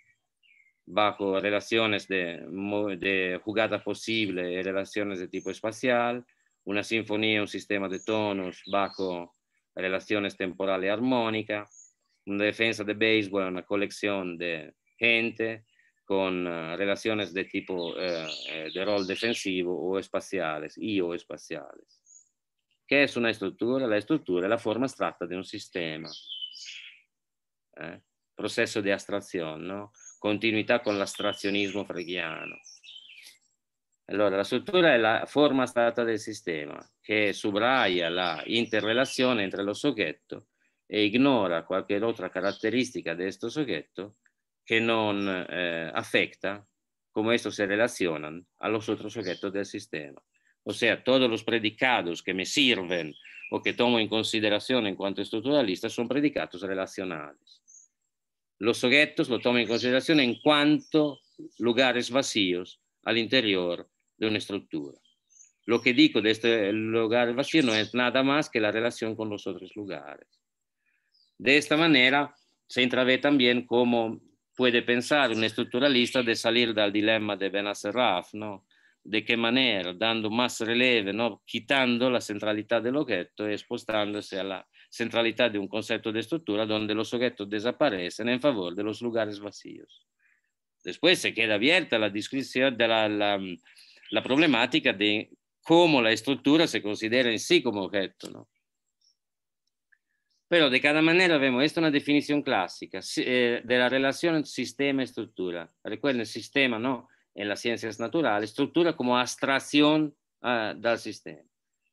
bajo relaciones de, jugada posible y relaciones de tipo espacial, una sinfonía, un sistema de tonos bajo relaciones temporales y armónica, una defensa de béisbol, una colección de gente con eh, relaciones de tipo eh, eh, de rol defensivo o espaciales y o espaciales. ¿Qué es una estructura? La estructura es la forma abstracta de un sistema. Eh, processo di astrazione, no? continuità con l'astrazionismo freghiano. Allora, la struttura è la forma stata del sistema, che subraia la interrelazione tra lo soggetto e ignora qualche altra caratteristica di questo soggetto che non eh, affecta come esso si relaziona allo los otros del sistema. Ossia, tutti i predicati che mi servono o che tomo in considerazione in quanto strutturalista sono predicati relazionali. los objetos lo toman en consideración en cuanto lugares vacíos al interior de una estructura. Lo que digo de este lugar vacío no es nada más que la relación con los otros lugares. De esta manera se entrave también cómo puede pensar un estructuralista de salir del dilema de Benasseraf, ¿no? De qué manera, dando más relieve, ¿no? Quitando la centralidad del objeto y expostándose a la centralità di un concetto di estructura donde lo soggetto desaparece en favor de los lugares vacíos. Después se queda abierta la descrizione della la, la, la problemática de la estructura se considera in sí come oggetto. ¿no? Pero de cada manera vemos, esta es una definizione clásica eh, de la relación sistema-estructura. Recuerden, sistema no en las ciencias naturales, estructura come abstracción uh, eh, del sistema.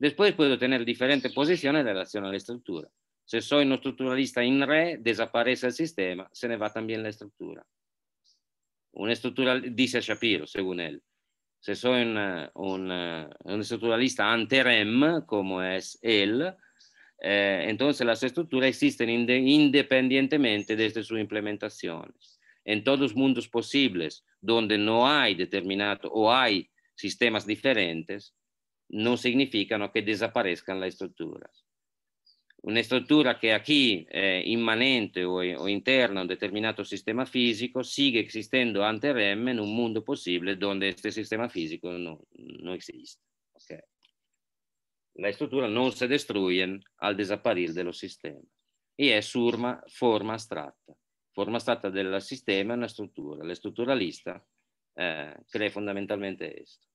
Después puedo tener diferentes posiciones en relación a la estructura. Si soy un estructuralista en re, desaparece el sistema, se ne va también la estructura. Una estructura, dice Shapiro, según él. Si soy un, un, estructuralista anterem, como es él, eh, entonces las estructuras existen independientemente desde sus implementaciones. En todos los mundos posibles donde no hay determinado o hay sistemas diferentes, non significano che desaparezcan le strutture. Una struttura che a chi è immanente o, o interna a un determinato sistema fisico sigue esistendo ante rem in un mondo possibile dove questo sistema fisico non, no esiste. Okay. La struttura non si destruye al desapparire dello sistema e è surma forma astratta. Forma astratta del sistema è una struttura. L'estrutturalista eh, cree fondamentalmente questo.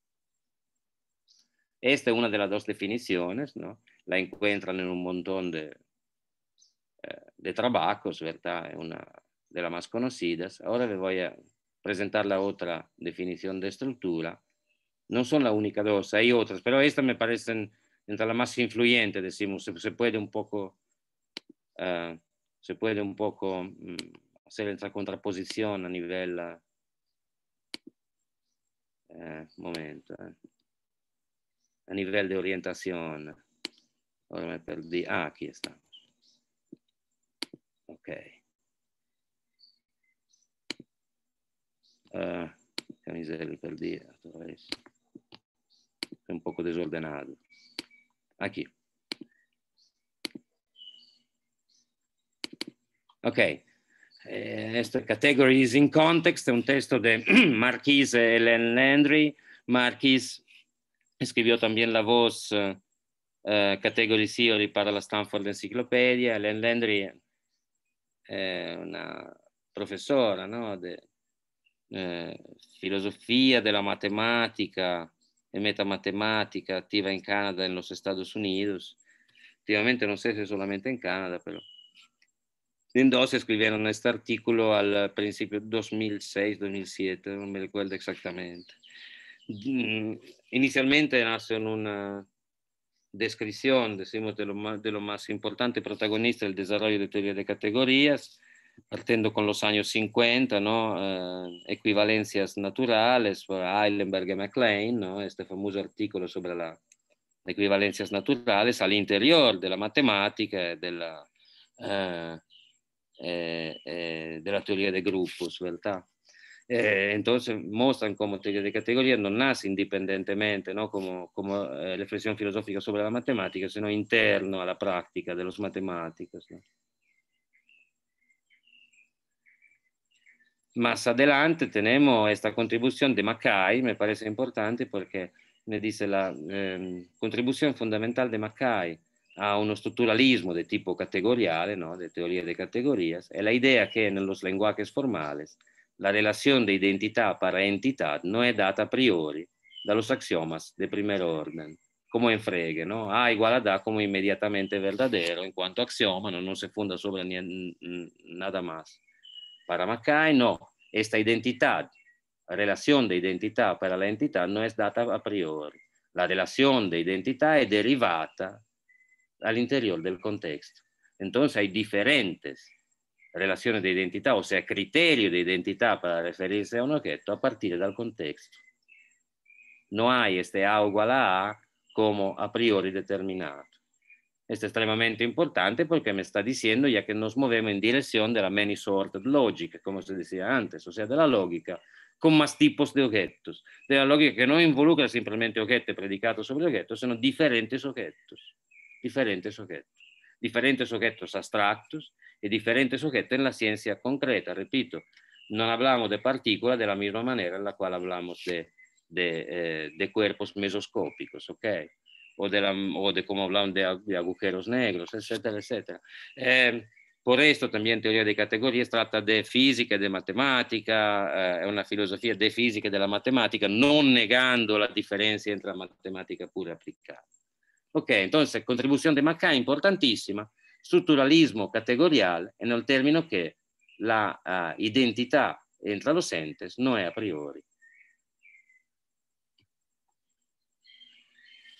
Esta es una de las dos definiciones, ¿no? La encuentran en un montón de, eh, de trabajos, ¿verdad? Una de las más conocidas. Ahora les voy a presentar la otra definición de estructura. No son la única dos, hay otras, pero esta me parecen entre las más influyentes, decimos, se, puede un poco, se puede un poco eh, mm, hacer esta contraposición a nivel... Eh, momento. Eh. a livello di orientazione. Ahora per perdí. Ah, aquí sta? Ok. Ah, qué miseria, perdí otra un poco desordenado. Aquí. Ok. Eh, este category in context è un testo di Marquise Ellen Landry. Marquise Escribió también la voz uh, Category Theory para la Stanford Encyclopedia. Len Landry è eh, una professora no? di eh, filosofia della matematica e metamatematica attiva in Canada e in los Estados Unidos. Attivamente non so se solamente in Canada, però. dos escribieron este artículo al principio 2006-2007, no me recuerdo exactamente. Inizialmente nasce in una descrizione decimo, de, lo, más importante protagonista del desarrollo de teoría delle categorie, partendo con los años 50, ¿no? Eh, equivalencias naturales, Heilenberg e MacLean, ¿no? este famoso articolo sulle equivalencias naturales al della matematica e della, y de la, eh, eh, eh de la teoría de grupos, ¿verdad? Eh, entonces muestran cómo teoría de categoría no nace independientemente, ¿no? como, como eh, la reflexión filosófica sobre la matemática, sino interno a la práctica de los matemáticos. Más adelante tenemos esta contribución de Mackay, me parece importante porque me dice la em, contribución fundamental de Mackay a uno estructuralismo de tipo categorial, ¿no? de teoría de categorías, es la idea que en los lenguajes formales la relación de identidad para entidad no es data a priori los axiomas de primer orden, como en Frege, ¿no? A igual a da como inmediatamente verdadero, en cuanto axioma, no, se funda sobre nada más. Para Mackay, no, esta identidad, relación de identidad para la entidad no es data a priori. La relación de identidad es derivada al interior del contexto. Entonces hay diferentes relazione di identità o se criterio di identità para referirse a un oggetto a partire dal contesto. No hai este A uguale a A come a priori determinato. Questo è estremamente importante perché mi sta diciendo ya que nos movemos in direzione della many sorted logic, come si diceva antes, o sea, de la con más tipos di oggetti. Della logica che non involucra simplemente oggetti predicati sobre oggetti, sono differenti objetos, diferentes objetos diferentes objetos abstractos y diferentes objetos en la ciencia concreta. Repito, no hablamos de partículas de la misma manera en la cual hablamos de, de, eh, de cuerpos mesoscópicos, ¿ok? O de, la, o de como hablamos de, de, agujeros negros, etcétera, etcétera. Eh, por esto también teoría de categorías trata de física y de matemática, eh, è una filosofia de física e della matemática, non negando la differenza entre la matematica pura applicata. Ok, entonces contribución de Macán importantísima, strutturalismo categorial en el término que la uh, identità entre los entes no es a priori.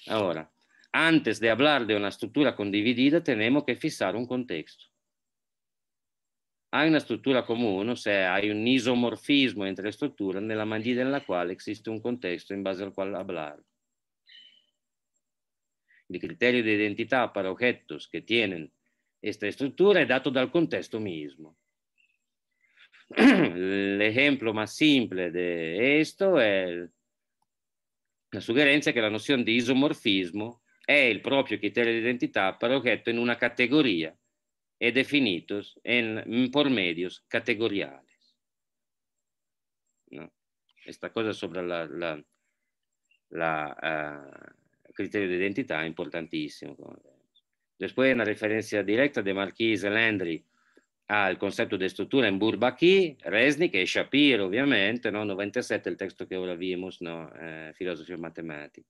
Ahora, antes de hablar de una estructura condividida, tenemos que fijar un contexto. Hay una estructura común, o sea, hay un isomorfismo entre estructuras nella medida en la cual existe un contexto en base al cual hablar. El criterio di identità para objetos che tienen questa struttura è dato dal contesto mismo. L'esempio più más simple de esto es la suggerenza che la nozione di isomorfismo è il proprio criterio di identità per oggetto in una categoria e definito por medios categoriales. No? Questa cosa sopra la, la, la uh, criterio di identità importantissimo. Después una referenza diretta di Marchese Landry al concetto di struttura in Bourbaki, Resnick e Shapiro ovviamente, no? 97 il testo che ora vimos, no? eh, filosofia matematica.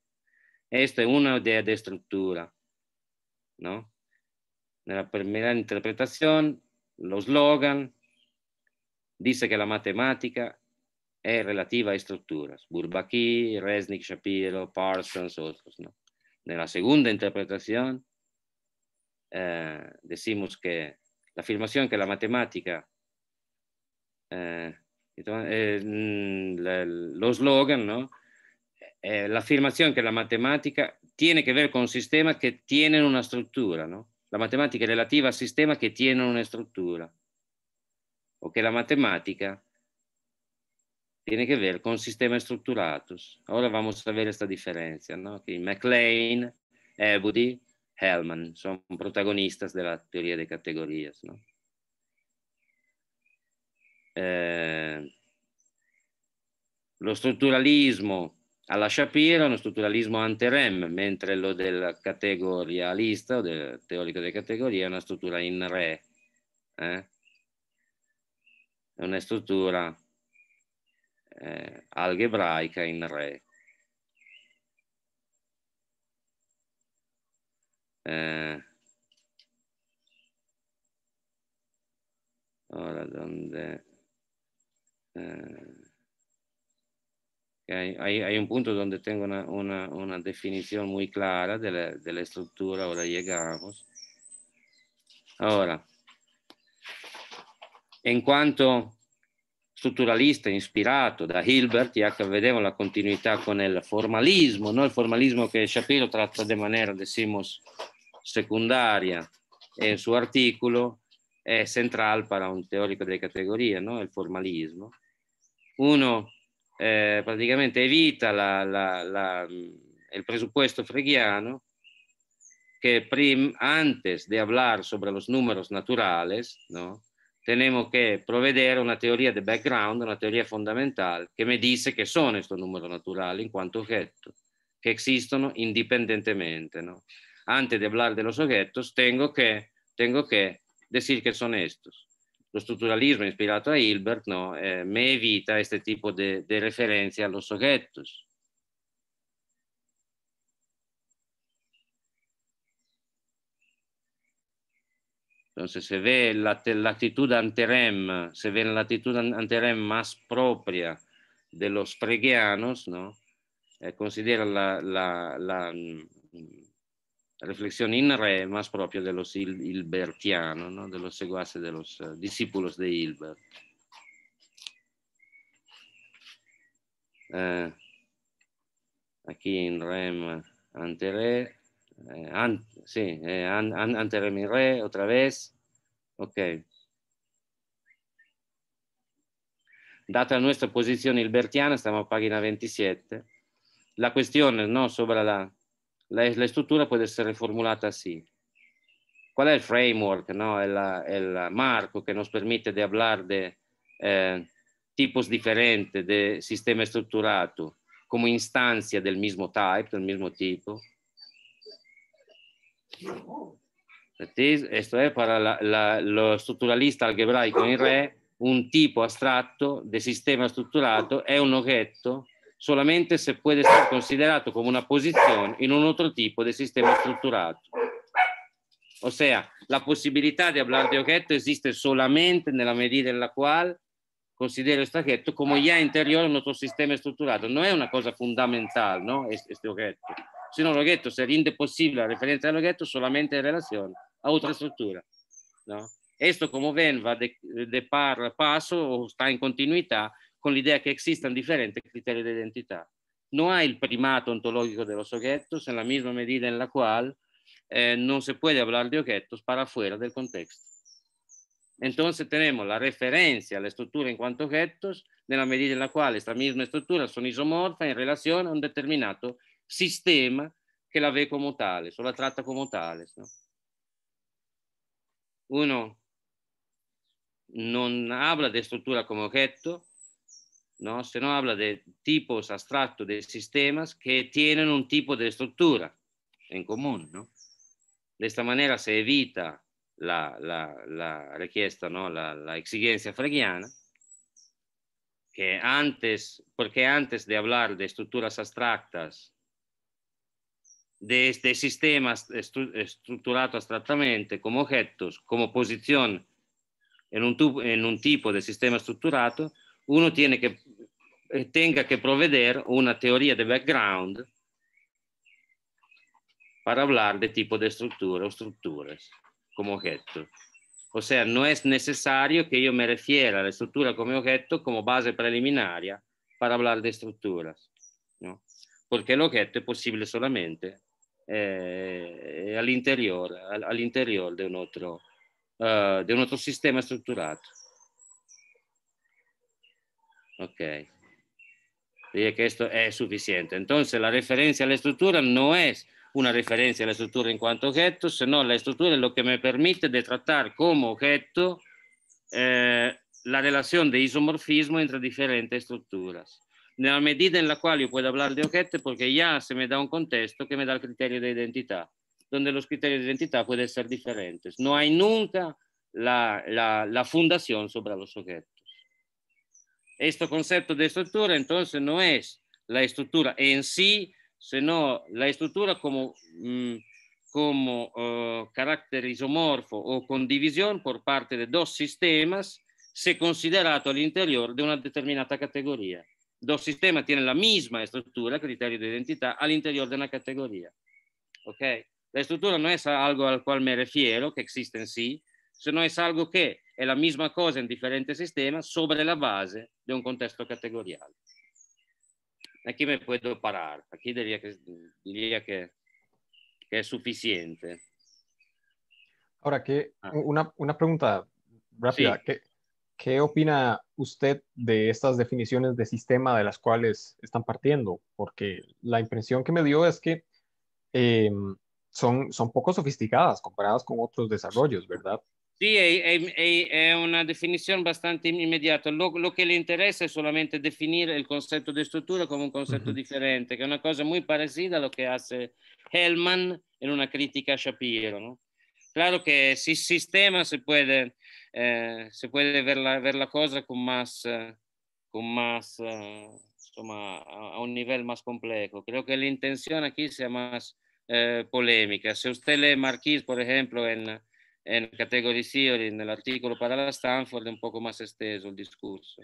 Questa è una idea di struttura. No? Nella prima interpretazione, lo slogan dice che la matematica es eh, relativa a estructuras. Bourbaki, Resnick, Shapiro, Parsons, otros. ¿no? En la segunda interpretación eh, decimos que la afirmación que la matemática, eh, mm, lo slogan, ¿no? la afirmación que la matemática tiene que ver con sistemas que tienen una estructura, ¿no? La matemática es relativa a sistemas que tienen una estructura. O que la matemática tiene che ver con sistema strutturato. Ora vamos a vedere questa differenza, no? che MacLean, Ebudi, Hellman sono protagonisti della teoria delle categorie. No? Eh, lo strutturalismo alla Shapiro è uno strutturalismo ante rem, mentre lo del categorialista o del teorico delle categorie è una struttura in re. Eh? È una struttura Eh, algebraica en Re. ahora, eh, donde... Eh, hay, un punto donde tengo una, una, una definición muy clara de la, de la, estructura, ahora llegamos. Ahora, en cuanto strutturalista ispirato da Hilbert, ya que vedeva la continuità con il formalismo, no? il formalismo che Shapiro tratta de manera, decimos, secundaria en suo articolo è centrale per un teorico delle categorie, ¿no? el formalismo. Uno eh, praticamente evita la, la, la, el mm, presupuesto fregiano que prim, antes de hablar sobre los números naturales, ¿no? tenemos que proveer una teoría de background, una teoría fundamental, que me dice que son estos números naturales en cuanto objetos, que existen independientemente. ¿no? Antes de hablar de los objetos, tengo que, tengo que decir que son estos. Lo strutturalismo ispirato a Hilbert no, eh, me evita questo tipo di referenze a los objetos. Entonces se ve la, la actitud anterem, se ve la actitud Rem más propia de los preguianos, ¿no? Eh, considera la, mm, reflexión in re más propia de los hilbertianos, ¿no? De los seguaces, de los eh, discípulos de Hilbert. Eh, aquí en rem Rem. eh, an, sí, eh, an, an, ante re otra vez. Ok. Data la nostra posizione hilbertiana, stiamo a pagina 27, la questione no, sopra la, la, la struttura può essere formulata sì. Qual è il framework, no? il, il marco che ci permette di parlare di eh, tipos differenti di sistema strutturato come istanza del mismo type, del mismo tipo? questo è per lo strutturalista algebraico in re, un tipo astratto del sistema strutturato è un oggetto solamente se può essere considerato come una posizione in un altro tipo de sistema strutturato. ossia la possibilità di parlare di oggetto esiste solamente nella medida nella quale cual considero este objeto como ya interiore un altro sistema strutturato non è una cosa fondamentale ¿no? Este objeto. sino objeto se rinde posible la referencia al objeto solamente en relación a otra estructura. Esto, como ven, va de, de par paso o sta in continuità con l'idea che esistano diferentes criteri di identità. No ha il primato ontológico dello soggetto, en la misma medida en la cual eh, no se puede hablar de objetos para fuera del contexto. Entonces tenemos la referencia a la estructura en cuanto a objetos, en la medida en la cual esta misma estructura son isomorfa en relación a un determinato sistema que la ve como tales o la trata como tales. Uno no habla de estructura como objeto, ¿no? sino habla de tipos abstractos de sistemas que tienen un tipo de estructura en común. ¿no? De esta manera se evita la, la, la ¿no? la, la exigencia freguiana que antes, porque antes de hablar de estructuras abstractas de, este sistema estru, estructurados como objetos, como posición en un, un tipo de sistema estructurado, uno tiene que, eh, tenga que proveer una teoría de background para hablar de tipo de estructura o estructuras como objeto. O sea, no es necesario que yo me refiera a la estructura como objeto como base preliminaria para hablar de estructuras, ¿no? porque el objeto es posible solamente eh, all'interiore, all'interiore del, nostro, uh, eh, del nostro sistema strutturato. Ok. Direi che questo è sufficiente. Quindi la referenza alla struttura non è una referenza alla struttura in quanto oggetto, se no la struttura è lo che mi permette di trattare come oggetto eh, la relazione di isomorfismo tra differenti strutture nella medida in la cual yo pueda hablar de objeto porque ya se me da un contesto che me da il criterio di identità, dove los criterios di identità pueden essere diferentes. Non hay nunca la, la, la fundación sobre los objetos. Este concepto de estructura entonces non è la estructura en sí, sino la estructura como, mm, como uh, eh, carácter isomorfo o condivisione por parte di due sistemi, se considerato all'interno di una determinata categoria. Il sistema tiene la misma struttura, criterio di identità, all'interno di una categoria. ¿Ok? La struttura non è algo al quale me refiero, che esiste in sì, se sino è algo che è la misma cosa in diferentes sistemas sopra la base di un contesto contexto categorial. Aquí me puedo parar, aquí diría que, diría que, que es suficiente. Ahora, que ah. una, una pregunta rápida. Sí. ¿Qué, ¿Qué opina usted de estas definiciones de sistema de las cuales están partiendo? Porque la impresión que me dio es que eh, son, son poco sofisticadas comparadas con otros desarrollos, ¿verdad? Sí, es una definición bastante inmediata. Lo, que le interesa es solamente definir el concepto de estructura como un concepto diferente, que es una cosa muy parecida a lo que hace Hellman en una crítica a Shapiro. Claro que si sistema se puede Eh, se puoi ver la, cosa con más, con más insomma, a, un livello más complejo. credo che l'intenzione qui sia sea más eh, polémica. Si usted le Marquis, per esempio in en Category Theory, nell'articolo para la Stanford, è un poco más esteso il discorso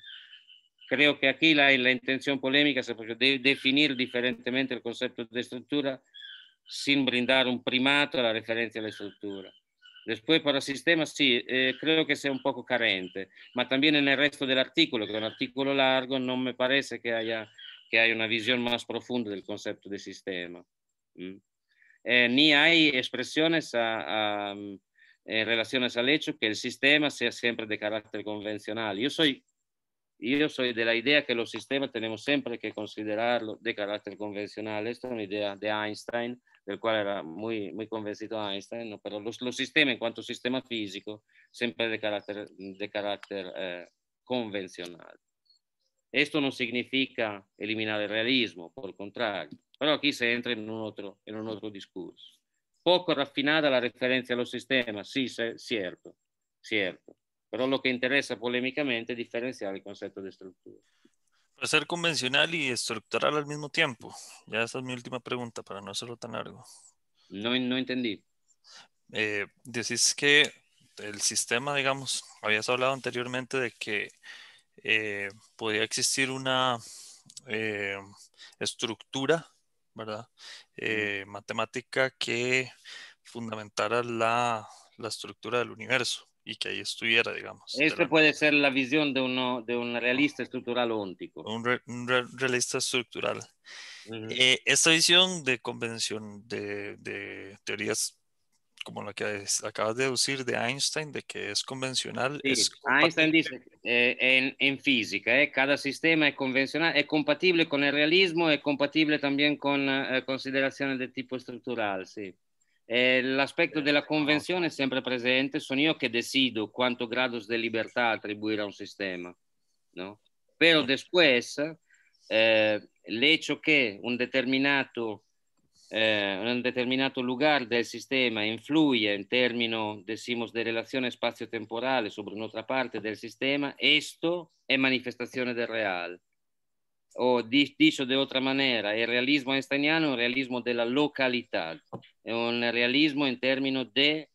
Creo che qui la, la polemica polémica proprio de definire differentemente il concetto di struttura sin brindare un primato alla referenza alle strutture Después para sistemas, sí, eh, creo que sea un poco carente, pero también en el resto del artículo, que es un artículo largo, no me parece que haya, que haya una visión más profunda del concepto de sistema. Eh, ni hay expresiones mm, en relación al hecho que el sistema sea siempre de carácter convencional. Yo soy, yo soy de la idea que los sistemas tenemos siempre que considerarlo de carácter convencional. Esta es una idea de Einstein del quale era molto muy Einstein, ¿no? pero los, los, sistemas en cuanto sistema fisico siempre de carácter, de carácter eh, convencional. Esto no significa eliminare il realismo, por el contrario, pero qui si entra in un altro, en un otro discurso. Poco raffinata la referenza allo sistema, sì, sí, certo, cierto, pero lo che interessa polemicamente è differenziare il concetto di struttura. ser convencional y estructural al mismo tiempo. Ya esa es mi última pregunta para no hacerlo tan largo. No, no entendí. Eh, decís que el sistema, digamos, habías hablado anteriormente de que eh, podía existir una eh, estructura, ¿verdad? Matemática que fundamentara la, la estructura del universo y que ahí estuviera, digamos. Esta puede ser la visión de, uno, de un realista estructural óntico. Un, realista estructural. Eh, esta visión de convención de, teorías como la que acabas de deducir de Einstein, de que es convencional. es Einstein dice eh, en, en, física, eh, cada sistema es convencional, es compatible con el realismo, es compatible también con eh, consideraciones de tipo estructural, sí. Eh, l'aspetto della convenzione è sempre presente, sono io che decido quanto grado di libertà attribuire a un sistema, ¿no? Pero después, eh, el hecho un determinato, eh, un determinato lugar del sistema influye in termini, decimos, de relación espacio-temporale su un'altra parte del sistema, esto es manifestazione del reale o di, dice de otra manera, il realismo einsteiniano è un realismo della località, è un realismo in termini di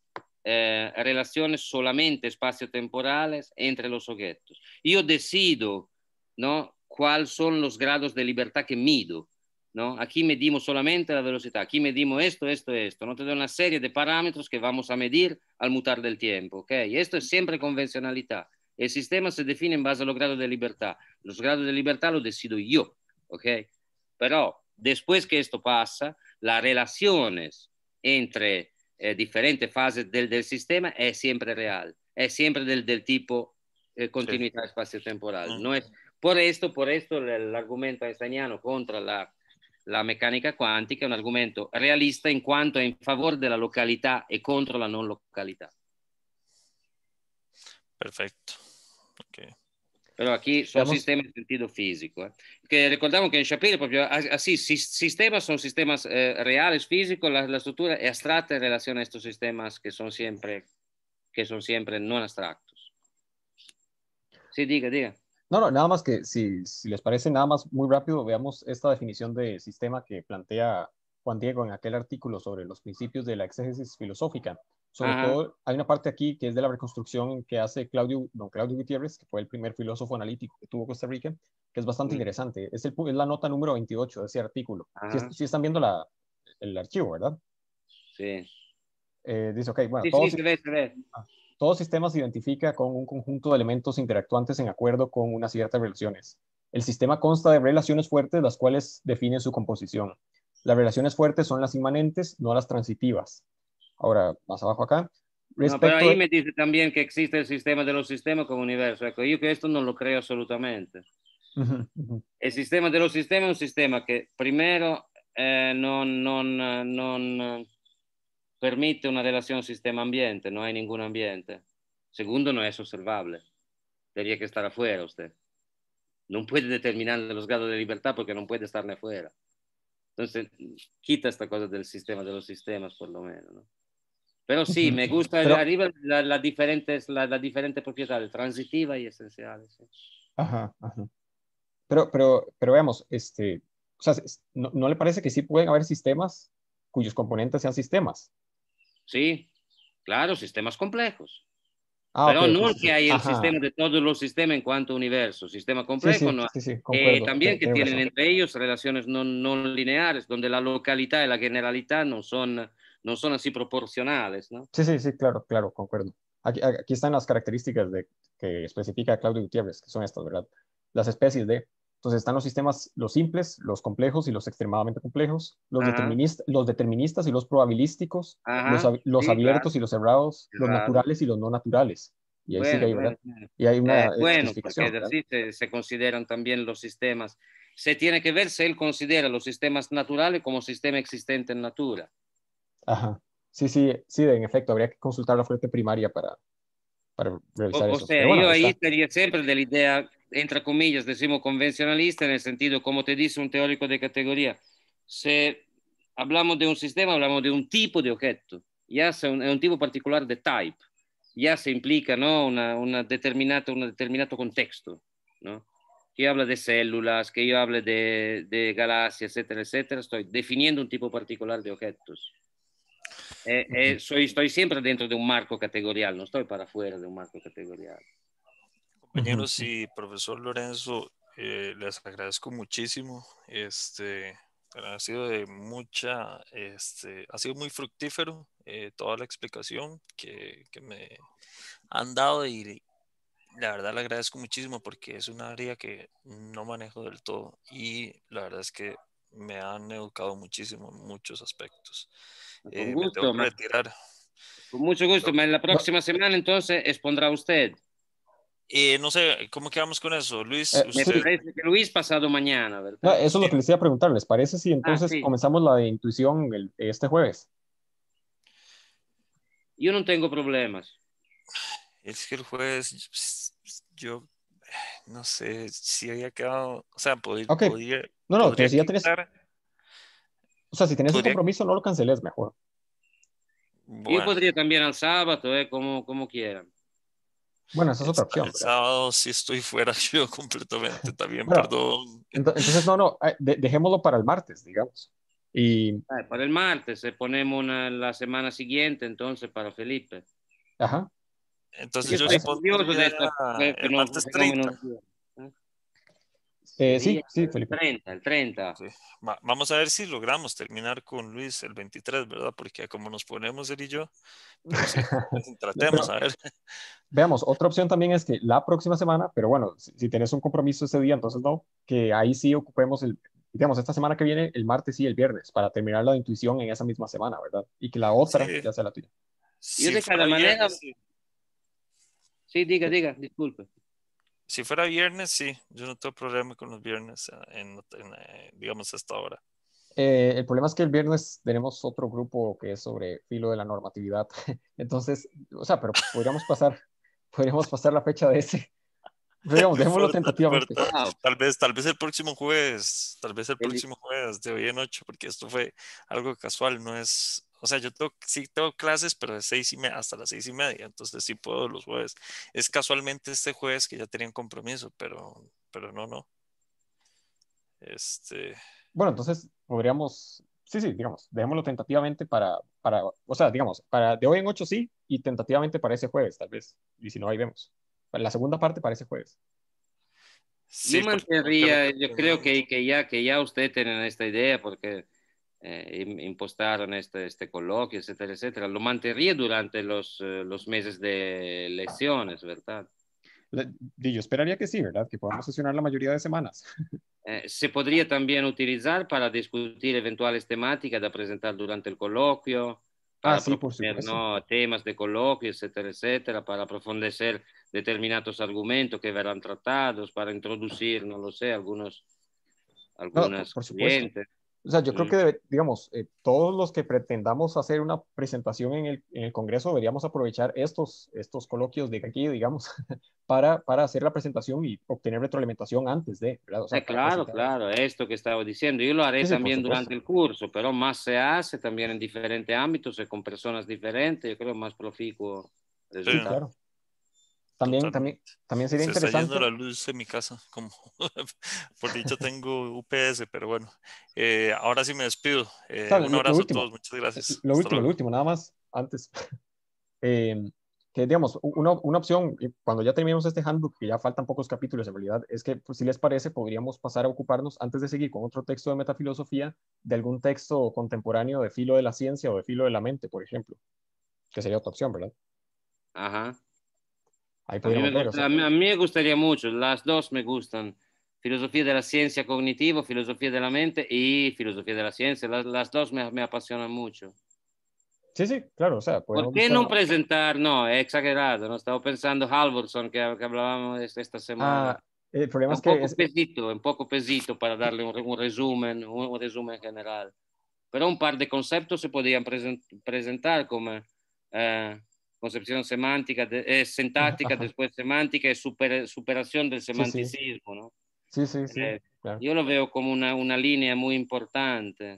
eh, relazione solamente spazio-temporale entre i soggetti. Io decido no, quali sono i grados di libertà che mido. ¿no? Aquí medimo solamente la velocidad, aquí medimo questo, questo, questo. No te do una serie di parámetros che vamos a medir al mutare del tempo. tiempo. ¿okay? Esto es siempre convencionalidad e il sistema si define in base allo grado di libertà. Lo grado di libertà lo decido io, ¿ok? Pero después que esto pasa, las relaciones entre eh, differenti fasi del, del, sistema es sempre real, è sempre del, del tipo eh, continuità sí. spazio-temporale. Mm. No es, por esto, por esto el argumento la, la meccanica quantica è un argomento realista in quanto è in favore della località e contro la non località. Perfetto. Pero aquí son sistemas en sentido físico. fisico. Eh. que ricordiamo in Shapiro proprio, ah, sì, si, sistema sono la, estructura es è en relación a estos sistemas que son siempre son siempre no abstractos. Sí, diga, diga. No, no, nada más que si, si, les parece, nada más muy rápido, veamos esta definición de sistema que plantea Juan Diego en aquel artículo sobre los principios de la exégesis filosófica. Sobre todo, hay una parte aquí que es de la reconstrucción que hace Claudio, don Claudio Gutiérrez, que fue el primer filósofo analítico que tuvo Costa Rica, que es bastante interesante. Es, el, es, la nota número 28 de ese artículo. Si, están viendo la, el archivo, ¿verdad? Sí. Eh, dice, ok, bueno, ah, todo, sistema se identifica con un conjunto de elementos interactuantes en acuerdo con unas ciertas relaciones. El sistema consta de relaciones fuertes, las cuales definen su composición. Las relaciones fuertes son las inmanentes, no las transitivas. Ahora, más abajo acá. pero ahí me dice también que existe el sistema de los sistemas como universo. ¿eh? yo que esto no lo creo absolutamente. El sistema de los sistemas es un sistema que, primero eh, no permite una relación sistema-ambiente, No hay ningún ambiente. Segundo, no es observable. Tendría que estar afuera usted. No puede determinar los grados de libertad porque no puede estarle afuera. Entonces, quita esta cosa del sistema de los sistemas, por lo menos. ¿no? Pero sí, me gusta arriba las diferentes, las diferentes propiedades, transitivas y esenciales. Ajá, Pero, pero, pero veamos, este, o sea, ¿no, le parece que sí pueden haber sistemas cuyos componentes sean sistemas? Sí, claro, sistemas complejos. Ah, pero nunca hay el sistema de todos los sistemas en cuanto a universo, sistema complejo. Sí, sí, eh, también que tienen entre ellos relaciones no, no, lineares, donde la localidad y la generalidad no son no son así proporcionales, ¿no? Sí, sí, sí, claro, claro, concuerdo. Aquí, aquí están las características de, que especifica Claudio Gutiérrez, que son estas, ¿verdad? Las especies de... Entonces están los sistemas, los simples, los complejos y los extremadamente complejos, los, los deterministas y los probabilísticos, los, abiertos y los cerrados, los naturales y los no naturales. Y ahí sí sigue ahí, ¿verdad? y hay una eh, bueno, se, se, consideran también los sistemas. Se tiene que ver si él considera los sistemas naturales como sistema existente en natura. Ajá. Sí, sí, sí, en efecto, habría que consultar la fuente primaria para, para revisar eso. O sea, yo ahí estaría siempre de la idea, entre comillas, decimos convencionalista, en el sentido, como te dice un teórico de categoría, si hablamos de un sistema, hablamos de un tipo de objeto, ya sea un, tipo particular de type, ya se implica ¿no? una, un determinado contexto, ¿no? que yo hable de células, que yo hable de, de galaxias, etcétera, etcétera, estoy definiendo un tipo particular de objetos. Eh, eh, soy, estoy siempre dentro de un marco categorial, no estoy para afuera de un marco categorial. Compañeros y profesor Lorenzo, eh, les agradezco muchísimo. Este, ha sido de mucha, este, ha sido muy fructífero toda la explicación que, que me han dado y, la verdad le agradezco muchísimo porque es un área que no manejo del todo y la verdad es que me han educado muchísimo en muchos aspectos. Eh, gusto, me Con mucho gusto. En la próxima semana entonces expondrá usted. no sé, ¿cómo quedamos con eso, Luis? Eh, me parece que Luis pasado mañana, ¿verdad? eso es lo que eh. les iba a preguntar. ¿Les parece si entonces ah, comenzamos la de intuición este jueves? Yo no tengo problemas. Es que el jueves yo no sé si había quedado, o sea, podría... no, no, o sea, si tenés un compromiso, no lo canceles mejor. Yo podría también al sábado, eh, como, como quieran. Bueno, esa es otra opción. El sábado si estoy fuera yo completamente, también, perdón. Entonces, no, no, eh, dejémoslo para el martes, digamos. Y... Ah, para el martes, se eh, ponemos la semana siguiente, entonces, para Felipe. Ajá. Entonces, yo, sí martes 30. Eh, sí, sí, Felipe. El 30, el 30. vamos a ver si logramos terminar con Luis el 23, ¿verdad? Porque como nos ponemos él y yo, pues, eh, pues, tratemos a ver. Veamos, otra opción también es que la próxima semana, pero bueno, si, tienes tenés un compromiso ese día, entonces no, que ahí sí ocupemos el, digamos, esta semana que viene, el martes y el viernes, para terminar la intuición en esa misma semana, ¿verdad? Y que la otra ya sea la tuya. Sí, de cada manera... Sí, diga, diga, disculpe. Si fuera viernes, sí. Yo no tengo problema con los viernes, eh, eh, digamos, hasta ahora. Eh, el problema es que el viernes tenemos otro grupo que es sobre filo de la normatividad. Entonces, o sea, pero podríamos pasar, podríamos pasar la fecha de ese. Digamos, dejémoslo tentativamente. Ah, tal vez, tal vez el próximo jueves, tal vez el, el próximo jueves de hoy en ocho, porque esto fue algo casual, no es o sea, yo sí tengo clases, pero de seis y media, hasta las seis y media, entonces sí puedo los jueves. Es casualmente este jueves que ya tenían compromiso, pero, pero no, no. Este... Bueno, entonces podríamos, sí, sí, digamos, dejémoslo tentativamente para, para, o sea, digamos, para de hoy en ocho sí, y tentativamente para ese jueves, tal vez. Y si no, ahí vemos. La segunda parte para ese jueves. Sí, yo mantendría, yo creo que, que, ya, que ya usted tiene esta idea, porque eh, impostaron este, este, coloquio, etcétera, etcétera. Lo mantendría durante los, eh, los meses de elecciones, ¿verdad? yo esperaría que sí, ¿verdad? Que podamos sesionar la mayoría de semanas. Eh, se podría también utilizar para discutir eventuales temáticas de presentar durante el coloquio, para ah, ¿no? temas de coloquio, etcétera, etcétera, para profundizar determinados argumentos que verán tratados, para introducir, no lo sé, algunos algunas o sea, yo creo que, digamos, eh, todos los que pretendamos hacer una presentación en el, en el, Congreso deberíamos aprovechar estos, estos coloquios de aquí, digamos, para, para hacer la presentación y obtener retroalimentación antes de, o eh, claro, claro, esto que estaba diciendo. Yo lo haré también durante el curso, pero más se hace también en diferentes ámbitos, con personas diferentes, yo creo más proficuo. Sí, claro. También, también, también sería Se interesante. Está yendo la luz en mi casa, como por dicho tengo UPS, pero bueno, eh, ahora sí me despido. Eh, un abrazo a todos, muchas gracias. Eh, lo último, lo último, nada más, antes. que digamos, una, una, opción, cuando ya terminemos este handbook, que ya faltan pocos capítulos en realidad, es que pues, si les parece, podríamos pasar a ocuparnos, antes de seguir con otro texto de metafilosofía, de algún texto contemporáneo de filo de la ciencia o de filo de la mente, por ejemplo, que sería otra opción, ¿verdad? Ajá a, mí me gustaría mucho, las dos me gustan. Filosofía de la ciencia cognitiva, filosofía de la mente y filosofía de la ciencia. Las, las dos me, me, apasionan mucho. Sí, sí, claro. O sea, ¿Por qué no presentar? No, es exagerado. No estaba pensando Halvorson, que, hablábamos esta semana. Ah, el problema un es que poco es... pesito, un poco pesito para darle un, un resumen, un, resumen general. Pero un par de conceptos se podían presentar como... Eh, concepción semántica, es sintáctica, después semántica es super, superación del semanticismo, ¿no? Sí, sí, sí. Eh, yo lo veo como una, una, línea muy importante.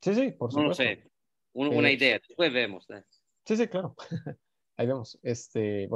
Sí, sí, por supuesto. No sé, una eh, idea, después vemos. ¿eh? Sí, sí, claro. Ahí vemos. Este,